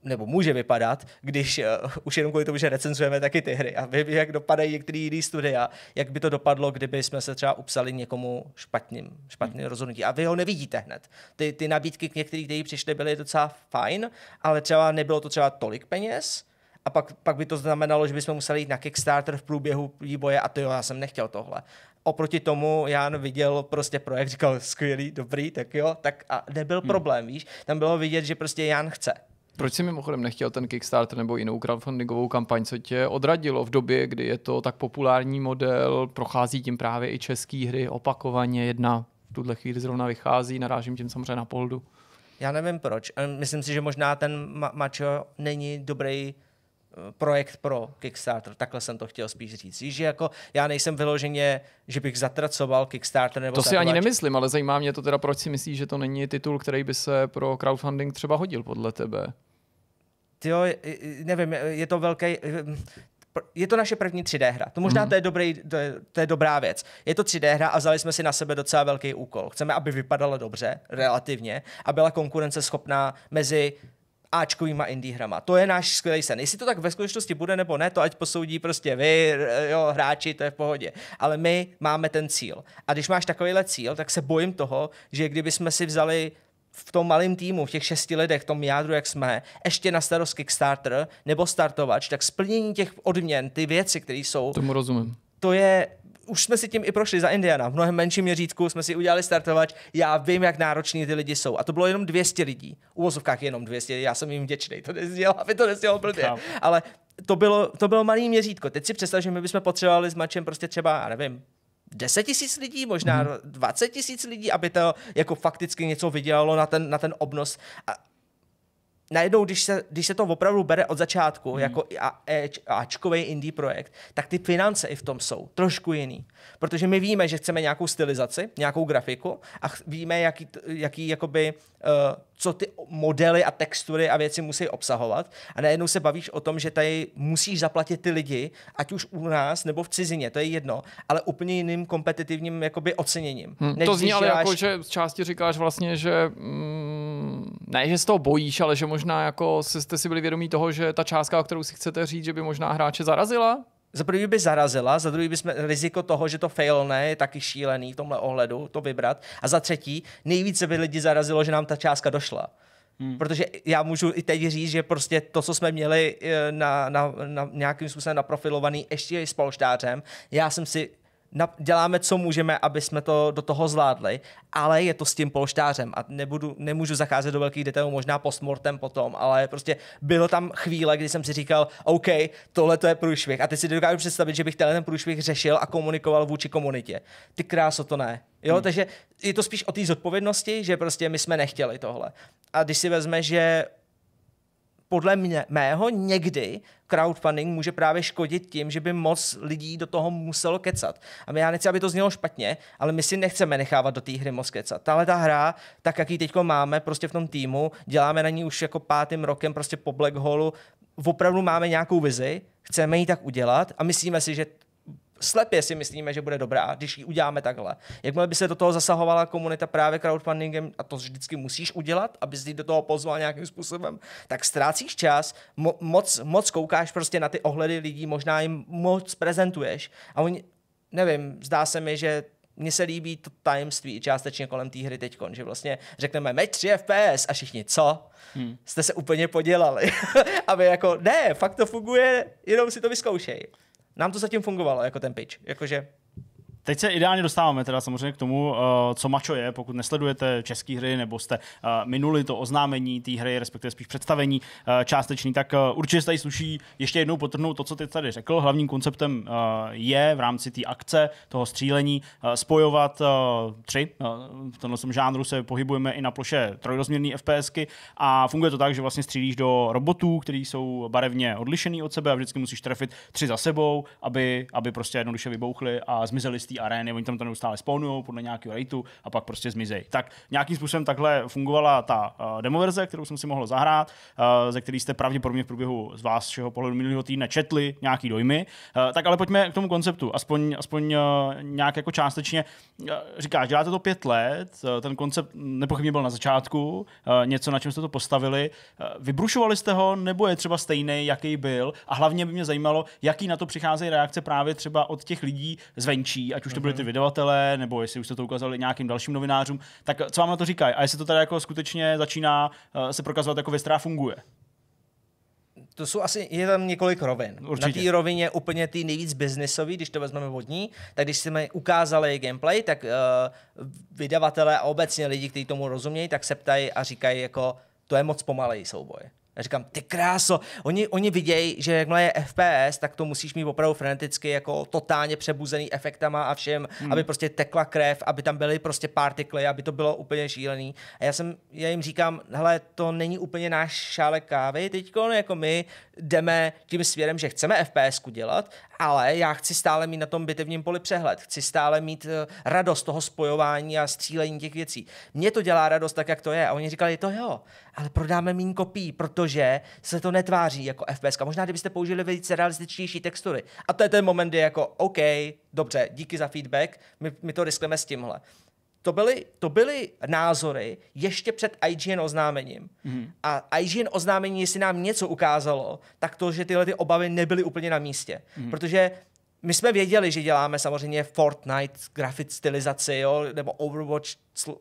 nebo může vypadat, když uh, už jenom kvůli tomu, že recenzujeme taky ty hry a vím, jak dopadají některé jiné studia, jak by to dopadlo, kdyby jsme se třeba upsali někomu špatným, špatným hmm. rozhodnutí. A vy ho nevidíte hned. Ty, ty nabídky k některým, které přišly, byly docela fajn, ale třeba nebylo to třeba tolik peněz, a pak, pak by to znamenalo, že bychom museli jít na Kickstarter v průběhu výboje a to jo, já jsem nechtěl tohle oproti tomu Jan viděl prostě projekt, říkal skvělý, dobrý, tak jo, tak a nebyl hmm. problém, víš, tam bylo vidět, že prostě Jan chce. Proč jsi mimochodem nechtěl ten Kickstarter nebo jinou crowdfundingovou kampaň, co tě odradilo v době, kdy je to tak populární model, prochází tím právě i české hry opakovaně, jedna v tuhle chvíli zrovna vychází, narážím tím samozřejmě na poldu. Já nevím proč. Myslím si, že možná ten ma- mačo není dobrý projekt pro Kickstarter, takhle jsem to chtěl spíš říct. Víš, že jako já nejsem vyloženě, že bych zatracoval Kickstarter nebo To si ani nemyslím, ale zajímá mě to teda, proč si myslíš, že to není titul, který by se pro crowdfunding třeba hodil podle tebe? Jo, nevím, je to velký, je to naše první 3D hra. To možná mm. to, je dobrý, to, je, to je dobrá věc. Je to 3D hra a vzali jsme si na sebe docela velký úkol. Chceme, aby vypadala dobře, relativně, a byla konkurence schopná mezi Ačkovýma indie hrama. To je náš skvělý sen. Jestli to tak ve skutečnosti bude nebo ne, to ať posoudí prostě vy, jo, hráči, to je v pohodě. Ale my máme ten cíl. A když máš takovýhle cíl, tak se bojím toho, že kdyby jsme si vzali v tom malém týmu, v těch šesti lidech, v tom jádru, jak jsme, ještě na starost Kickstarter nebo startovač, tak splnění těch odměn, ty věci, které jsou... Tomu rozumím. To je už jsme si tím i prošli za Indiana. V mnohem menším měřítku jsme si udělali startovač. Já vím, jak nároční ty lidi jsou. A to bylo jenom 200 lidí. U vozovkách jenom 200, já jsem jim vděčný. To nezdělal, aby to nezdělal blbě. Ale to bylo, to bylo malý měřítko. Teď si představ, že my bychom potřebovali s mačem prostě třeba, já nevím, 10 tisíc lidí, možná mm. 20 tisíc lidí, aby to jako fakticky něco vydělalo na ten, na ten obnos. A najednou, když se, když se to opravdu bere od začátku, hmm. jako a, e, Ačkový indie projekt, tak ty finance i v tom jsou trošku jiný. Protože my víme, že chceme nějakou stylizaci, nějakou grafiku a víme, jaký, jaký jakoby Eh, co ty modely a textury a věci musí obsahovat. A najednou se bavíš o tom, že tady musíš zaplatit ty lidi, ať už u nás nebo v cizině, to je jedno, ale úplně jiným kompetitivním jakoby oceněním. Hmm, to zní ale děláš... jako, že z části říkáš vlastně, že mm, ne, že z toho bojíš, ale že možná jako jste si byli vědomí toho, že ta částka, o kterou si chcete říct, že by možná hráče zarazila? za prvý by zarazila, za druhý by jsme, riziko toho, že to failne, je taky šílený v tomhle ohledu, to vybrat. A za třetí, nejvíce by lidi zarazilo, že nám ta částka došla. Hmm. Protože já můžu i teď říct, že prostě to, co jsme měli eh, na, na, na nějakým způsobem naprofilovaný ještě i s polštářem, já jsem si děláme, co můžeme, aby jsme to do toho zvládli, ale je to s tím polštářem a nebudu, nemůžu zacházet do velkých detailů, možná postmortem potom, ale prostě bylo tam chvíle, kdy jsem si říkal, OK, tohle to je průšvih a teď si dokážu představit, že bych tenhle ten průšvih řešil a komunikoval vůči komunitě. Ty kráso, to ne. Jo, hmm. takže je to spíš o té zodpovědnosti, že prostě my jsme nechtěli tohle. A když si vezme, že podle mě, mého někdy crowdfunding může právě škodit tím, že by moc lidí do toho muselo kecat. A my já nechci, aby to znělo špatně, ale my si nechceme nechávat do té hry moc kecat. Tahle ta hra, tak jak ji teď máme prostě v tom týmu, děláme na ní už jako pátým rokem prostě po Black Holu, opravdu máme nějakou vizi, chceme ji tak udělat a myslíme si, že slepě si myslíme, že bude dobrá, když ji uděláme takhle. Jakmile by se do toho zasahovala komunita právě crowdfundingem, a to vždycky musíš udělat, aby jsi do toho pozval nějakým způsobem, tak ztrácíš čas, mo- moc, moc koukáš prostě na ty ohledy lidí, možná jim moc prezentuješ. A oni, nevím, zdá se mi, že mně se líbí to tajemství částečně kolem té hry teď, že vlastně řekneme meč 3 FPS a všichni, co? Hmm. Jste se úplně podělali. a Aby jako, ne, fakt to funguje, jenom si to vyzkoušej nám to zatím fungovalo, jako ten pitch. Jakože Teď se ideálně dostáváme teda samozřejmě k tomu, eh, co mačo je, pokud nesledujete české hry nebo jste eh, minuli to oznámení té hry, respektive spíš představení eh, částečný, tak určitě tady sluší ještě jednou potrhnout to, co ty tady řekl. Hlavním konceptem je v rámci té akce, toho střílení, spojovat tři. V tomto žánru se pohybujeme i na ploše trojrozměrné FPSky a funguje to tak, že vlastně střílíš do robotů, který jsou barevně odlišený od sebe a vždycky musíš trefit tři za sebou, aby, aby prostě jednoduše vybouchly a zmizely z té arény, oni tam to neustále spawnují podle nějakého rateu a pak prostě zmizí. Tak nějakým způsobem takhle fungovala ta uh, eh, demoverze, kterou jsem si mohl zahrát, uh, ze který jste pravděpodobně v průběhu z vás všeho pohledu minulého týdne četli nějaký dojmy. Uh, tak ale pojďme k tomu konceptu, aspoň, aspoň uh, nějak jako částečně. Uh, říkáš, děláte to pět let, uh, ten koncept nepochybně byl na začátku, uh, něco, na čem jste to postavili. Uh, vybrušovali jste ho, nebo je třeba stejný, jaký byl? A hlavně by mě zajímalo, jaký na to přicházejí reakce právě třeba od těch lidí zvenčí, ať už to byly mhm. ty vydavatelé, nebo jestli už jste to ukázali nějakým dalším novinářům, tak co vám na to říkají? A jestli to tady jako skutečně začíná eh, se prokazovat jako věc, která funguje? to jsou asi, je tam několik rovin. Určitě. Na té rovině úplně ty nejvíc biznesový, když to vezmeme vodní, tak když jsme ukázali gameplay, tak uh, vydavatelé a obecně lidi, kteří tomu rozumějí, tak se ptají a říkají jako, to je moc pomalej souboj. Já říkám, ty kráso, oni, oni vidějí, že jakmile je FPS, tak to musíš mít opravdu freneticky jako totálně přebuzený efektama a všem, hmm. aby prostě tekla krev, aby tam byly prostě partikly, aby to bylo úplně šílený. A já jsem, já jim říkám, hele, to není úplně náš šálek kávy, teďko jako my jdeme tím směrem, že chceme fps dělat, ale já chci stále mít na tom bitevním poli přehled, chci stále mít eh, radost toho spojování a střílení těch věcí. Mně to dělá radost tak, jak to je. A oni říkali, to jo, ale prodáme méně kopií, protože se to netváří jako FPS. Možná, kdybyste použili více realističtější textury. A to je ten moment, kdy jako, OK, dobře, díky za feedback, my, my to riskujeme s tímhle to byly, to byly názory ještě před IGN oznámením. Mm. A IGN oznámení, jestli nám něco ukázalo, tak to, že tyhle ty obavy nebyly úplně na místě. Mm. Protože my jsme věděli, že děláme samozřejmě Fortnite grafit stylizaci, jo, nebo Overwatch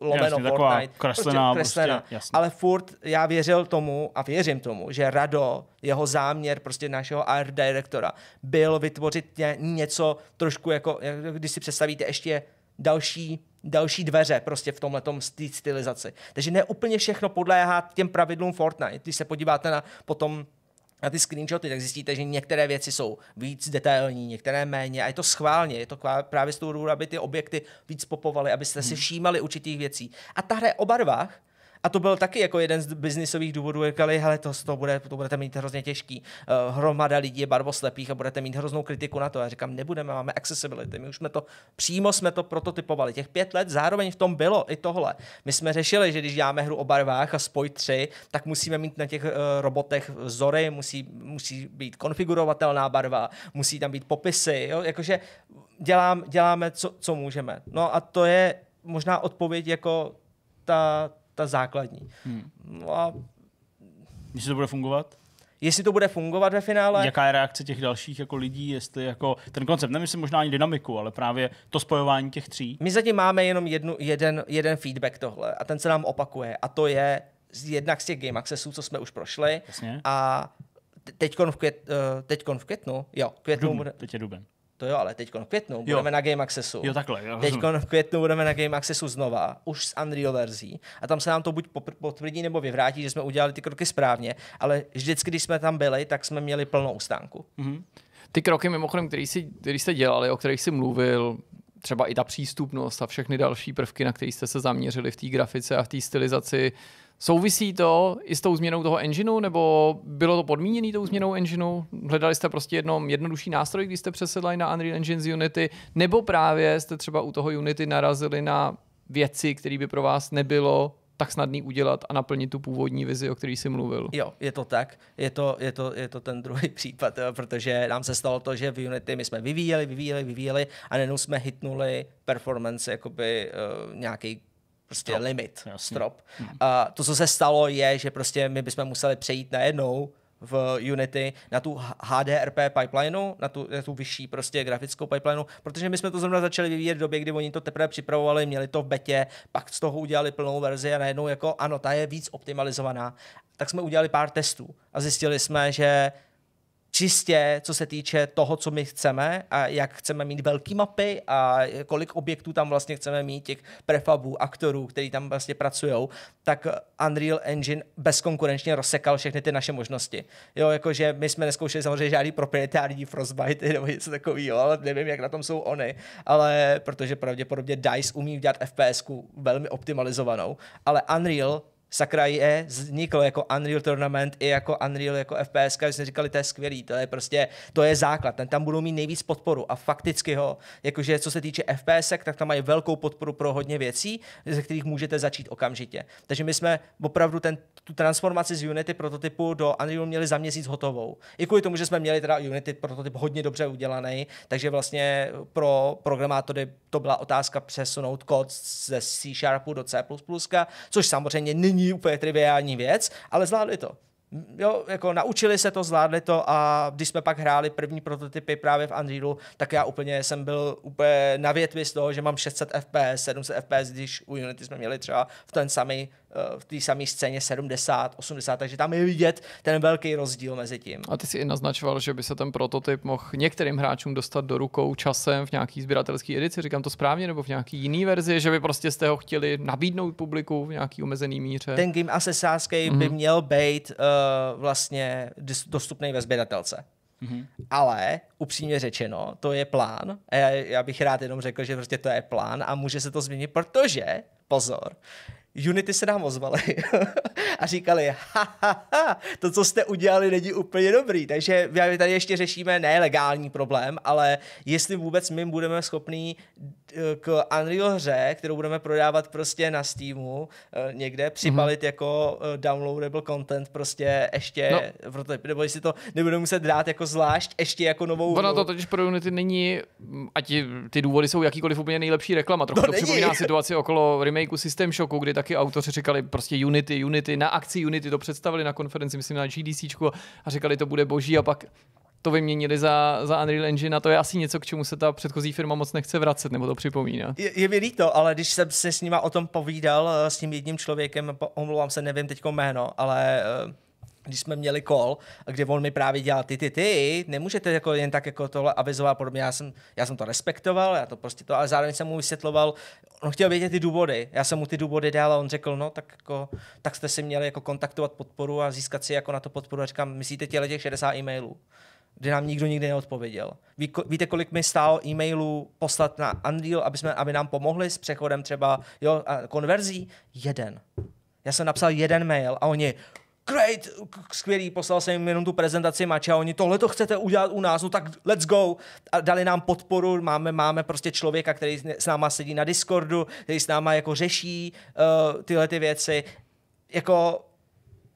lomeno jasně, Fortnite. Prostě kreslená, prostě kreslená. Prostě, Ale furt já věřil tomu a věřím tomu, že Rado, jeho záměr prostě našeho art direktora, byl vytvořit něco trošku jako, když si představíte ještě další další dveře prostě v tomhle stylizaci. Takže ne úplně všechno podléhá těm pravidlům Fortnite. Když se podíváte na potom na ty screenshoty, tak zjistíte, že některé věci jsou víc detailní, některé méně a je to schválně, je to právě z toho důvodu, aby ty objekty víc popovaly, abyste si hmm. všímali určitých věcí. A ta hra je o barvách, a to byl taky jako jeden z biznisových důvodů, říkali, hele, to, to, bude, to budete mít hrozně těžký. Uh, hromada lidí je barvoslepých a budete mít hroznou kritiku na to. Já říkám, nebudeme, máme accessibility. My už jsme to, přímo jsme to prototypovali. Těch pět let zároveň v tom bylo i tohle. My jsme řešili, že když děláme hru o barvách a spoj tři, tak musíme mít na těch uh, robotech vzory, musí, musí být konfigurovatelná barva, musí tam být popisy, jo? jakože dělám, děláme, co, co můžeme. No a to je možná odpověď jako ta, ta základní. Hmm. No a... Jestli to bude fungovat? Jestli to bude fungovat ve finále. Jaká je reakce těch dalších jako lidí, jestli jako ten koncept, nemyslím možná ani dynamiku, ale právě to spojování těch tří. My zatím máme jenom jednu, jeden, jeden feedback tohle a ten se nám opakuje a to je jednak z těch Game Accessů, co jsme už prošli Jasně. a teďkon v, květ, eh, teďkon v květnu, jo, květnu. Duben, bude... Teď je duben. To jo, ale teď v květnu budeme na Game Accessu. Jo, takhle. Jo. Teď v květnu budeme na Game Accessu znova, už s Unreal verzí. A tam se nám to buď potvrdí nebo vyvrátí, že jsme udělali ty kroky správně, ale vždycky, když jsme tam byli, tak jsme měli plnou stánku. Mm-hmm. Ty kroky mimochodem, který, jsi, který jste dělali, o kterých jsi mluvil, třeba i ta přístupnost a všechny další prvky, na které jste se zaměřili v té grafice a v té stylizaci, Souvisí to i s tou změnou toho engineu, nebo bylo to podmíněné tou změnou engineu? Hledali jste prostě jednom jednodušší nástroj, když jste přesedli na Unreal Engine z Unity, nebo právě jste třeba u toho Unity narazili na věci, které by pro vás nebylo tak snadný udělat a naplnit tu původní vizi, o který jsi mluvil. Jo, je to tak. Je to, je to, je to ten druhý případ, jo, protože nám se stalo to, že v Unity my jsme vyvíjeli, vyvíjeli, vyvíjeli a nenu jsme hitnuli performance, jakoby uh, nějaký prostě strop. limit, Jasně. strop. Hmm. A to, co se stalo, je, že prostě my bychom museli přejít najednou v Unity na tu HDRP pipelineu, na tu, na tu vyšší prostě grafickou pipelineu, protože my jsme to zrovna začali vyvíjet v době, kdy oni to teprve připravovali, měli to v betě, pak z toho udělali plnou verzi a najednou jako ano, ta je víc optimalizovaná. Tak jsme udělali pár testů a zjistili jsme, že čistě, co se týče toho, co my chceme a jak chceme mít velké mapy a kolik objektů tam vlastně chceme mít, těch prefabů, aktorů, který tam vlastně pracují, tak Unreal Engine bezkonkurenčně rozsekal všechny ty naše možnosti. Jo, jakože my jsme neskoušeli samozřejmě žádný proprietární Frostbite nebo něco takového, ale nevím, jak na tom jsou oni, ale protože pravděpodobně DICE umí udělat fps velmi optimalizovanou, ale Unreal Sakra je vzniklo jako Unreal Tournament i jako Unreal jako FPS, když jsme říkali, to je skvělý, to je prostě, to je základ, ten tam budou mít nejvíc podporu a fakticky ho, jakože co se týče FPS, tak tam mají velkou podporu pro hodně věcí, ze kterých můžete začít okamžitě. Takže my jsme opravdu ten, tu transformaci z Unity prototypu do Unreal měli za měsíc hotovou. I kvůli tomu, že jsme měli teda Unity prototyp hodně dobře udělaný, takže vlastně pro programátory to byla otázka přesunout kód ze C Sharpu do C++, což samozřejmě není není úplně triviální věc, ale zvládli to. Jo, jako naučili se to, zvládli to a když jsme pak hráli první prototypy právě v Unrealu, tak já úplně jsem byl úplně na větvi z toho, že mám 600 FPS, 700 FPS, když u Unity jsme měli třeba v ten samý v té samé scéně 70, 80, takže tam je vidět ten velký rozdíl mezi tím. A ty si i naznačoval, že by se ten prototyp mohl některým hráčům dostat do rukou časem v nějaký sběratelské edici, říkám to správně, nebo v nějaký jiný verzi, že by prostě jste ho chtěli nabídnout publiku v nějaký omezený míře. Ten Game asesářský mm-hmm. by mhm. měl být uh, vlastně dostupný ve sběratelce. Mm-hmm. Ale upřímně řečeno, to je plán. já, já bych rád jenom řekl, že prostě to je plán a může se to změnit, protože pozor, Unity se nám ozvali a říkali, ha, ha, ha, to, co jste udělali, není úplně dobrý. Takže my tady ještě řešíme nelegální problém, ale jestli vůbec my budeme schopni k Unreal hře, kterou budeme prodávat prostě na Steamu eh, někde, připalit mm-hmm. jako eh, downloadable content prostě ještě, no. proto, nebo jestli to nebudeme muset dát jako zvlášť ještě jako novou. Ona to totiž pro Unity není, ať ty, ty důvody jsou jakýkoliv úplně nejlepší reklama. Trochu no to, to připomíná situaci okolo remakeu System Shocku, kdy taky autoři říkali prostě Unity, Unity, na akci Unity to představili na konferenci, myslím na GDC a říkali, to bude boží a pak to vyměnili za, za Unreal Engine a to je asi něco, k čemu se ta předchozí firma moc nechce vracet nebo to připomínat. Je, je mi líto, ale když jsem se s nima o tom povídal, eh, s tím jedním člověkem, omlouvám se, nevím teď jméno, ale eh, když jsme měli kol, kde on mi právě dělal ty, ty, ty, nemůžete jako jen tak jako tohle avizovat podobně, já jsem, já jsem to respektoval, já to prostě to, ale zároveň jsem mu vysvětloval, on chtěl vědět ty důvody, já jsem mu ty důvody dal a on řekl, no tak jako, tak jste si měli jako kontaktovat podporu a získat si jako na to podporu a říkám, myslíte těle těch 60 e-mailů kde nám nikdo nikdy neodpověděl. Ví, víte, kolik mi stálo e-mailů poslat na Unreal, aby, jsme, aby nám pomohli s přechodem třeba jo, a konverzí? Jeden. Já jsem napsal jeden mail a oni, great, skvělý, poslal jsem jim jenom tu prezentaci mače a oni, tohle to chcete udělat u nás, no tak let's go. A dali nám podporu, máme, máme prostě člověka, který s náma sedí na Discordu, který s náma jako řeší uh, tyhle ty věci. Jako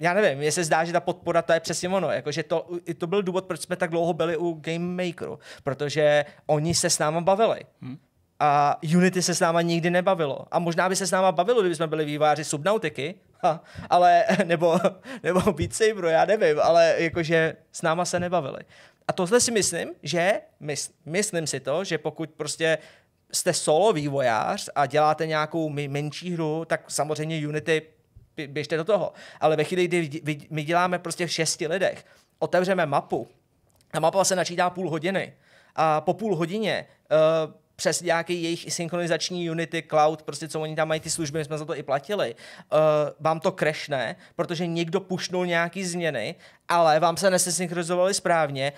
já nevím, mně se zdá, že ta podpora, to je přesně ono. Jakože to, to byl důvod, proč jsme tak dlouho byli u Game Makeru, protože oni se s náma bavili. Hmm. A Unity se s náma nikdy nebavilo. A možná by se s náma bavilo, kdyby jsme byli výváři Subnautiky, ha, ale, nebo, nebo Beat Saber, já nevím, ale jakože s náma se nebavili. A tohle si myslím, že, mysl, myslím si to, že pokud prostě jste solo vývojář a děláte nějakou menší hru, tak samozřejmě Unity běžte do toho. Ale ve chvíli, kdy my děláme prostě v šesti lidech, otevřeme mapu, ta mapa se načítá půl hodiny a po půl hodině uh, přes nějaké jejich synchronizační unity, cloud, prostě co oni tam mají ty služby, my jsme za to i platili, uh, vám to krešne, protože někdo pušnul nějaký změny, ale vám se nesynchronizovali správně,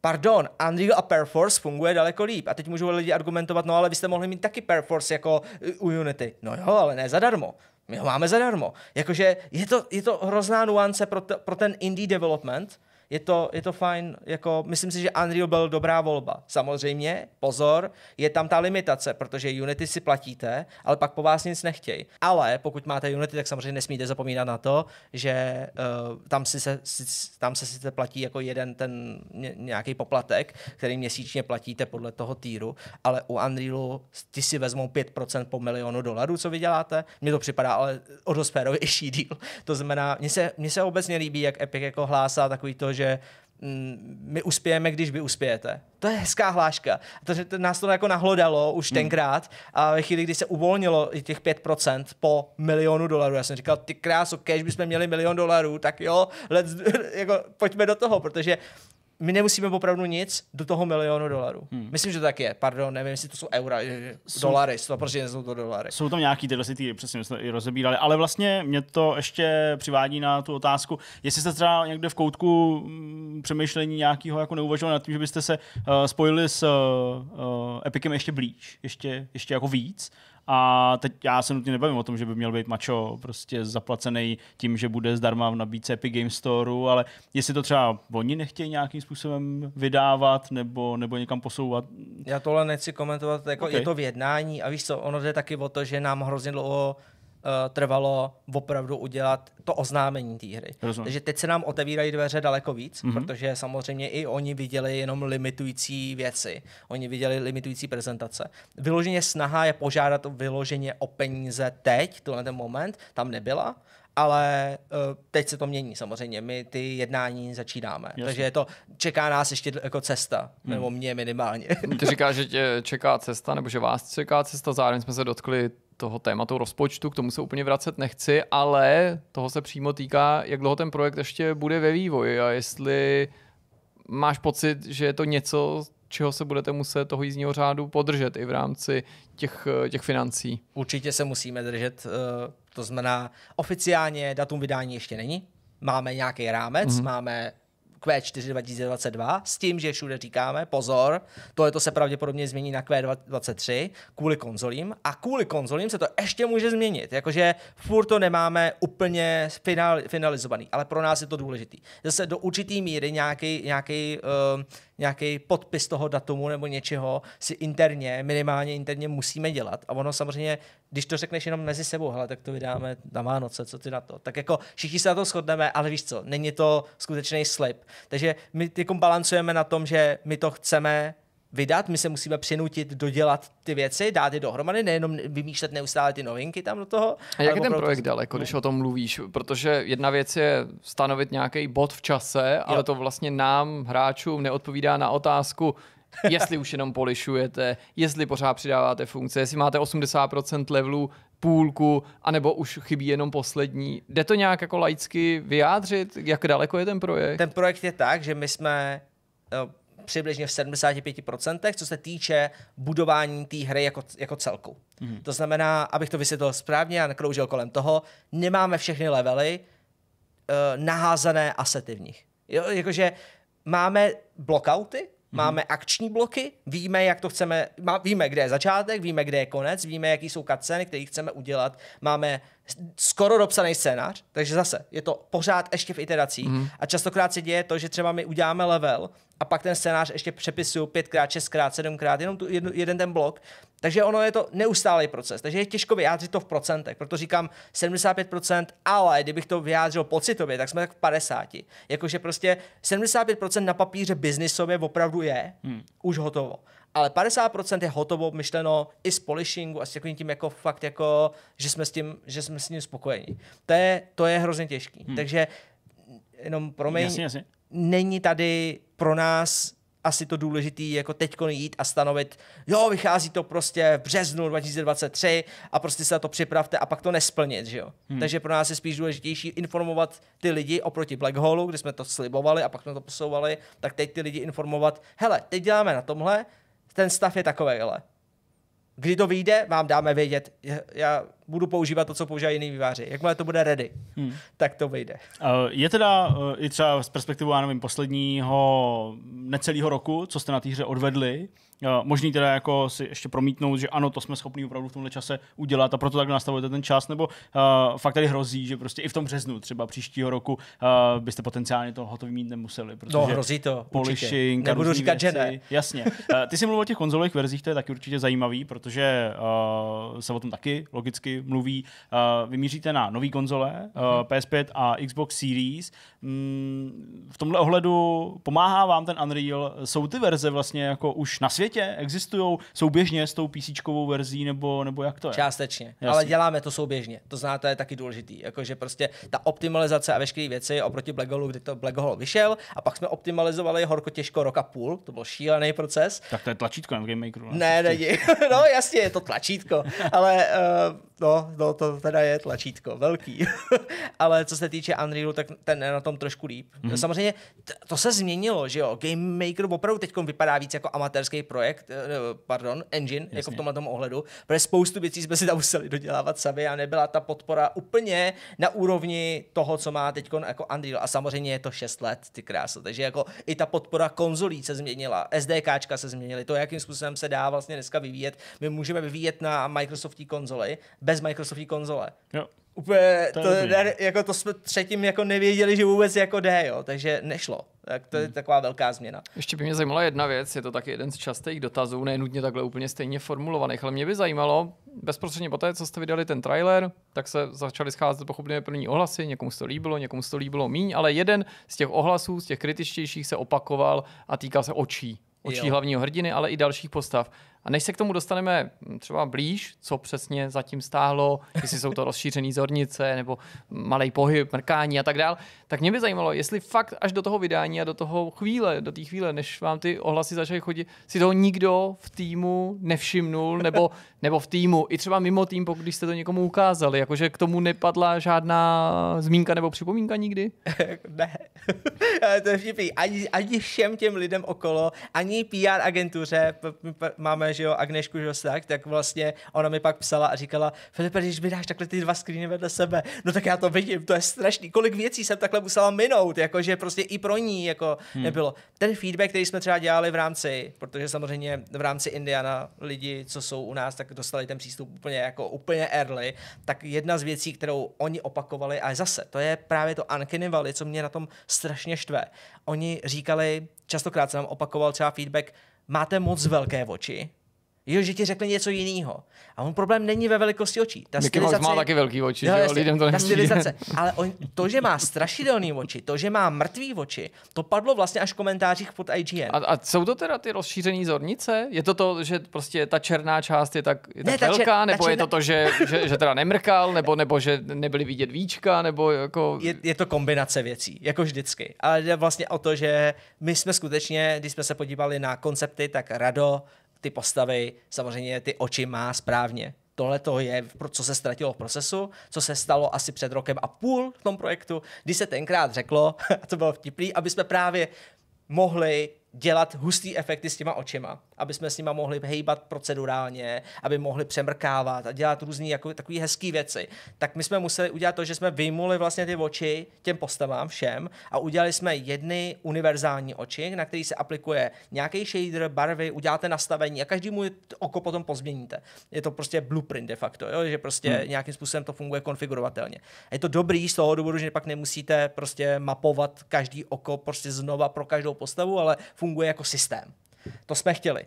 pardon, Unreal a Perforce funguje daleko líp. A teď můžou lidi argumentovat, no ale vy jste mohli mít taky Perforce jako eh, u Unity. No jo, ale ne zadarmo. My ho máme zadarmo. Jakože je to, je to hrozná nuance pro, t, pro ten indie development, je to, je to fajn, jako, myslím si, že Unreal byl dobrá volba. Samozřejmě, pozor, je tam ta limitace, protože Unity si platíte, ale pak po vás nic nechtějí. Ale pokud máte Unity, tak samozřejmě nesmíte zapomínat na to, že uh, tam, si se, si, tam se sice platí jako jeden ten nějaký poplatek, který měsíčně platíte podle toho týru, ale u Unrealu ty si vezmou 5% po milionu dolarů, co vyděláte. Mně to připadá ale odosférovější díl. To znamená, mně se, mně se obecně líbí, jak Epic jako hlásá takový to, že mm, my uspějeme, když vy uspějete. To je hezká hláška. Takže to, nás to jako nahlodalo už hmm. tenkrát a ve chvíli, kdy se uvolnilo těch 5% po milionu dolarů, já jsem říkal, ty krásu, když bychom měli milion dolarů, tak jo, let's, jako, pojďme do toho, protože my nemusíme opravdu nic do toho milionu dolarů. Hmm. Myslím, že to tak je, pardon, nevím, jestli to jsou eura, eh, jsou, dolary, to prostě nejsou to dolary. Jsou tam nějaký tyhle ty, přesně jsme i rozebírali, ale vlastně mě to ještě přivádí na tu otázku, jestli jste třeba někde v koutku mm, přemýšlení nějakého jako neuvažoval nad tím, že byste se uh, spojili s uh, uh, Epicem ještě blíž, ještě, ještě jako víc a teď já se nutně nebavím o tom, že by měl být mačo prostě zaplacený tím, že bude zdarma v nabídce Epic Game Store, ale jestli to třeba oni nechtějí nějakým způsobem vydávat nebo, nebo někam posouvat. Já tohle nechci komentovat, jako okay. je to v jednání a víš co, ono jde taky o to, že nám hrozně dlouho Eh, trvalo opravdu udělat to oznámení té hry. Rozumím. Takže teď se nám otevírají dveře daleko víc, mm-hmm. protože samozřejmě i oni viděli jenom limitující věci. Oni viděli limitující prezentace. Vyloženě snaha je požádat vyloženě o peníze teď, na ten moment, tam nebyla, ale uh, teď se to mění samozřejmě. My ty jednání začínáme. Jasně. Takže je to, čeká nás ještě jako cesta, hmm. nebo mě minimálně. Ty říkáš, že tě čeká cesta, nebo že vás čeká cesta, zároveň jsme se dotkli toho tématu rozpočtu, k tomu se úplně vracet nechci, ale toho se přímo týká, jak dlouho ten projekt ještě bude ve vývoji a jestli máš pocit, že je to něco, čeho se budete muset toho jízdního řádu podržet i v rámci těch, těch financí? Určitě se musíme držet, eh, to znamená oficiálně datum vydání ještě není, máme nějaký rámec, mm-hmm. máme Q4 2022 s tím, že všude říkáme, pozor, to je to se pravděpodobně změní na Q23 kvůli konzolím a kvůli konzolím se to ještě může změnit, jakože furt to nemáme úplně finalizovaný, ale pro nás je to důležitý. Zase do určitý míry nějaký, nějaký uh, eh, nějaký podpis toho datumu nebo něčeho si interně, minimálně interně musíme dělat. A ono samozřejmě, když to řekneš jenom mezi sebou, hele, tak to vydáme na Vánoce, co ty na to? Tak jako všichni se na to shodneme, ale víš co, není to skutečný slip. Takže my jako balancujeme na tom, že my to chceme vydat, my se musíme přinutit dodělat ty věci, dát je dohromady, nejenom vymýšlet neustále ty novinky tam do toho. A jak je ten projekt to... daleko, když no. o tom mluvíš? Protože jedna věc je stanovit nějaký bod v čase, jo. ale to vlastně nám, hráčům, neodpovídá na otázku, jestli už jenom polišujete, jestli pořád přidáváte funkce, jestli máte 80% levelů, půlku, anebo už chybí jenom poslední. Jde to nějak jako laicky vyjádřit, jak daleko je ten projekt? Ten projekt je tak, že my jsme eh, přibližně v 75%, co se týče budování té hry jako, jako celku. Mm. To znamená, abych to vysvětlil správně a nekroužil kolem toho, nemáme všechny levely uh, naházené asety v nich. Jo, jakože máme blockouty, mhm. Máme akční bloky, víme, jak to chceme, má, víme, kde je začátek, víme, kde je konec, víme, jaký jsou cutscény, které chceme udělat. Máme skoro dopsaný scénář, takže zase je to pořád ještě v iteracích mm. a častokrát se děje to, že třeba my uděláme level a pak ten scénář ještě přepisuju pětkrát, šestkrát, sedmkrát, jenom tu jednu, jeden ten blok, takže ono je to neustálý proces, takže je těžko vyjádřit to v procentech, proto říkám 75%, ale kdybych to vyjádřil pocitově, tak jsme tak v 50. Jakože prostě 75% na papíře biznisově opravdu je mm. už hotovo ale 50% je hotovo myšleno i z polishingu a s takovým tím jako fakt jako, že jsme s tím, že jsme s tím spokojeni. To je, to je hrozně těžký. Hmm. Takže jenom pro mě není tady pro nás asi to důležitý jako teď jít a stanovit, jo, vychází to prostě v březnu 2023 a prostě se na to připravte a pak to nesplnit, že jo. Hmm. Takže pro nás je spíš důležitější informovat ty lidi oproti Black Hole, kde jsme to slibovali a pak jsme to posouvali, tak teď ty lidi informovat, hele, teď děláme na tomhle, ten stav je takový, ale Kdy to vyjde, vám dáme vědět. Já budu používat to, co používají jiný výváři. Jakmile to bude ready, hmm. tak to vyjde. Eh, je teda eh, i třeba z perspektivu, já nevím, posledního necelého roku, co jste na té hře odvedli, Eh, možný teda jako si ještě promítnout, že ano, to jsme schopni opravdu v tomhle čase udělat a proto tak nastavujete ten čas, nebo uh, fakt tady hrozí, že prostě i v tom březnu třeba příštího roku uh, byste potenciálně to hotový mít nemuseli. Protože no, hrozí to. Polishing, určitě. Nebudu říkat, věci, že ne. Jasně. Uh, ty jsi mluvil o těch konzolových verzích, to je taky určitě zajímavý, protože uh, se o tom taky logicky mluví. Uh, vymíříte na nový konzole, uh, mhm. PS5 a Xbox Series. Mm, v tomhle ohledu pomáhá vám ten Unreal, jsou ty verze vlastně jako už na světě světě existují souběžně s tou PC verzí, nebo, nebo jak to je? Částečně, Jasně. ale děláme to souběžně. To znáte, je taky důležitý. Jakože prostě ta optimalizace a veškeré věci oproti Blackholu, kdy to Blackhole vyšel, a pak jsme optimalizovali horko těžko roka půl, to byl šílený proces. Tak to je tlačítko na Game Makeru. No. Ne, ne, ne no jasně, je to tlačítko, ale uh, no, no, to teda je tlačítko, velký. ale co se týče Unrealu, tak ten je na tom trošku líp. Mm-hmm. Samozřejmě to se změnilo, že jo, Game Maker opravdu teď vypadá víc jako amatérský projekt, eh, eh, pardon, engine, jako Jasně. jako v tomhle ohledu, protože spoustu věcí jsme si tam museli dodělávat sami a nebyla ta podpora úplně na úrovni toho, co má teď jako Unreal. A samozřejmě je to 6 let, ty krásy. Takže jako i ta podpora konzolí se změnila, SDKčka se změnily, to, jakým způsobem se dá vlastně dneska vyvíjet. My můžeme vyvíjet na Microsoftí konzoli bez Microsoftí konzole. Jo. Úplně, to, to ne, jako to jsme třetím jako nevěděli, že vůbec jako jde, jo, takže nešlo. Tak to je hmm. taková velká změna. Ještě by mě zajímala jedna věc, je to taky jeden z častých dotazů, ne nutně takhle úplně stejně formulovaných, ale mě by zajímalo, bezprostředně po té, co jste vydali ten trailer, tak se začaly scházet pochopně první ohlasy, někomu se to líbilo, někomu se to líbilo míň, ale jeden z těch ohlasů, z těch kritičtějších se opakoval a týkal se očí. Očí jo. hlavního hrdiny, ale i dalších postav. A než se k tomu dostaneme mm, třeba blíž, co přesně zatím stáhlo, jestli jsou to rozšířené zornice nebo malý pohyb, mrkání a tak dále, tak mě by zajímalo, jestli fakt až do toho vydání a do toho chvíle, do té chvíle, než vám ty ohlasy začaly chodit, si toho nikdo v týmu nevšimnul nebo, nebo v týmu, i třeba mimo tým, pokud jste to někomu ukázali, jakože k tomu nepadla žádná zmínka nebo připomínka nikdy? ne. to je Ani, ani všem těm lidem okolo, ani PR agentuře máme že jo, Agnešku, že jo, tak, tak vlastně ona mi pak psala a říkala, Filipe, když mi dáš takhle ty dva skříny vedle sebe, no tak já to vidím, to je strašný, kolik věcí jsem takhle musela minout, jakože prostě i pro ní jako hmm. nebylo. Ten feedback, který jsme třeba dělali v rámci, protože samozřejmě v rámci Indiana lidi, co jsou u nás, tak dostali ten přístup úplně jako úplně early, tak jedna z věcí, kterou oni opakovali, a zase, to je právě to Uncanny Valley, co mě na tom strašně štve. Oni říkali, častokrát jsem opakoval třeba feedback, máte moc velké oči, Jo, že ti řekli něco jiného. A on problém není ve velikosti očí. Ta Mickey stylizace... Mouse má taky velký oči, jo, že jo? lidem to ta stylizace. Ale on, to, že má strašidelný oči, to, že má mrtvý oči, to padlo vlastně až v komentářích pod IGN. A, a jsou to teda ty rozšířené zornice? Je to to, že prostě ta černá část je tak, je tak ta velká, čer, nebo černá... je to to, že, že, že teda nemrkal, nebo, nebo že nebyly vidět víčka, nebo jako... Je, je to kombinace věcí, jako vždycky. Ale jde vlastně o to, že my jsme skutečně, když jsme se podívali na koncepty, tak Rado ty postavy, samozřejmě ty oči má správně. Tohle to je, co se ztratilo v procesu, co se stalo asi před rokem a půl v tom projektu, kdy se tenkrát řeklo, a to bylo vtipný, aby jsme právě mohli dělat hustý efekty s těma očima, aby jsme s nima mohli hejbat procedurálně, aby mohli přemrkávat a dělat různé jako, takové hezké věci. Tak my jsme museli udělat to, že jsme vyjmuli vlastně ty oči těm postavám všem a udělali jsme jedny univerzální oči, na který se aplikuje nějaký shader, barvy, uděláte nastavení a každý mu oko potom pozměníte. Je to prostě blueprint de facto, jo? že prostě hmm. nějakým způsobem to funguje konfigurovatelně. A je to dobrý z toho důvodu, že pak nemusíte prostě mapovat každý oko prostě znova pro každou postavu, ale funguje jako systém. To jsme chtěli.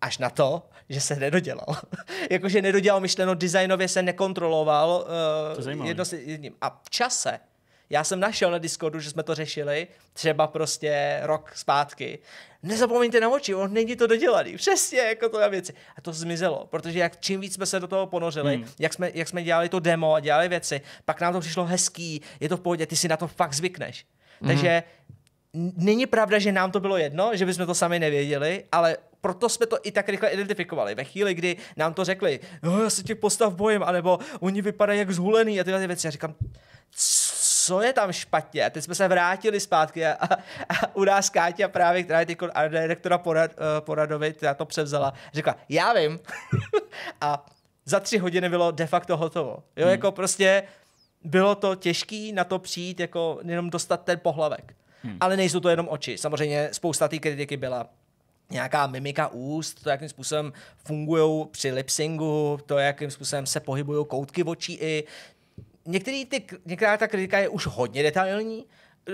Až na to, že se nedodělal. Jakože nedodělal myšleno, designově se nekontroloval. Uh, jedno s jedním. A v čase já jsem našel na Discordu, že jsme to řešili, třeba prostě rok zpátky. Nezapomeňte na oči, on není to dodělaný. Přesně, jako to na věci. A to zmizelo, protože jak, čím víc jsme se do toho ponořili, hmm. jak, jsme, jak jsme dělali to demo a dělali věci, pak nám to přišlo hezký, je to v pohodě, ty si na to fakt zvykneš. Hmm. Takže není pravda, že nám to bylo jedno, že bychom to sami nevěděli, ale proto jsme to i tak rychle identifikovali. Ve chvíli, kdy nám to řekli, no, já se těch postav bojím, anebo oni vypadají jak zhulený a tyhle věci. Já říkám, co je tam špatně? A teď jsme se vrátili zpátky a, a, a u nás Káťa právě, která je teď direktora porad, uh, eh, Poradovi, která to převzala, řekla, já vím. a za tři hodiny bylo de facto hotovo. Jo, hmm. jako prostě bylo to těžký na to přijít, jako jenom dostat ten pohlavek. Hmm. Ale nejsou to jenom oči. Samozřejmě spousta té kritiky byla nějaká mimika úst, to, jakým způsobem fungují při lipsingu, to, jakým způsobem se pohybují koutky očí i. Některý ty, některá ta kritika je už hodně detailní,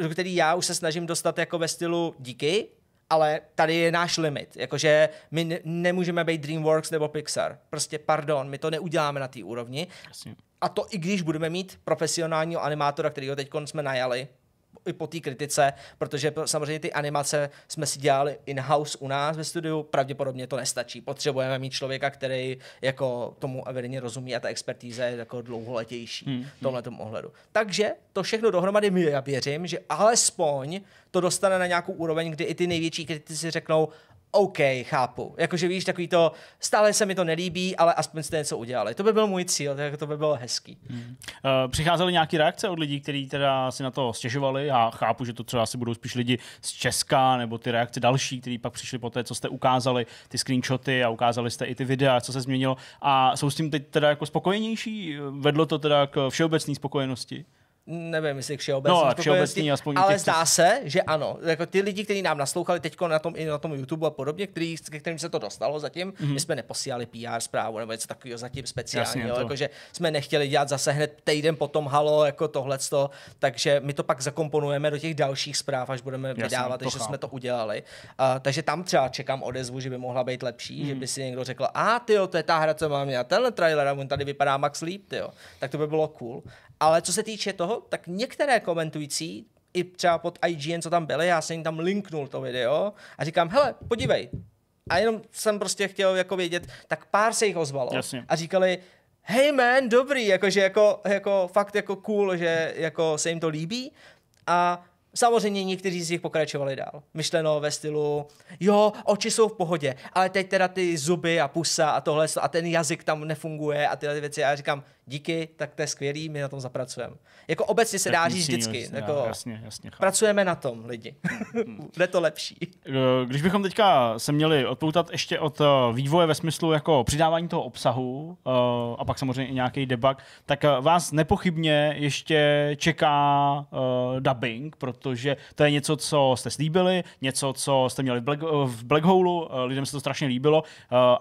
do který já už se snažím dostat jako ve stylu díky, ale tady je náš limit. Jakože my ne- nemůžeme být DreamWorks nebo Pixar. Prostě pardon, my to neuděláme na té úrovni. Jasně. A to i když budeme mít profesionálního animátora, kterého teď jsme najali, i po té kritice, protože samozřejmě ty animace jsme si dělali in-house u nás ve studiu, pravděpodobně to nestačí. Potřebujeme mít člověka, který jako tomu evidentně rozumí a ta expertíze je jako dlouholetější hmm. v hmm. tomhle ohledu. Takže to všechno dohromady my já věřím, že alespoň to dostane na nějakou úroveň, kdy i ty největší kritici řeknou, OK, chápu. Jakože víš, takový to, stále se mi to nelíbí, ale aspoň jste něco udělali. To by byl můj cíl, tak to by bylo hezký. Hmm. Uh, přicházely nějaké reakce od lidí, kteří teda si na to stěžovali. Já chápu, že to třeba asi budou spíš lidi z Česka, nebo ty reakce další, kteří pak přišli po té, co jste ukázali, ty screenshoty a ukázali jste i ty videa, co se změnilo. A jsou s tím teď teda jako spokojenější? Vedlo to teda k všeobecné spokojenosti? nevím, jestli všeobecný, no, všeobecný aspoň ale zdá se, že ano. Jako ty lidi, kteří nám naslouchali teď na tom, i na tom YouTube a podobně, který, ke kterým se to dostalo zatím, mm-hmm. my jsme neposílali PR zprávu nebo něco takového zatím speciálně, jako, jsme nechtěli dělat zase hned týden potom halo, jako tohleto, takže my to pak zakomponujeme do těch dalších zpráv, až budeme Jasně, vydávat, takže jsme to udělali. Uh, takže tam třeba čekám odezvu, že by mohla být lepší, mm-hmm. že mhm. by si někdo řekl, a ty to je ta hra, co mám já, tenhle trailer, a on tady vypadá Max líp, tyjo. tak to by bylo cool. Ale co se týče toho, tak některé komentující, i třeba pod IGN, co tam byly, já jsem jim tam linknul to video a říkám, hele, podívej. A jenom jsem prostě chtěl jako vědět, tak pár se jich ozvalo. Jasně. A říkali, hej man, dobrý, jakože jako, jako fakt jako cool, že jako se jim to líbí. A Samozřejmě někteří z nich pokračovali dál. Myšleno ve stylu, jo, oči jsou v pohodě, ale teď teda ty zuby a pusa a tohle a ten jazyk tam nefunguje a tyhle věci. A já říkám, díky, tak to je skvělý, my na tom zapracujeme. Jako obecně se tak dá říct vždycky. Jasně, jako, jasně, jasně, pracujeme na tom, lidi. Hmm. Bude to lepší. Eh, když bychom teďka se měli odpoutat ještě od eh, vývoje ve smyslu jako přidávání toho obsahu eh, a pak samozřejmě i nějaký debug, tak vás nepochybně ještě čeká dubbing, protože to je něco, co jste slíbili, něco, co jste měli v Black, v Black Hole, lidem se to strašně líbilo.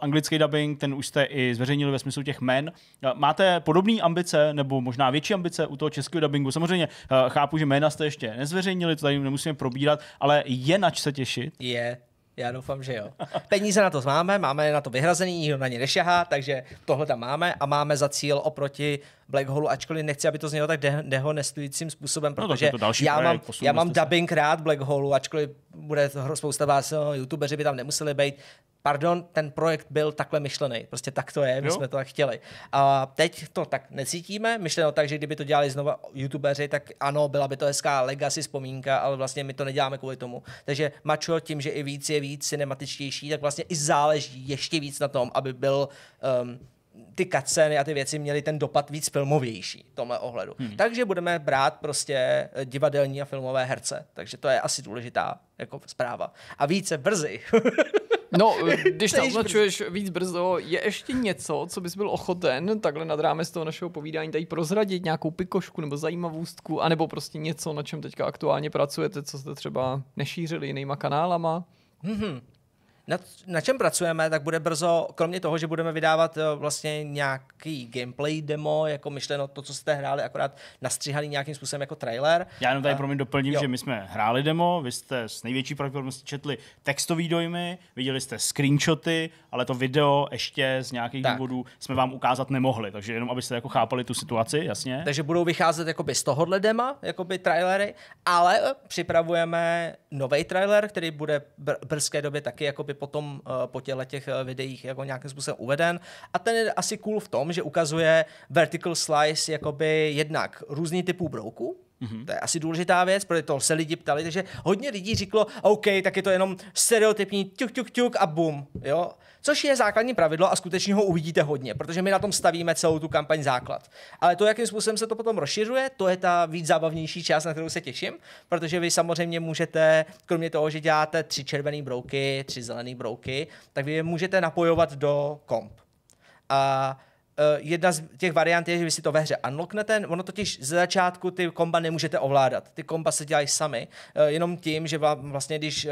Anglický dubbing, ten už jste i zveřejnili ve smyslu těch men. Máte podobně podobné ambice nebo možná větší ambice u toho českého dubbingu? Samozřejmě eh, chápu, že jména jste ještě nezveřejnili, to tady nemusíme probírat, ale je nač se těšit. Je, já doufám, že jo. Peníze na to máme, máme na to vyhrazený, nikdo na ně nešahá, takže tohle tam máme a máme za cíl oproti Black Hole, ačkoliv nechci, aby to znělo tak de- dehonestujícím způsobem, no protože no, to další já, projekt, mám, já mám dubbing rád Black Hole, ačkoliv bude spousta vás, no, eh, youtubeři by tam nemuseli být, pardon, ten projekt byl takhle myšlený. Prostě tak to je, my jo? jsme to tak chtěli. A teď to tak necítíme, myšleno tak, že kdyby to dělali znova youtubeři, tak ano, byla by to hezká legacy vzpomínka, ale vlastně my to neděláme kvůli tomu. Takže Macho tím, že i víc je víc cinematičtější, tak vlastně i záleží ještě víc na tom, aby byl um, ty kaceny a ty věci měly ten dopad víc filmovější v tomhle ohledu. Hmm. Takže budeme brát prostě divadelní a filmové herce. Takže to je asi důležitá jako zpráva. A více brzy. No, když naznačuješ víc brzo, je ještě něco, co bys byl ochoten takhle nad rámec toho našeho povídání tady prozradit nějakou pikošku nebo zajímavostku, anebo prostě něco, na čem teďka aktuálně pracujete, co jste třeba nešířili jinýma kanálama? Mm-hmm. Na, na čem pracujeme, tak bude brzo, kromě toho, že budeme vydávat eh, vlastně nějaký gameplay demo, jako myšleno to, co jste hráli, akorát nastříhaný nějakým způsobem jako trailer. Já jenom tady pro mě doplním, jo. že my jsme hráli demo, vy jste s největší pravděpodobností četli textový dojmy, viděli jste screenshoty, ale to video ještě z nějakých tak. důvodů jsme vám ukázat nemohli, takže jenom abyste jako chápali tu situaci, jasně. Takže budou vycházet jakoby z tohohle jako jakoby trailery, ale připravujeme nový trailer, který bude br- brzké době taky by potom eh, po těle těch eh, videích jako nějakým způsobem uveden. A ten je asi cool v tom, že ukazuje vertical slice jakoby jednak různý typů brouků, Mm-hmm. To je asi důležitá věc, protože to se lidi ptali, takže hodně lidí říklo, OK, tak je to jenom stereotypní tuk, tuk, tuk a bum, jo. Což je základní pravidlo a skutečně ho uvidíte hodně, protože my na tom stavíme celou tu kampaň základ. Ale to, jakým způsobem se to potom rozšiřuje, to je ta víc zábavnější část, na kterou se těším, protože vy samozřejmě můžete, kromě toho, že děláte tři červené brouky, tři zelené brouky, tak vy je můžete napojovat do komp. A Eh, jedna z těch variant je, že vy si to ve hře unlocknete. Ono totiž ze začátku ty komba nemůžete ovládat. Ty komba se dělají sami, eh, jenom tím, že vlastně když eh,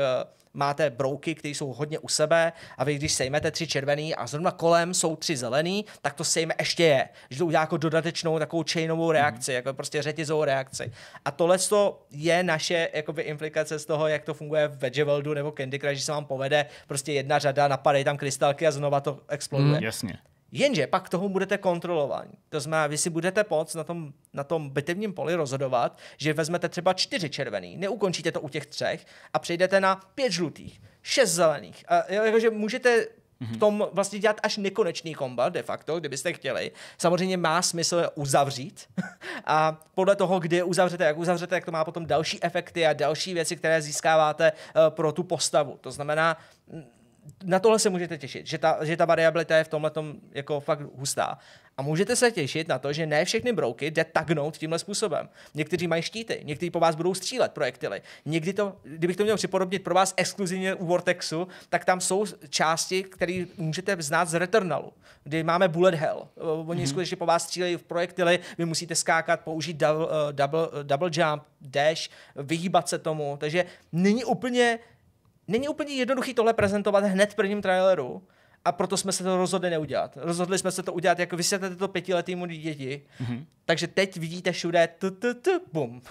máte brouky, které jsou hodně u sebe a vy když sejmete tři červený a zrovna kolem jsou tři zelený, tak to sejme ještě je. Že to udělá jako dodatečnou takovou chainovou mhm. reakci, mm. jako prostě řetězovou reakci. A tohle je naše jakoby, implikace z toho, jak to funguje v Vegeveldu nebo Candy Crush, že se vám povede prostě jedna řada, napadají tam krystalky a znova to mhm, exploduje. Mm, jasně. Jenže pak toho budete kontrolovat. To znamená, vy si budete moc na tom, na tom bitevním poli rozhodovat, že vezmete třeba čtyři červený, neukončíte to u těch třech a přejdete na pět žlutých, šest zelených. A, jakože můžete v mhm. tom vlastně dělat až nekonečný komba de facto, kdybyste chtěli. Samozřejmě má smysl uzavřít a podle toho, kdy je uzavřete, jak uzavřete, jak to má potom další efekty a další věci, které získáváte eh, pro tu postavu. To znamená, mm, na tohle se můžete těšit, že ta, že ta variabilita je v tomhle jako fakt hustá. A můžete se těšit na to, že ne všechny brouky jde tagnout tímhle způsobem. Někteří mají štíty, někteří po vás budou střílet projektily. Někdy to, kdybych to měl připodobnit pro vás exkluzivně u Vortexu, tak tam jsou části, které můžete znát z Returnalu, kdy máme Bullet Hell. Eh, oni mm-hmm. skutečně po vás střílejí v projektily, vy musíte skákat, použít double, eh, double, eh, double jump, dash, vyhýbat se tomu. Takže není úplně není úplně jednoduchý tohle prezentovat hned v prvním traileru, a proto jsme se to rozhodli neudělat. Rozhodli jsme se to udělat jako vysvětlete to pětiletýmu děti. Mm-hmm. Takže teď vidíte všude tu, tu, tu, bum.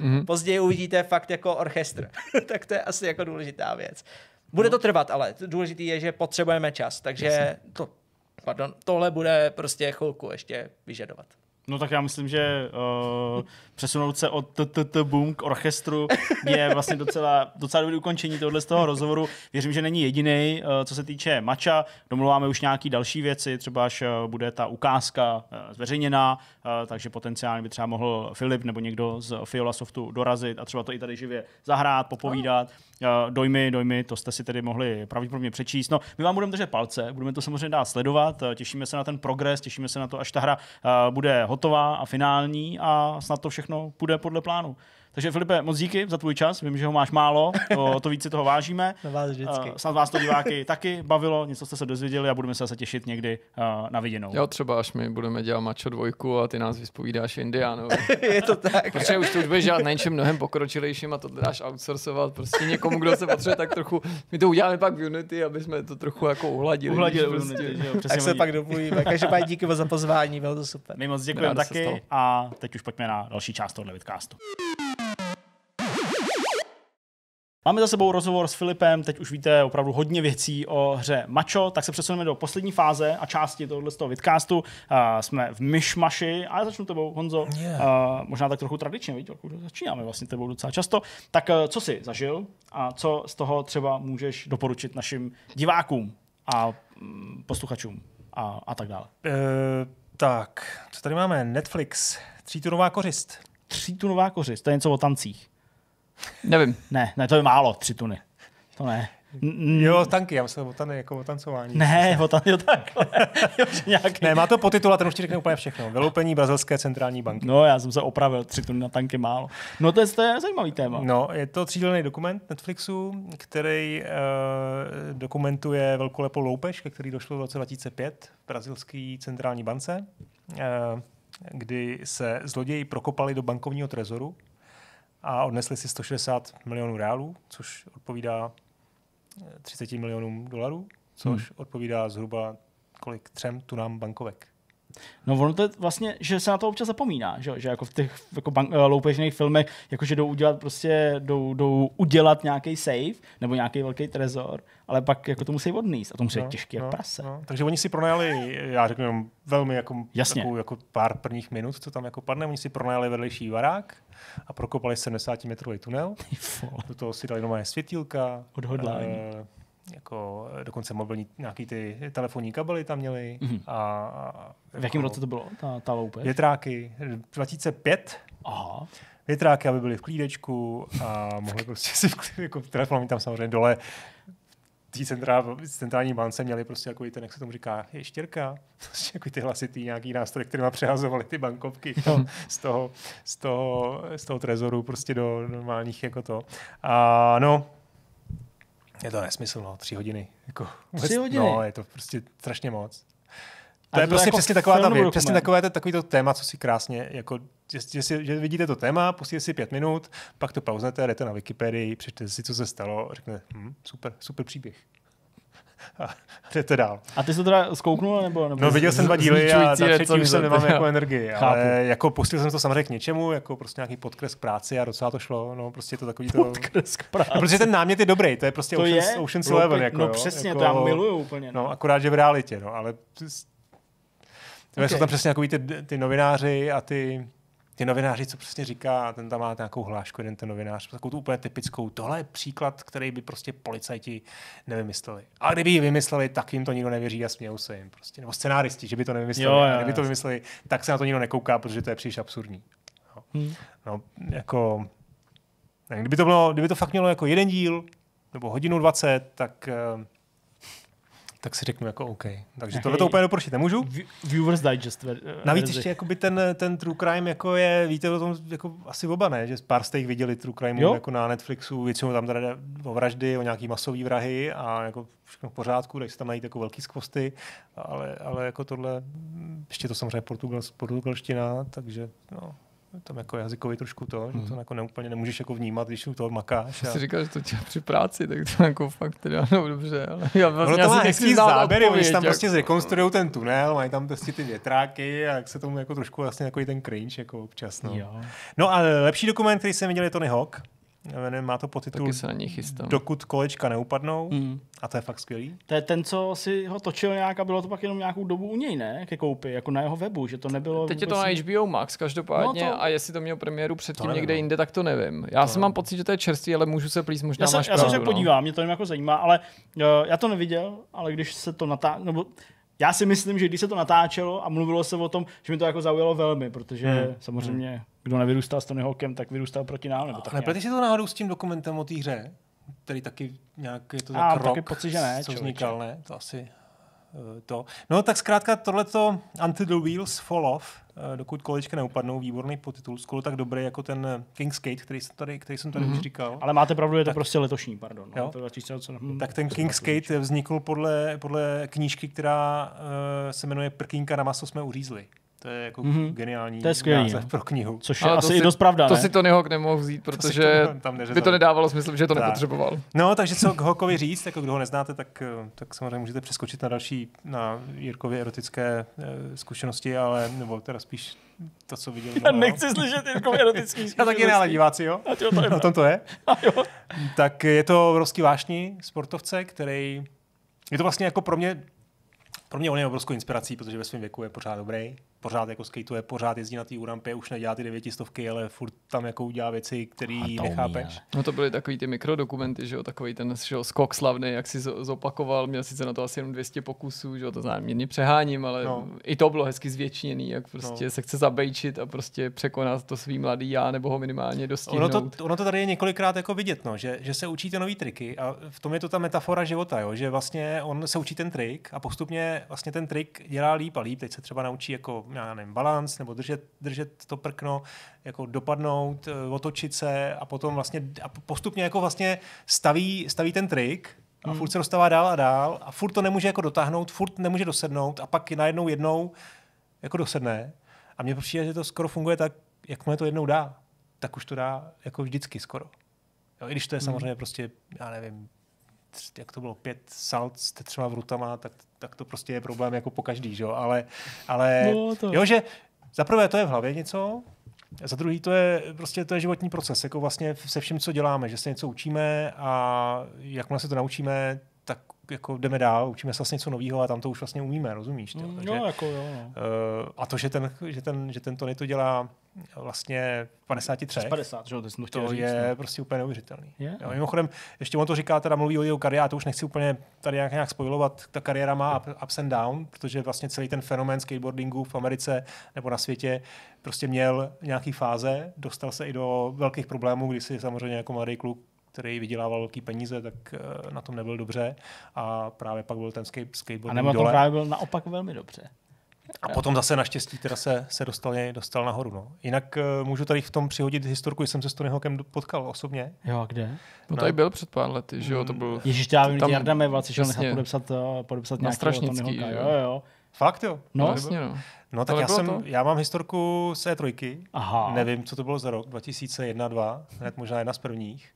Mm-hmm. Později uvidíte fakt jako orchestr. tak to je asi jako důležitá věc. Bude no. to trvat, ale důležitý je, že potřebujeme čas, takže to, pardon, tohle bude prostě chvilku ještě vyžadovat. No tak já myslím, že uh, přesunout se od TTT Boom k orchestru je vlastně docela, docela dobré ukončení tohle z toho rozhovoru. Věřím, že není jediný, uh, co se týče mača. Domluváme už nějaké další věci, třeba až uh, bude ta ukázka uh, zveřejněná, uh, takže potenciálně by třeba mohl Filip nebo někdo z Fiola Softu dorazit a třeba to i tady živě zahrát, popovídat. Oh Eh, dojmy, dojmy, to jste si tedy mohli pravděpodobně přečíst. No, my vám budeme držet palce, budeme to samozřejmě dát sledovat, eh, těšíme se na ten progres, těšíme se na to, až ta hra eh, bude hotová a finální a snad to všechno půjde podle plánu. Takže Filipe, moc díky za tvůj čas. Vím, že ho máš málo, o to víc si toho vážíme. Na vás vždycky. Eh, snad vás to diváky taky bavilo, něco jste se dozvěděli a budeme se zase těšit někdy eh, na viděnou. Jo, třeba až my budeme dělat mačo dvojku a ty nás vyspovídáš Indiánů. je to tak. Protože už to budeš dělat na něčem mnohem pokročilejším a to dáš outsourcovat prostě někomu, kdo se potřebuje, tak trochu. My to uděláme pak v Unity, aby jsme to trochu jako uhladili. Uhladili prostě. Unity, jo, Tak se pak doplujíme. Každopádně díky za pozvání, bylo to super. My moc děkujeme taky a teď už pojďme na další část tohohle vidcastu. Máme za sebou rozhovor s Filipem, teď už víte opravdu hodně věcí o hře Macho, tak se přesuneme do poslední fáze a části tohoto z toho vidcastu. Uh, jsme v myšmaši, já začnu tebou, Honzo, yeah. uh, možná tak trochu tradičně, vidíte, jako, začínáme vlastně tebou docela často. Tak uh, co jsi zažil a co z toho třeba můžeš doporučit našim divákům a um, posluchačům a, a tak dále? Uh, tak, co tady máme? Netflix, třítunová kořist. Třítunová kořist, to je něco o tancích. Nevím. Ne, ne, to je málo, tři tuny. To ne. N- Jo, tanky, já myslím, o tany, jako o tancování. Ne, o tany, jo takhle. jo, nějaký... Ne, má to titul, a ten už ti řekne úplně všechno. Vyloupení brazilské centrální banky. No, já jsem se opravil, tři tuny na tanky málo. No to je, to je zajímavý téma. No, je to třídelný dokument Netflixu, který uh, dokumentuje velkolepou loupež, ke který došlo v roce 2005 v brazilské centrální bance, uh, kdy se zloději prokopali do bankovního trezoru a odnesli si 160 milionů reálů, což odpovídá 30 eh, milionům dolarů, což hmm. odpovídá zhruba kolik třem tunám bankovek. No ono to je vlastně, že se na to občas zapomíná, že, že jako v těch jako bank, eh, loupežných filmech, jakože jdou udělat prostě, jdou, jdou udělat nějaký save nebo nějaký velký trezor, ale pak jako to musí odníst a to musí no, těžký no, jak prase. No. Takže oni si pronajali, já řeknu jenom velmi jako, Jasně. Takovou, jako pár prvních minut, co tam jako padne, oni si pronajali vedlejší varák a prokopali 70 metrový tunel. Do toho si dali nové světílka. Odhodlání. Uh, jako eh, dokonce mobilní, nějaký ty telefonní kabely tam měli. Mm-hmm. A, a, v jakém jako roce to bylo, ta, ta loupež? Větráky, 2005. Eh, Aha. Větráky, aby byly v klídečku a mohli prostě si v klídečku, jako telefon tam samozřejmě dole tí centrál, centrální bance měli prostě jako ten, jak se tomu říká, ještěrka, prostě jako ty hlasitý nějaký nástroj, který má přehazovali ty bankovky to, jako mhm. z, toho, z, toho, z toho trezoru prostě do normálních jako to. A no, je to nesmysl, no, tři hodiny. Jako, tři hodiny? No, je to prostě strašně moc. To, to je to prostě jako přesně taková ta věc, přesně takové to, takový to téma, co si krásně, jako, že, že, si, že vidíte to téma, pustíte si pět minut, pak to pauznete, jdete na Wikipedii, přečtete si, co se stalo, řeknete, hm, super, super příběh a jdete dál. A ty jsi to teda zkouknul? Nebo, nebo no viděl jsem dva díly a na třetí už jsem nemám jako energii, Chápu. ale jako pustil jsem to samozřejmě k něčemu, jako prostě nějaký podkres k práci a docela to šlo, no prostě to takový to... Podkres k práci. No, protože ten námět je dobrý, to je prostě to Ocean's, je? Ocean's Eleven. Jako, no přesně, jako, to já miluju úplně. No. no akorát, že v realitě, no ale... Okay. Jsou tam přesně jako ty, ty novináři a ty ty novináři, co prostě říká, ten tam má nějakou hlášku, jeden ten novinář, takovou tu úplně typickou, tohle je příklad, který by prostě policajti nevymysleli. A kdyby ji vymysleli, tak jim to nikdo nevěří a smějou se jim. Prostě. Nebo scenáristi, že by to nevymysleli. Jo, jo, kdyby to vymysleli, tak se na to nikdo nekouká, protože to je příliš absurdní. No, hmm. no jako... Kdyby to, bylo, kdyby to fakt mělo jako jeden díl, nebo hodinu 20, tak eh, tak si řeknu jako OK. Takže jako tohle to úplně doprošit nemůžu. Viewers Digest. Ver- Navíc verzi. ještě jakoby ten, ten True Crime jako je, víte o tom jako asi oba, ne? Že pár jste jich viděli True Crime jako na Netflixu, většinou tam teda o vraždy, o nějaký masový vrahy a jako všechno v pořádku, takže tam mají jako velký skvosty, ale, ale jako tohle, ještě to samozřejmě portugal, portugalština, takže no, tam jako jazykový trošku to, že to hmm. jako neúplně nemůžeš jako vnímat, když u toho makáš. A... Jsi říkal, že to tě při práci, tak to jako fakt teda, no dobře, ale já vlastně ono to vlastně má hezký záběry, oni tam prostě jako... prostě no. zrekonstruují ten tunel, mají tam prostě ty větráky a jak se tomu jako trošku vlastně jako ten cringe jako občas. No, jo. no a lepší dokument, který jsem viděl, je Tony Hawk. Nevím, má to potitul se na ní chystám. Dokud kolečka neupadnou mm. a to je fakt skvělý. To je ten, co si ho točil nějak a bylo to pak jenom nějakou dobu u něj, ne? Ke koupi, jako na jeho webu, že to nebylo... Teď je to na HBO Max každopádně no to... a jestli to mělo premiéru předtím někde jinde, tak to nevím. Já to si nevím. mám pocit, že to je čerstvý, ale můžu se plíst, možná já se, máš já pravdu, se no. podívám, mě to jako zajímá, ale uh, já to neviděl, ale když se to natáhne, nebo já si myslím, že když se to natáčelo a mluvilo se o tom, že mi to jako zaujalo velmi, protože hmm. samozřejmě, kdo nevyrůstal s Tony Hawkem, tak vyrůstal proti nám. Nebo tak Nepleteš si to náhodou s tím dokumentem o té hře? Který taky nějak je to tak a, rok, taky pocit, že ne, co vznikal, ne? To asi, Eh, to. No tak zkrátka tohleto Until the Wheels Fall Off, eh, dokud kolečka neupadnou, výborný podtitul, skoro tak dobrý jako ten eh, King's Gate, který jsem tady, který jsem tady mm-hmm. už mhm. říkal. Ale máte pravdu, je to tak, prostě letošní, pardon. No, To co, hm, tak ten King's Gate vznikl podle, podle knížky, která uh, se jmenuje Prkínka na maso jsme uřízli. To je jako mm-hmm. geniální to je skvělý, název no. pro knihu. Což je Ale asi si, dost pravda, To si Tony Hawk nemohl vzít, protože to tam by to nedávalo smysl, že to tak. nepotřeboval. No, takže co k Hawkovi říct, jako kdo ho neznáte, tak, eh, tak samozřejmě můžete přeskočit na další, na Jirkově erotické eh, zkušenosti, ale nebo teda spíš to, co viděl. Já no, nechci slyšet Jirkově erotický zkušenosti. A taky ne, ale diváci, jo? A to je na no. tom to je. A jo. Tak je to obrovský vášní sportovce, který... Je to vlastně jako pro mě pro mě on je obrovskou inspirací, protože ve svém věku je pořád dobrý pořád jako skateuje, pořád jezdí na té úrampě, už nedělá ty devětistovky, ale furt tam jako udělá věci, které nechápeš. Umí, no to byly takový ty mikrodokumenty, že jo, takový ten že jo, skok slavný, jak si zopakoval, měl sice na to asi jenom 200 pokusů, že jo, to záměrně přeháním, ale no. i to bylo hezky zvětšněný, jak prostě no. se chce zabejčit a prostě překonat to svý mladý já, nebo ho minimálně dostihnout. Ono to, ono to tady je několikrát jako vidět, no, že, že se učíte nový triky a v tom je to ta metafora života, jo, že vlastně on se učí ten trik a postupně vlastně ten trik dělá líp a líp, teď se třeba naučí jako já nevím, balans nebo držet, držet to prkno, jako dopadnout, eh, otočit se a potom vlastně a postupně jako vlastně staví, staví ten trik a hmm. furt se dostává dál a dál a furt to nemůže jako dotáhnout, furt nemůže dosednout a pak najednou jednou jako dosedne. A mně přijde, že to skoro funguje tak, jakmile to jednou dá, tak už to dá jako vždycky skoro. Jo, I když to je hmm. samozřejmě prostě, já nevím, jak to bylo, pět salt s třeba vrutama, tak, tak to prostě je problém jako po každý, že jo? Ale, ale no, to... jo, že za prvé to je v hlavě něco, za druhý to je prostě to je životní proces, jako vlastně se vším, co děláme, že se něco učíme a jakmile se to naučíme, tak jako jdeme dál, učíme se vlastně něco nového a tam to už vlastně umíme, rozumíš? mm, Takže, no, jako jo. Uh, A to, že ten, že ten, že ten Tony to dělá vlastně 53. 50, že jo, to, to říct, je ne? No. prostě úplně neuvěřitelný. Yeah. Jo, mimochodem, ještě on to říká, teda mluví o jeho kariéře, a to už nechci úplně tady nějak, nějak spojovat, ta kariéra má ups and down, protože vlastně celý ten fenomén skateboardingu v Americe nebo na světě prostě měl nějaký fáze, dostal se i do velkých problémů, kdy si samozřejmě jako mladý kluk který vydělával velký peníze, tak eh, na tom nebyl dobře a právě pak byl ten skate, skateboard A nebo to právě byl naopak velmi dobře. A potom zase naštěstí teda se, se dostal, dostal nahoru. No. Jinak uh, můžu tady v tom přihodit historku, jsem se s Tony Hawkem potkal osobně. Jo, a kde? No, no, tady byl před pár lety, že jo, to mm. byl... Ježíš, já vím, tam, Jarda Mejval si šel nechat podepsat, eh, podepsat na Strašnický, Tony Hawka, jo. jo, jo. Fakt jo? No, no vlastně, no. No tak já, jsem, to? já mám historku z E3, Aha. nevím, co to bylo za rok, 2001, 2, hned možná jedna z prvních.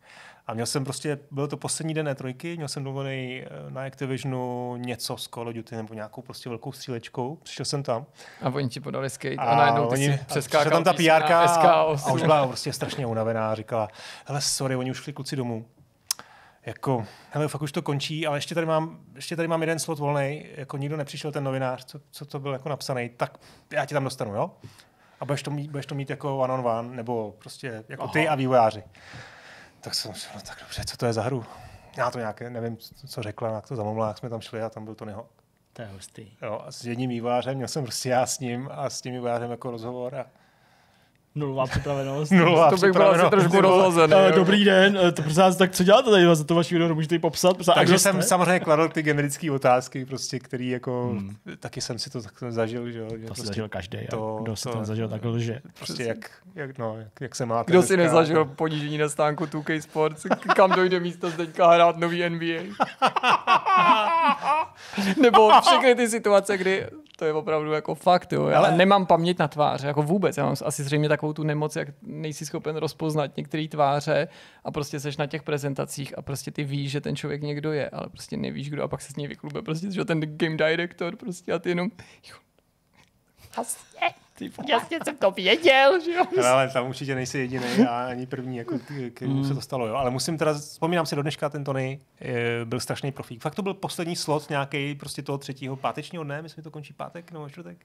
A měl jsem prostě, byl to poslední den E3, měl jsem dovolený eh, na Activisionu něco s Call of Duty nebo nějakou prostě velkou střílečkou. Přišel jsem tam. A oni ti podali skate a, a najednou ty oni, si tam ta PR a, a už byla prostě strašně unavená a říkala, hele sorry, oni už šli kluci domů. Jako, hele, fakt už to končí, ale ještě tady mám, ještě tady mám jeden slot volný, jako nikdo nepřišel ten novinář, co, co to byl jako napsaný, tak já ti tam dostanu, jo? A budeš to mít, budeš to mít jako one on one, nebo prostě jako Aha. ty a vývojáři tak jsem si no tak dobře, co to je za hru? Já to nějak, nevím, co řekla, jak to zamomla, jak jsme tam šli a tam byl Tony To je hustý. Jo, a s jedním vývářem, měl jsem prostě já s ním a s tím vývářem jako rozhovor a Nulová připravenost. Nulová to bych byl asi trošku rozhozený. Uh, dobrý den, uh, to prosím tak co děláte tady za to vaši video, můžete ji popsat? Prosím, Takže jsem ne? samozřejmě kladl ty generické otázky, prostě, který jako, hmm. taky jsem si to tak zažil, že To prostě, zažil každý, to, kdo se to, zažil, tak že Prostě jak, jak, no, jak, jak se máte. Kdo si nezažil ponížení na stánku 2K Sports, kam dojde místo zdeňka hrát nový NBA. Nebo všechny ty situace, kdy to je opravdu jako fakt, jo. Já Ale... nemám paměť na tvář, jako vůbec, já mám asi zřejmě tak takovou tu nemoc, jak nejsi schopen rozpoznat některé tváře a prostě seš na těch prezentacích a prostě ty víš, že ten člověk někdo je, ale prostě nevíš kdo a pak se s ní vyklube prostě, že ten game director prostě a ty jenom... Jasně, ty jasně jsem to věděl, že jo. Ale, ale tam určitě nejsi jediný a ani první, jako, kterým mm. se to stalo, jo. Ale musím teda, vzpomínám si do dneška, ten Tony eh, byl strašný profík. Fakt to byl poslední slot nějaký prostě toho třetího pátečního dne, myslím, že to končí pátek nebo čtvrtek.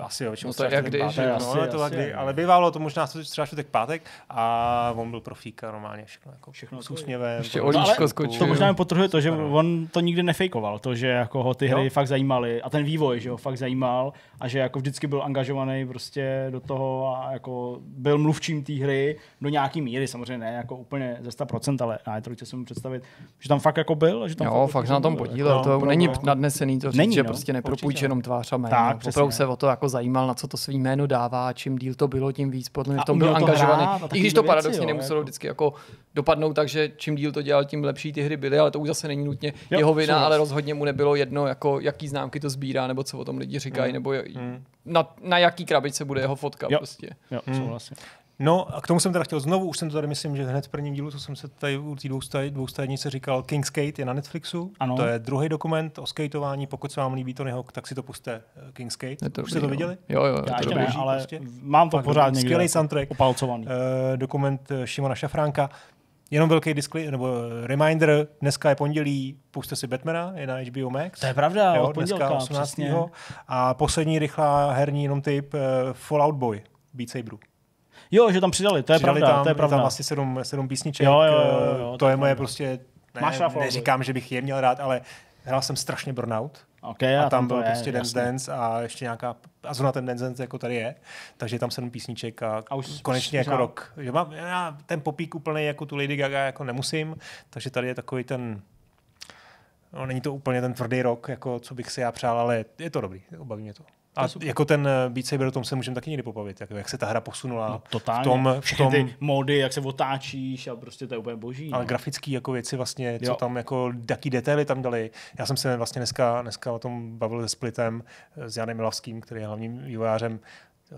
Uh, asi jo, čemu no to jak když, pátek, no, asi, to asi, kdy, ale bývalo to možná třeba čtvrtek pátek a on byl a normálně všechno, jako všechno s úsměvem. Ještě olíčko skočil. To možná mi potrhuje to, že ano. on to nikdy nefejkoval, to, že jako ho ty hry jo? fakt zajímaly a ten vývoj, že ho fakt zajímal a že jako vždycky byl angažovaný prostě do toho a jako byl mluvčím té hry do nějaký míry, samozřejmě ne jako úplně ze 100%, ale na E3 mu představit, že tam fakt jako byl. Že tam jo, fakt, jako fakt na tom podílel, to no, není no, no. nadnesený to říct, že prostě nepropůjč jenom tvář a jméno. Tak, ho to jako zajímal, na co to svý jméno dává a čím díl to bylo, tím víc podle mě v tom byl to angažovaný. I když to věci, paradoxně jo, nemuselo jako... vždycky jako dopadnout takže čím díl to dělal, tím lepší ty hry byly, ale to už zase není nutně jo, jeho vina, ale rozhodně mu nebylo jedno, jako jaký známky to sbírá, nebo co o tom lidi říkají, mm. nebo je, mm. na, na jaký krabičce bude jeho fotka jo. prostě. Jo, hmm. No a k tomu jsem teda chtěl znovu, už jsem to tady myslím, že hned v prvním dílu, co jsem se tady u té dvoustaj, se říkal, King Skate je na Netflixu, ano. to je druhý dokument o skateování, pokud se vám líbí to jeho, tak si to puste eh, King Skate. Je to už jste to viděli? Jo, jo, jo Já to ne, boží, ale prostě. mám to pořád někde skvělý soundtrack, opalcovaný. Uh, dokument eh, Šimona Šafránka, Jenom velký diskli, nebo reminder, dneska je pondělí, puste si Batmana, je na HBO Max. To je pravda, jo, dneska 18. Přesně. A poslední rychlá herní jenom typ, uh, Fallout Boy, Beat Saberu. Jo, že tam přidali, to je přidali pravda. Tam, to je pravda. tam asi sedm, sedm písniček, jo, jo, jo, eh, jo, to, to je moje prostě, ne, Máš neříkám, že bych je měl rád, ale hrál jsem strašně Burnout. Okay, a, a tam byl je, prostě Dance Dance a ještě nějaká, a zrovna ten Dance Dance jako tady je, takže tam sedm písniček a, a už konečně jako rok. Že mám, já ten popík úplně jako tu Lady Gaga jako nemusím, takže tady je takový ten, no není to úplně ten tvrdý rok, jako co bych si já přál, ale je to dobrý, baví mě to. A jako ten eh, Beat Saber, o tom se můžeme taky někdy popavit, jak, jak se ta hra posunula. No, totálně. V tom, v tom... ty mody, jak se otáčíš a prostě to je úplně boží. Ale no. grafický jako věci vlastně, co jo. tam jako, jaký detaily tam dali. Já jsem se vlastně dneska, dneska o tom bavil se Splitem, eh, s Janem Milavským, který je hlavním vývojářem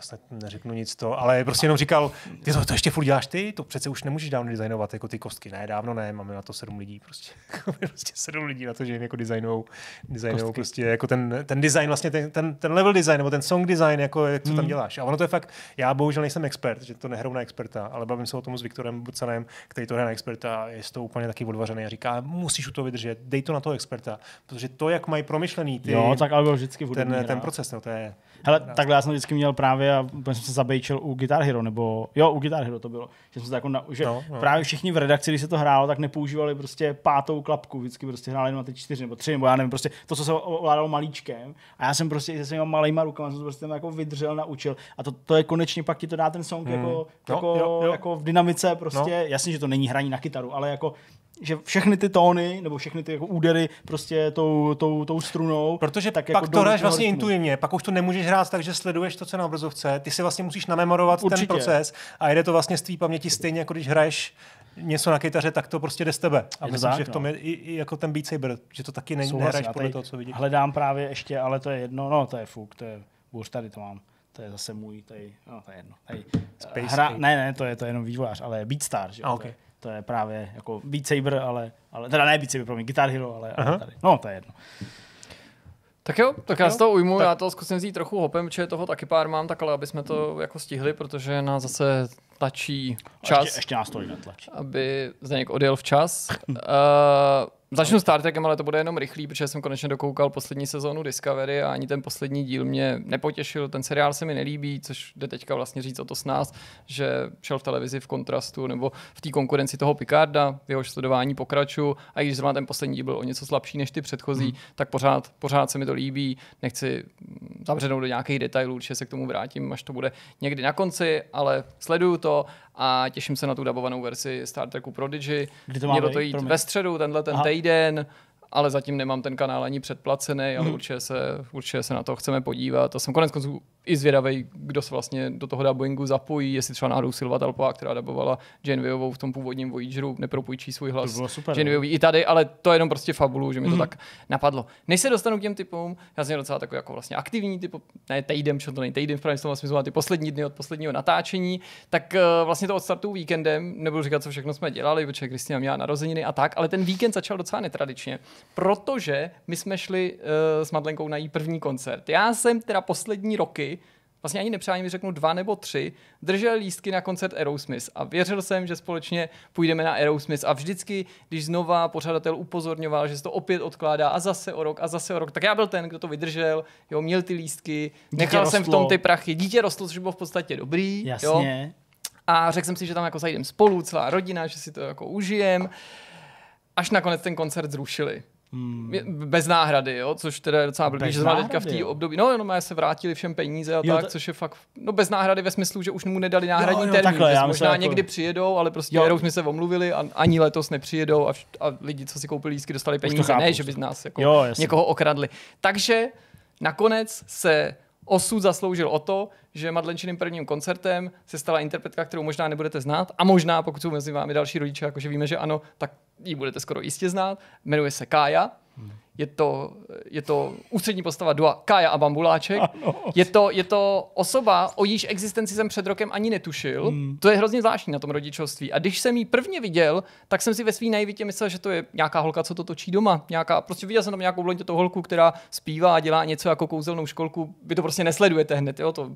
snad neřeknu nic to, ale prostě jenom říkal, ty to, to ještě furt děláš ty, to přece už nemůžeš dávno designovat jako ty kostky. Ne, dávno ne, máme na to sedm lidí, prostě, prostě sedm lidí na to, že jim jako designujou, designujou prostě jako ten, ten design, vlastně ten, ten, ten, level design nebo ten song design, jako jak co hmm. tam děláš. A ono to je fakt, já bohužel nejsem expert, že to nehrou na experta, ale bavím se o tom s Viktorem Bucanem, který to hraje na experta, je to úplně taky odvařený a říká, musíš u to vydržet, dej to na toho experta, protože to, jak mají promyšlený ty, jo, tak ale vždycky ten, ten proces, no, to je Hele, takhle já jsem vždycky měl právě, a úplně jsem se zabejčil u Guitar Hero, nebo jo, u Guitar Hero to bylo, že jsem se jako, na, že no, no. právě všichni v redakci, když se to hrálo, tak nepoužívali prostě pátou klapku, vždycky prostě hráli jenom na ty čtyři nebo tři, nebo já nevím, prostě to, co se ovládalo malíčkem. A já jsem prostě i se svýma malýma rukama jsem to prostě jako vydržel, naučil. A to, to je konečně pak ti to dá ten song hmm. jako, no, jako, jo, jo. jako, v dynamice no. prostě, no. jasně, že to není hraní na kytaru, ale jako že všechny ty tóny, nebo všechny ty jako údery prostě tou, tou, tou strunou. Protože tak pak jako to hraješ vlastně intuitivně, intuivně, pak už to nemůžeš hrát tak, že sleduješ to, co je na obrazovce, ty si vlastně musíš namemorovat Určitě. ten proces a jde to vlastně z tvý paměti stejně, jako když hraješ něco na kytaře, tak to prostě jde z tebe. A je myslím, že v tom no. je i, i jako ten Beat Saber, že to taky není nehraješ podle toho, co vidíš. Hledám právě ještě, ale to je jedno, no to je fuk, to je, už tady to mám to je zase můj, tady, no to je jedno. Tady, Space hra, ne, ne, to je, to je jenom vývojář, ale Star, že? A, okay. to, je, to je právě jako Beat Saber, ale, ale teda ne Beat Saber, promiň, Guitar Hero, ale, ale tady. No, to je jedno. Tak jo, tak já z toho ujmu, tak. já to zkusím vzít trochu hopem, protože toho taky pár mám tak ale aby jsme to jako stihli, protože nás zase tlačí čas. A ještě, ještě nás to netlačí. Aby Zdeněk odjel včas. uh, Začnu Trekem, ale to bude jenom rychlý, protože jsem konečně dokoukal poslední sezónu Discovery a ani ten poslední díl mě nepotěšil. Ten seriál se mi nelíbí, což jde teďka vlastně říct o to s nás, že šel v televizi v kontrastu nebo v té konkurenci toho Picarda, v jehož sledování pokraču. A když zrovna ten poslední díl byl o něco slabší než ty předchozí, hmm. tak pořád, pořád se mi to líbí. Nechci zabřednout do nějakých detailů, určitě se k tomu vrátím, až to bude někdy na konci, ale sleduju to a těším se na tu dabovanou verzi Star Treku Prodigy. Kdy to Mělo to jít Promiň. ve středu, tenhle ten Aha. týden ale zatím nemám ten kanál ani předplacený, ale mhm. určitě, se, určitě se na to chceme podívat. A jsem konec konců i zvědavý, kdo se vlastně do toho dubbingu zapojí, jestli třeba náhodou Silva Talpová, která dabovala Janeviovou v tom původním Voyageru, nepropůjčí svůj hlas to bylo super, no. i tady, ale to je jenom prostě fabulu, že mi to mm. tak napadlo. Než se dostanu k těm typům, já jsem docela takový jako vlastně aktivní typ, ne týden, čo to není týden, v pravém slova smyslu, ty poslední dny od posledního natáčení, tak uh, vlastně to od startu víkendem, nebudu říkat, co všechno jsme dělali, protože Kristina měla narozeniny a tak, ale ten víkend začal docela netradičně protože my jsme šli uh, s Madlenkou na její první koncert. Já jsem teda poslední roky vlastně ani mi řeknu dva nebo tři, držel lístky na koncert Aerosmith a věřil jsem, že společně půjdeme na Aerosmith a vždycky, když znova pořadatel upozorňoval, že se to opět odkládá a zase o rok a zase o rok, tak já byl ten, kdo to vydržel, jo, měl ty lístky, Dítě nechal rostlo. jsem v tom ty prachy, dítě rostlo, což bylo v podstatě dobrý, Jasně. jo. A řekl jsem si, že tam jako zajdem spolu, celá rodina, že si to jako užijem až nakonec ten koncert zrušili. Hmm. Bez náhrady, jo, což teda je docela blbý, že zvládli teďka v té období, no jenom se vrátili všem peníze a jo, tak, to... což je fakt, no bez náhrady ve smyslu, že už mu nedali náhradní jo, jo, termín, takhle, možná jako... někdy přijedou, ale prostě jenom jsme se omluvili a ani letos nepřijedou a, vš- a lidi, co si koupili lístky, dostali peníze, chápu, ne, že by z nás jako jo, někoho okradli. Takže nakonec se osud zasloužil o to, že Madlenčiným prvním koncertem se stala interpretka, kterou možná nebudete znát a možná, pokud jsou mezi vámi další rodiče, jakože víme, že ano, tak ji budete skoro jistě znát. Jmenuje se Kája. Hmm je to, je to ústřední postava Dua Kaja a Bambuláček. Je to, je to osoba, o jejíž existenci jsem před rokem ani netušil. Hmm. To je hrozně zvláštní na tom rodičovství. A když jsem ji prvně viděl, tak jsem si ve svý nejvítě myslel, že to je nějaká holka, co to točí doma. Nějaká, prostě viděl jsem tam nějakou blondětou holku, která zpívá a dělá něco jako kouzelnou školku. Vy to prostě nesledujete hned. Jo? To,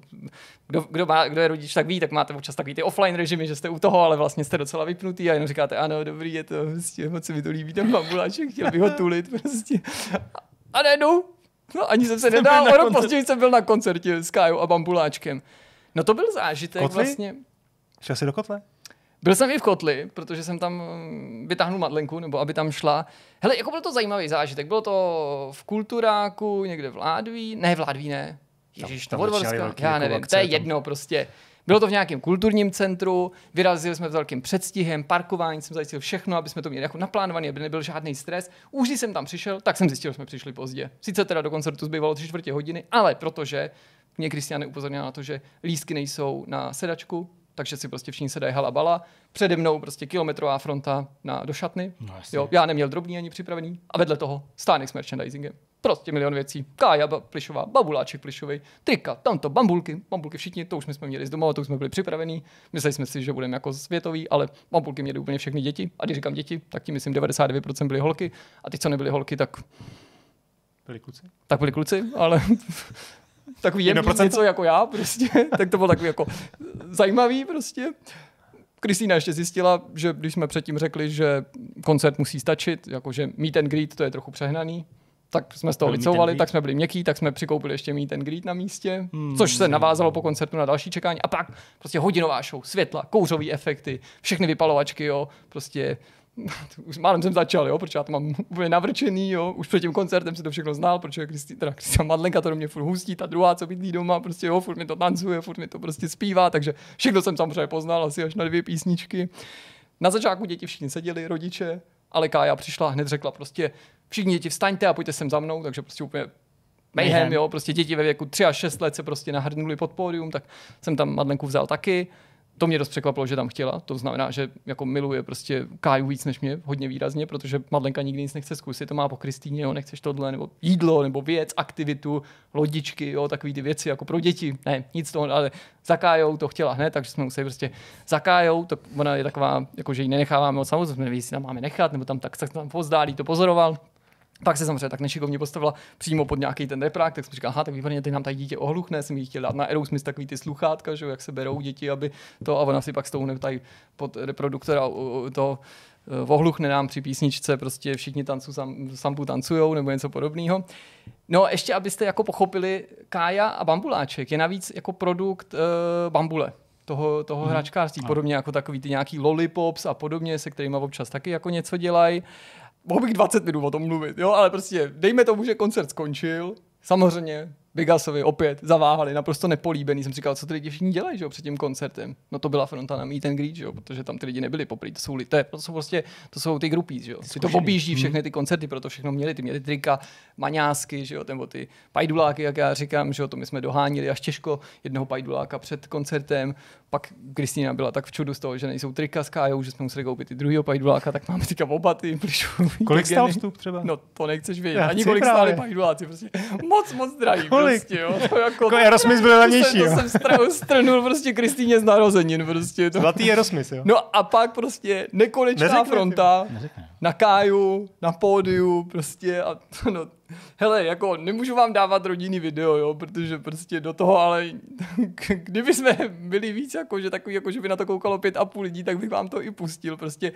kdo, kdo, má, kdo je rodič, tak ví, tak máte občas takový ty offline režimy, že jste u toho, ale vlastně jste docela vypnutý a jenom říkáte, ano, dobrý, je to, prostě, moc se mi to líbí, ten bambuláček, chtěl bych ho tulit. Prostě. A najednou, no ani jsem se nedal, ono později jsem byl na koncertě s Kájou a Bambuláčkem. No to byl zážitek Kotli? vlastně. Šel jsi do kotle? Byl jsem i v kotli, protože jsem tam mm, vytáhnul Madlenku, nebo aby tam šla. Hele, jako byl to zajímavý zážitek. Bylo to v Kulturáku, někde v Ládví. Ne, v Ládví ne. Ježíš, tam, tam já jako nevím, to je jedno prostě. Bylo to v nějakém kulturním centru, vyrazili jsme s velkým předstihem, parkování jsem zajistil všechno, aby jsme to měli jako naplánovaný, aby nebyl žádný stres. Už když jsem tam přišel, tak jsem zjistil, že jsme přišli pozdě. Sice teda do koncertu zbývalo tři čtvrtě hodiny, ale protože mě Kristián upozornila na to, že lístky nejsou na sedačku, takže si prostě všichni sedají halabala. Přede mnou prostě kilometrová fronta na, do šatny. No, jo, já neměl drobný ani připravený. A vedle toho stánek s merchandisingem. Prostě milion věcí. Kája plišová, babuláček plišový, trika, tamto, bambulky, bambulky všichni, to už jsme měli z domova, to už jsme byli připravení. Mysleli jsme si, že budeme jako světoví, ale bambulky měly úplně všechny děti. A když říkám děti, tak tím myslím 99% byly holky. A ty, co nebyly holky, tak... Byli kluci? Tak byli kluci, ale takový jemný, něco jako já prostě. tak to bylo takový jako zajímavý prostě. Kristýna ještě zjistila, že když jsme předtím řekli, že koncert musí stačit, jakože mít ten greet, to je trochu přehnaný, tak jsme z toho vycouvali, tak jsme byli měkký, tak jsme přikoupili ještě mít ten greed na místě, hmm. což se navázalo po koncertu na další čekání. A pak prostě hodinová show, světla, kouřové efekty, všechny vypalovačky, jo, prostě už málem jsem začal, jo, protože já to mám úplně navrčený, jo, už před tím koncertem si to všechno znal, protože Kristý, teda Kristýna Madlenka to do mě furt hustí, ta druhá, co bydlí doma, prostě jo, furt mi to tancuje, furt mi to prostě zpívá, takže všechno jsem samozřejmě poznal, asi až na dvě písničky. Na začátku děti všichni seděli, rodiče, ale Kája přišla a hned řekla prostě, všichni děti vstaňte a pojďte sem za mnou, takže prostě úplně mayhem, mayhem. jo, prostě děti ve věku 3 až 6 let se prostě nahrnuli pod pódium, tak jsem tam Madlenku vzal taky. To mě dost překvapilo, že tam chtěla. To znamená, že jako miluje prostě Káju víc než mě, hodně výrazně, protože Madlenka nikdy nic nechce zkusit, to má po Kristýně, jo, nechceš tohle, nebo jídlo, nebo věc, aktivitu, lodičky, jo, takové ty věci jako pro děti. Ne, nic toho, ale za Kájou to chtěla hned, takže jsme museli prostě za Kájou, tak ona je taková, jako že ji nenecháváme od samozřejmě, jestli tam máme nechat, nebo tam tak, tak tam pozdálí to pozoroval pak se samozřejmě tak nešikovně postavila přímo pod nějaký ten reprák, tak jsem říkal, aha, tak výborně, ty nám tady dítě ohluchne, jsem jí chtěl dát na Smith takový ty sluchátka, že jo, jak se berou děti, aby to, a ona si pak stoune tady pod reproduktora to eh, ohluchne nám při písničce, prostě všichni tancu, sam, sambu tancujou nebo něco podobného. No ještě, abyste jako pochopili, Kája a Bambuláček je navíc jako produkt uh, Bambule toho, toho hmm hračkářství, podobně jako takový ty nějaký lollipops a podobně, se kterými občas taky jako něco dělají mohl bych 20 minut o tom mluvit, jo, ale prostě dejme tomu, že koncert skončil, samozřejmě Vegasovi opět zaváhali, naprosto nepolíbený. Jsem říkal, co ty lidi všichni dělají, že jo, před tím koncertem. No to byla fronta na meet and greet, že jo, protože tam ty lidi nebyli poprý. To jsou, lidé, to, to jsou prostě, to jsou ty grupí, že jo. Ty to objíždí všechny mhm. ty koncerty, proto všechno měli. Ty měli trika, maňásky, že jo, nebo ty pajduláky, jak já říkám, že jo, to my jsme dohánili až těžko jednoho pajduláka před koncertem. Pak Kristýna byla tak v čudu z toho, že nejsou trika s Kájou, že jsme museli koupit i druhého pajduláka, tak máme teďka oba ty plišový. Kolik stál vstup třeba? No to nechceš vědět. Já Ani kolik právě. stály pajduláci, prostě moc, moc drahý. kolik? Prostě, jo. To jako, jako Erosmith byl levnější. To, jsem, to jsem strnul prostě Kristýně z narozenin. Prostě, to. Zlatý Erosmith, jo. No a pak prostě nekonečná Neřekne, fronta Neřekne. na káju, na pódiu, prostě a no, Hele, jako nemůžu vám dávat rodinný video, jo, protože prostě do toho, ale kdyby jsme byli víc, jako, že takový, jako, že by na to koukalo pět a půl lidí, tak bych vám to i pustil. Prostě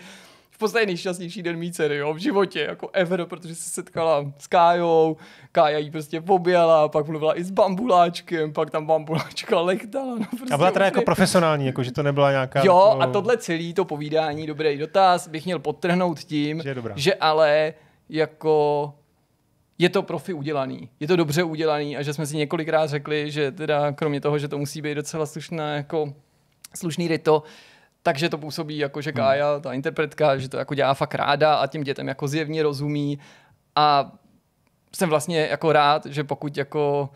v podstatě nejšťastnější den mý dcery, jo, v životě, jako ever, protože se setkala s Kájou, Kája jí prostě objela, pak mluvila i s bambuláčkem, pak tam bambuláčka lektala. No prostě a byla teda jako úplně... jako profesionální, jako že to nebyla nějaká... Jo, to... Jako- a tohle celý to povídání, dobrý dotaz, bych měl podtrhnout tím, že, že ale jako je to profi udělaný, je to dobře udělaný a že jsme si několikrát řekli, že teda kromě toho, že to musí být docela slušné, jako slušný rito, takže to působí jako, že hmm. Kája, ta interpretka, že to jako dělá fakt ráda a těm dětem jako zjevně rozumí a jsem vlastně jako rád, že pokud jako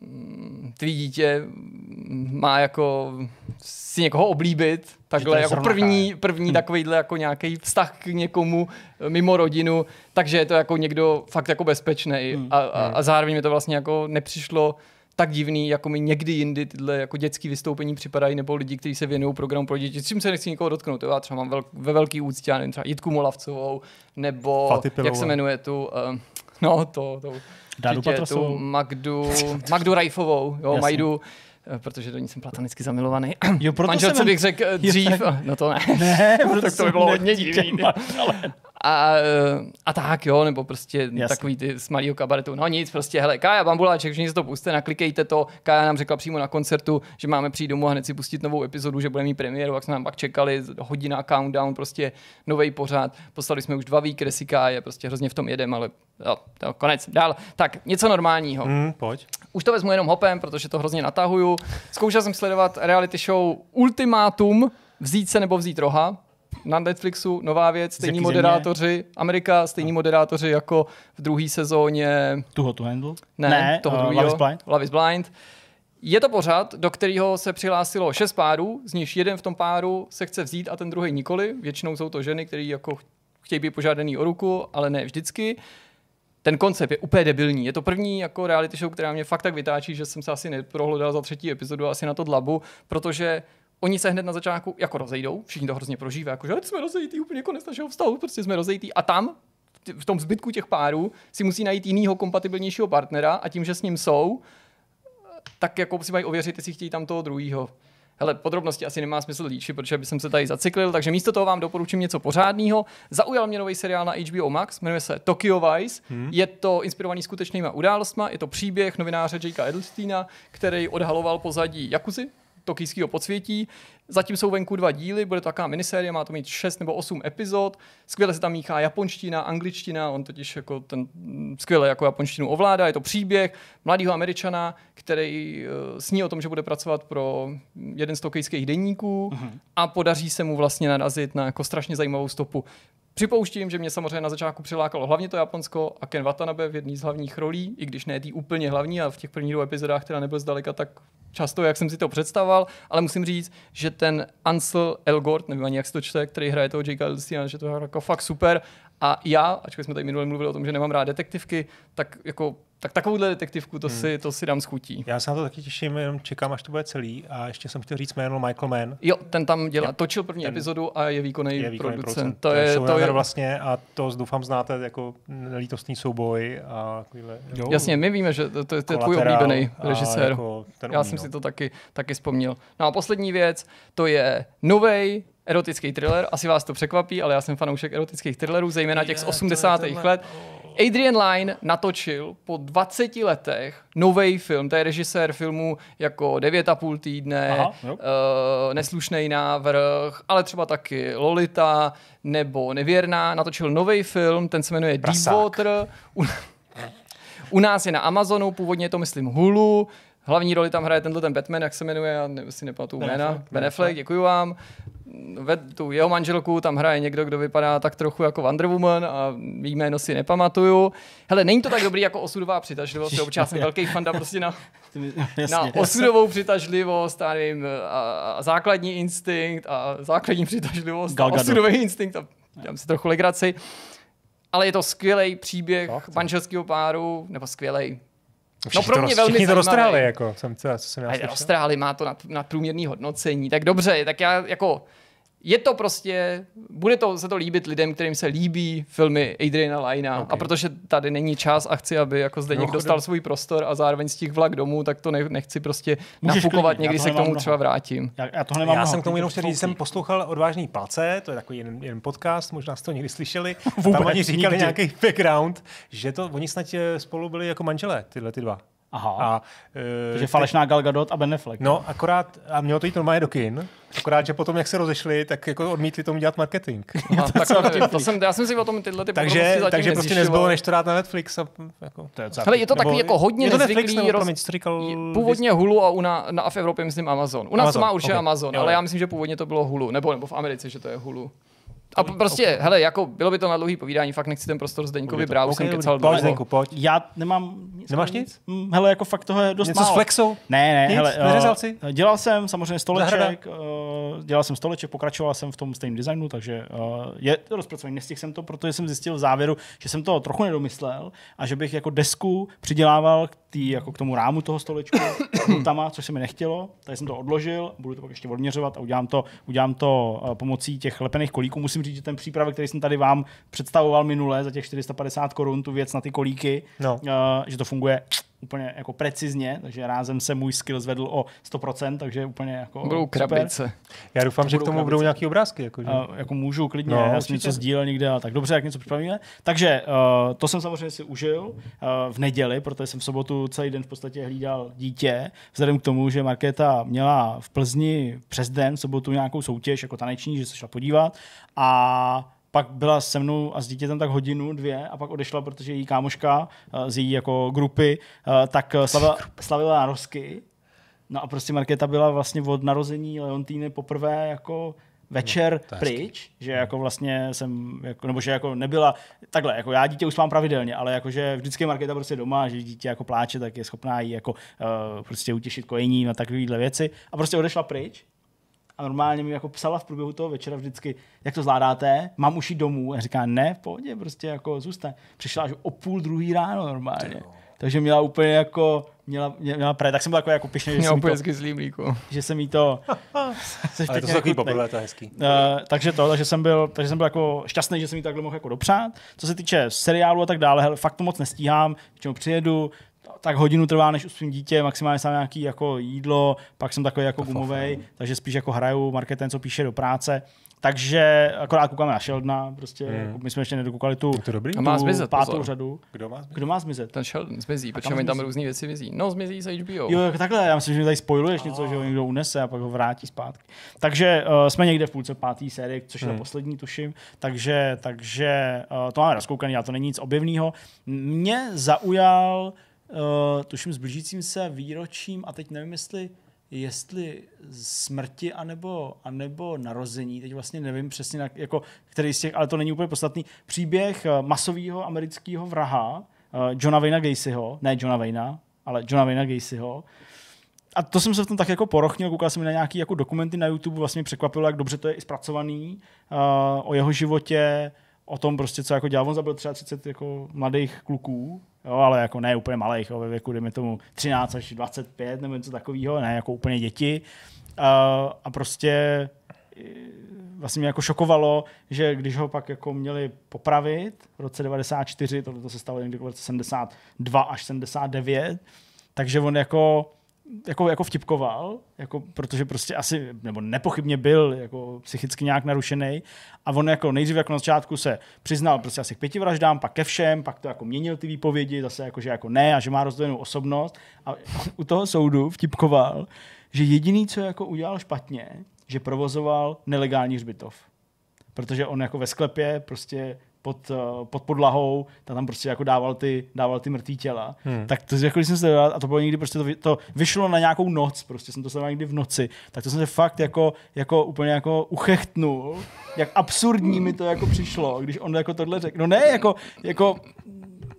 mm, tvý dítě má jako si někoho oblíbit, takhle jako první, první hmm. takovýhle jako nějaký vztah k někomu mimo rodinu, takže je to jako někdo fakt jako bezpečný hmm. a, a, a zároveň mi to vlastně jako nepřišlo tak divný, jako mi někdy jindy tyhle jako dětské vystoupení připadají, nebo lidi, kteří se věnují programu pro děti, s čím se nechci nikoho dotknout. Jo? Já třeba mám velk, ve velký úctě, já nevím, třeba Jitku Molavcovou, nebo jak se jmenuje tu, uh, no to, to Dádu tu Magdu, Magdu Rajfovou, jo, Jasně. Majdu Eh, protože do ní jsem platonicky zamilovaný. Jo, proto Manželce jsem... bych řekl eh, dřív, jo, tak... no to ne. Ne, proto tak to by bylo hodně divný. Ale... A, eh, a, tak jo, nebo prostě Jasne. takový ty z malého kabaretu. No nic, prostě, hele, Kája Bambuláček, všichni si to puste, naklikejte to. Kája nám řekla přímo na koncertu, že máme přijít domů a hned si pustit novou epizodu, že bude mít premiéru, jak jsme nám pak čekali, hodina countdown, prostě nový pořád. Poslali jsme už dva výkresy Káje, prostě hrozně v tom jedem, ale jo, to konec, dál. Tak, něco normálního. Mm, pojď. Už to vezmu jenom hopem, protože to hrozně natahuju. Zkoušel jsem sledovat reality show Ultimátum, vzít se nebo vzít roha. Na Netflixu nová věc, stejní moderátoři, země? Amerika, stejní no. moderátoři jako v druhé sezóně. Tuho to handle? Ne, ne toho uh, eh, druhého. Love is Blind. Love is Blind. Je to pořad, do kterého se přihlásilo šest párů, z nichž jeden v tom páru se chce vzít a ten druhý nikoli. Většinou jsou to ženy, které jako chtějí být požádaný o ruku, ale ne vždycky ten koncept je úplně debilní. Je to první jako reality show, která mě fakt tak vytáčí, že jsem se asi neprohlodal za třetí epizodu asi na to dlabu, protože oni se hned na začátku jako rozejdou, všichni to hrozně prožívají, jako že jsme rozejtí, úplně konec našeho vztahu, prostě jsme rozejtí a tam v tom zbytku těch párů si musí najít jinýho kompatibilnějšího partnera a tím, že s ním jsou, tak jako si mají ověřit, jestli chtějí tam toho druhého. Hele, podrobnosti asi nemá smysl líčit, protože bych se tady zaciklil, takže místo toho vám doporučím něco pořádného. Zaujal mě nový seriál na HBO Max, jmenuje se Tokyo Vice. Hmm. Je to inspirovaný skutečnýma událostma, je to příběh novináře Jakea Edelsteina, který odhaloval pozadí Jakuzy, tokijského podsvětí. Zatím jsou venku dva díly, bude to taková minisérie, má to mít 6 nebo 8 epizod. Skvěle se tam míchá japonština, angličtina, on totiž jako ten mm, skvěle jako japonštinu ovládá. Je to příběh mladého američana, který eh, sní o tom, že bude pracovat pro mm, jeden z tokijských denníků uh-huh. Mhm. a podaří se mu vlastně narazit na jako strašně zajímavou stopu. Připouštím, že mě samozřejmě na začátku přilákalo hlavně to Japonsko a Ken Watanabe v jedné z hlavních rolí, i když ne tý úplně hlavní a v těch prvních dvou epizodách teda nebyl zdaleka tak často, jak jsem si to představoval, ale musím říct, že ten Ansel Elgort, nevím ani jak se to čte, který hraje toho J.K. Lilsiana, že to je jako fakt super a já, ačkoliv jsme tady minule mluvili o tom, že nemám rád detektivky, tak jako tak takovouhle detektivku, to, hmm. si, to si dám s chutí. Já se na to taky těším, jenom čekám, až to bude celý. A ještě jsem chtěl říct jméno Michael Mann. Jo, ten tam dělá, točil první ten, epizodu a je výkonný, je výkonný producent. producent. To, to je, to je vlastně a to doufám znáte jako nelítostný souboj a takovýhle. Jo. Jasně, my víme, že to, to je to je tvůj oblíbený jako režisér. Jako umí, Já jsem no. si to taky, taky vzpomněl. No a poslední věc, to je novej erotický thriller. Asi vás to překvapí, ale já jsem fanoušek erotických thrillerů, zejména těch z 80. let. Oh. Adrian Line natočil po 20 letech nový film, to je režisér filmu jako 9,5 týdne, Aha, uh, neslušnej návrh, ale třeba taky Lolita nebo Nevěrná, natočil nový film, ten se jmenuje Prasák. Deepwater. U, u nás je na Amazonu, původně je to myslím Hulu, Hlavní roli tam hraje tenhle ten Batman, jak se jmenuje, já ne, si nepamatuju jména. Ben Affleck, děkuji vám ve, tu jeho manželku, tam hraje někdo, kdo vypadá tak trochu jako Wonder Woman a jméno si nepamatuju. Hele, není to tak dobrý jako osudová přitažlivost, Je občas velký fanda prostě na, na osudovou přitažlivost a, nevím, a, a základní instinkt a základní přitažlivost a osudový instinkt a dělám si trochu legraci. Ale je to skvělý příběh manželského páru, nebo skvělý, No, všichni no pro mě to, velmi to roztrhali, jako, jsem, co, co jsem já a má to nad, nad průměrný hodnocení, tak dobře, tak já jako je to prostě, bude to se to líbit lidem, kterým se líbí filmy Adriana Lina. Okay. A protože tady není čas a chci, aby jako zde no, někdo dostal svůj prostor a zároveň těch vlak domů, tak to ne, nechci prostě Můžeš nafukovat, klidně, někdy se k tomu mnoho. třeba vrátím. Já, já, tohle nemám já mnoho. jsem k tomu jenom chtěl jsem poslouchal Odvážný palce, to je takový jeden, jeden podcast, možná jste to někdy slyšeli. Vůbec, tam oni říkali nikdy. nějaký background, že to, oni snad eh, spolu byli jako manželé, tyhle ty dva. Aha. A, uh, Takže falešná Gal Gadot a Ben Affleck. No, akorát, a mělo to jít normálně do kin, akorát, že potom, jak se rozešli, tak jako odmítli tomu dělat marketing. Aha, to, tak to, to jsem, já jsem si o tom tyhle ty Takže, zatím takže prostě nezbylo, než to dát na Netflix. A, jako, to je, Hele, je to takový jako hodně je to nezvyklý. nebo, roz... promiň, říkal, původně Hulu a u na, na, v Evropě, myslím, Amazon. U nás Amazon, to má už okay. Amazon, jo. ale já myslím, že původně to bylo Hulu, nebo, nebo v Americe, že to je Hulu a prostě, okay. hele, jako bylo by to na dlouhý povídání, fakt nechci ten prostor Zdeňkovi brát, už jsem kecal pojď, dlouho. Zdeňku, pojď. Já nemám... Nic Nemáš jako nic? Hm, hele, jako fakt toho je dost Něco málo. s flexou? Ne, ne, nic? hele. Neřezal eh, jsi? Dělal jsem samozřejmě stoleček, uh, dělal jsem stoleček, pokračoval jsem v tom stejném designu, takže uh, je rozpracovaný. Nestihl jsem to, protože jsem zjistil v závěru, že jsem to trochu nedomyslel a že bych jako desku přidělával k tý, jako k tomu rámu toho stolečku tama, což se mi nechtělo, tady jsem to odložil, budu to pak ještě odměřovat a udělám to, udělám to eh, pomocí těch lepených kolíků. Musím říct, že ten přípravek, který jsem tady vám představoval minule za těch 450 korun, tu věc na ty kolíky, no. Eh, že to funguje úplně jako precizně, takže rázem se můj skill zvedl o 100%, takže úplně jako Budou krabice. Super. Já doufám, to že k tomu krabice. budou nějaký obrázky. Jako, že? A, jako můžu klidně, no, já jsem něco sdílel někde, ale tak dobře, jak něco připravíme. Takže uh, to jsem samozřejmě si užil uh, v neděli, protože jsem v sobotu celý den v podstatě hlídal dítě, vzhledem k tomu, že Markéta měla v Plzni přes den v sobotu nějakou soutěž jako taneční, že se šla podívat a pak byla se mnou a s dítětem tak hodinu, dvě a pak odešla, protože její kámoška eh, z její jako grupy, eh, tak eh, slavila, slavila narozky. No a prostě Markéta byla vlastně od narození Leontýny poprvé jako večer no, pryč, že jako vlastně jsem, jako, nebo že jako nebyla, takhle, jako já dítě už mám pravidelně, ale jako že vždycky Markéta prostě doma, že dítě jako pláče, tak je schopná jí jako uh, prostě utěšit kojení na takovéhle věci a prostě odešla pryč a normálně mi jako psala v průběhu toho večera vždycky, jak to zvládáte, mám už jít domů. A říká, ne, v pohodě, prostě jako zůstaň. Přišla až o půl druhý ráno normálně. Takže měla úplně jako, měla, měla pre, tak jsem byl jako, jako pišný, že že jsem úplně to, zlý Že jsem jí to... Ale to jsou takový jako- to hezký. Uh, takže to, takže jsem, byl, takže jsem byl jako šťastný, že jsem jí takhle mohl jako dopřát. Co se týče seriálu a tak dále, hele, fakt to moc nestíhám, k čemu přijedu, tak hodinu trvá, než uspím dítě, maximálně sám nějaký jako jídlo, pak jsem takový jako gumový, takže spíš jako hraju, Market ten, co píše do práce. Takže akorát koukáme na Sheldna, prostě mm. my jsme ještě nedokoukali tu, to dobrý? tu má zmizet, pátou pozor. řadu. Kdo má zmizet? Kdo má zmizet? Ten Sheldon zmizí, protože oni tam různé věci mizí. No, zmizí se HBO. Jo, takhle, já myslím, že mi tady spojuješ oh. něco, že ho někdo unese a pak ho vrátí zpátky. Takže uh, jsme někde v půlce páté série, což je mm. ta hmm. poslední, tuším. Takže, takže uh, to máme rozkoukaný, a to není nic objevného. Mě zaujal uh, tuším s blížícím se výročím a teď nevím, jestli jestli smrti anebo, anebo narození, teď vlastně nevím přesně, na, jako, který z těch, ale to není úplně podstatný, příběh eh, masového amerického vraha, uh, Johna Wayna Gacyho, ne Johna Wayna, ale Johna Wayna Gacyho, a to jsem se v tom tak jako porochnil, koukal jsem na nějaké jako dokumenty na YouTube, vlastně překvapilo, jak dobře to je i zpracovaný, uh, o jeho životě, o tom prostě, co jako dělal, on zabil třeba 30 jako mladých kluků, Jo, ale jako ne úplně malých, jo, ve věku, dejme tomu 13 až 25 nebo něco takového, ne jako úplně děti. A, a prostě e, vlastně mě jako šokovalo, že když ho pak jako měli popravit v roce 94, tohle to se stalo někdy v roce 72 až 79, takže on jako jako, jako vtipkoval, jako, protože prostě asi, nebo nepochybně byl jako psychicky nějak narušený. A on jako nejdřív jako na začátku se přiznal prostě asi k pěti vraždám, pak ke všem, pak to jako měnil ty výpovědi, zase jako, že jako ne a že má rozdělenou osobnost. A u toho soudu vtipkoval, že jediný, co jako udělal špatně, že provozoval nelegální hřbitov. Protože on jako ve sklepě prostě pod, eh, pod podlahou, ta tam prostě jako dával ty, dával ty mrtvý těla. Hmm. Tak to jako když jsem se dělal, a to bylo někdy prostě to, to, vyšlo na nějakou noc, prostě jsem to sledoval někdy v noci, tak to jsem se fakt jako, jako úplně jako uchechtnul, jak absurdní mi to jako přišlo, když on jako tohle řekl. No ne, jako, jako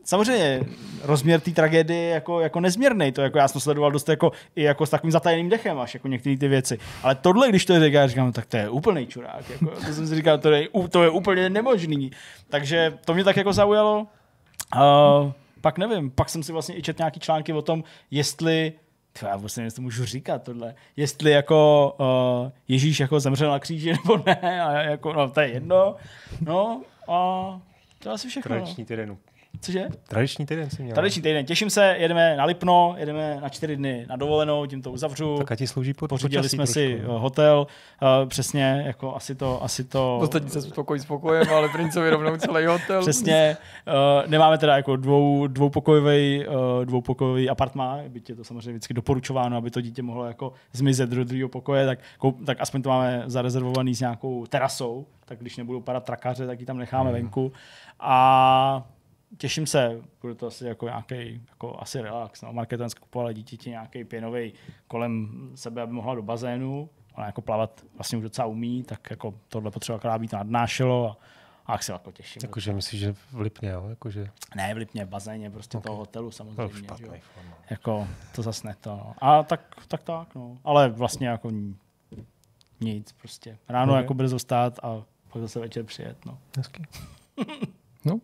samozřejmě rozměr té tragédie je jako, jako nezměrný. To jako já jsem sledoval dost jako, i jako s takovým zatajeným dechem až jako některé ty věci. Ale tohle, když to říká, říkám, no, tak to je úplný čurák. Jako, to jsem si říkal, to je, to je úplně nemožný. Takže to mě tak jako zaujalo. Uh, pak nevím, pak jsem si vlastně i četl nějaký články o tom, jestli to já vlastně nevím, to můžu říkat tohle. Jestli jako uh, Ježíš jako zemřel na kříži nebo ne, a jako, no to je jedno. No a to asi všechno. No. Tradiční týden Cože? Tradiční týden si měl. Tradiční no. týden. Těším se, jedeme na Lipno, jedeme na čtyři dny na dovolenou, tím to uzavřu. Tak a ti slouží pod Pořídili jsme trošku. si eh, hotel, uh, přesně, jako asi to... Asi to... Ostatní se spokojí s pokojem, ale princovi rovnou celý hotel. Přesně. Uh, nemáme teda jako dvou, dvoupokojový, uh, dvoupokojový apartma, byť je to samozřejmě vždycky doporučováno, aby to dítě mohlo jako zmizet do druhého pokoje, tak, tak aspoň to máme zarezervovaný s nějakou terasou, tak když nebudou padat trakaře, tak ji tam necháme hmm. venku. A těším se, bude to asi jako nějaký jako asi relax. No. Markéta kupovala dítěti nějaký pěnový kolem sebe, aby mohla do bazénu. Ona jako plavat vlastně už docela umí, tak jako tohle potřeba akorát být nadnášelo a, a jak se jako těším. Jakože myslíš, že v Lipně, jo? že... Ne, v Lipně, v bazéně, prostě okay. toho hotelu samozřejmě. To špatný, jo. Jako, to zase ne to. No. A tak, tak, tak, no. Ale vlastně jako nic prostě. Ráno okay. jako brzo stát a pak zase večer přijet, no. Hezky. no,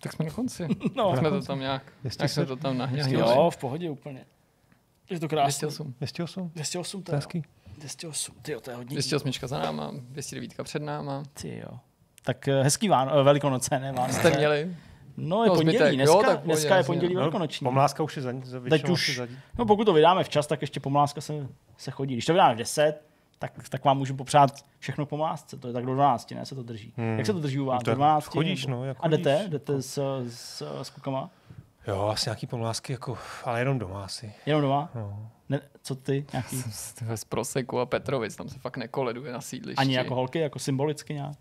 tak jsme na konci. No. Tak jsme to tam nějak, jak jsme to tam nahňali. Jo, v pohodě úplně. Je to krásné. 208. 208. 208 to je. Hezký. 208, ty jo, to je hodně. 208 za náma, 209 před náma. Ty jo. Tak eh, hezký Ván, eh, velikonoce, ne Vánoce. Jste měli? No je no, pondělí, zbytek. dneska, jo, tak dneska je pondělí no, velikonoční. No, pomláska už je za, za Teď už, za... no pokud to vydáme včas, tak ještě pomláska se, se chodí. Když to vydáme v 10, tak, tak vám můžu popřát všechno po másce. To je tak do 12, ne? Se to drží. Hmm. Jak se to drží u vás? Do 12? Chodíš, nebo? no, jak chodíš. A jdete? Jdete jako- s, s, s kukama? Jo, asi nějaký pomlásky, jako, ale jenom doma asi. Jenom doma? No. Ne, co ty? Nějaký? Z Proseku a Petrovic, tam se fakt nekoleduje na sídlišti. Ani jako holky, jako symbolicky nějak?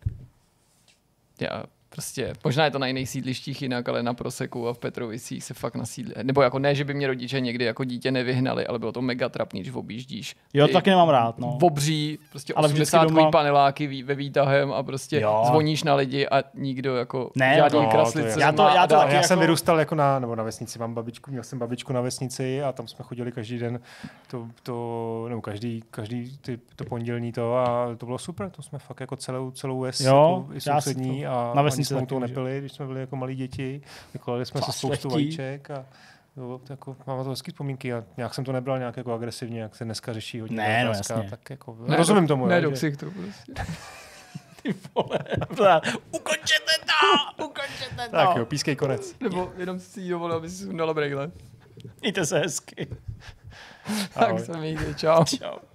Já Prostě, možná je to na jiných sídlištích jinak, ale na Proseku a v Petrovicích se fakt nasídlí. Nebo jako ne, že by mě rodiče někdy jako dítě nevyhnali, ale bylo to mega trapný, když objíždíš. Jo, taky nemám rád, no. V obří, prostě ale 80 doma... paneláky ve výtahem a prostě jo. zvoníš na lidi a nikdo jako ne, žádný no, kraslice. To já, to, já, to taky já jako... jsem vyrůstal jako na, nebo na vesnici, mám babičku, měl jsem babičku na vesnici a tam jsme chodili každý den, to, to nebo každý, každý ty, to pondělní to a to bylo super, to jsme fakt jako celou, celou ves, jo, jako i sousední a, na vesnici se jsme to nepili, když jsme byli jako malí děti. Vykládali jsme se spoustu vajíček a bylo, jako, mám na to hezké vzpomínky a nějak jsem to nebral nějak jako agresivně, jak se dneska řeší hodně. Ne, no, jasně. Tak jako, ne, rozumím no, tomu. Ne, jo, ne, že... to prostě. Ty vole, ukončete to, ukončete to. Tak jo, pískej konec. Nebo jenom si jí dovolil, aby si sundala brejle. Mějte se hezky. tak se mějte, čau. Čau.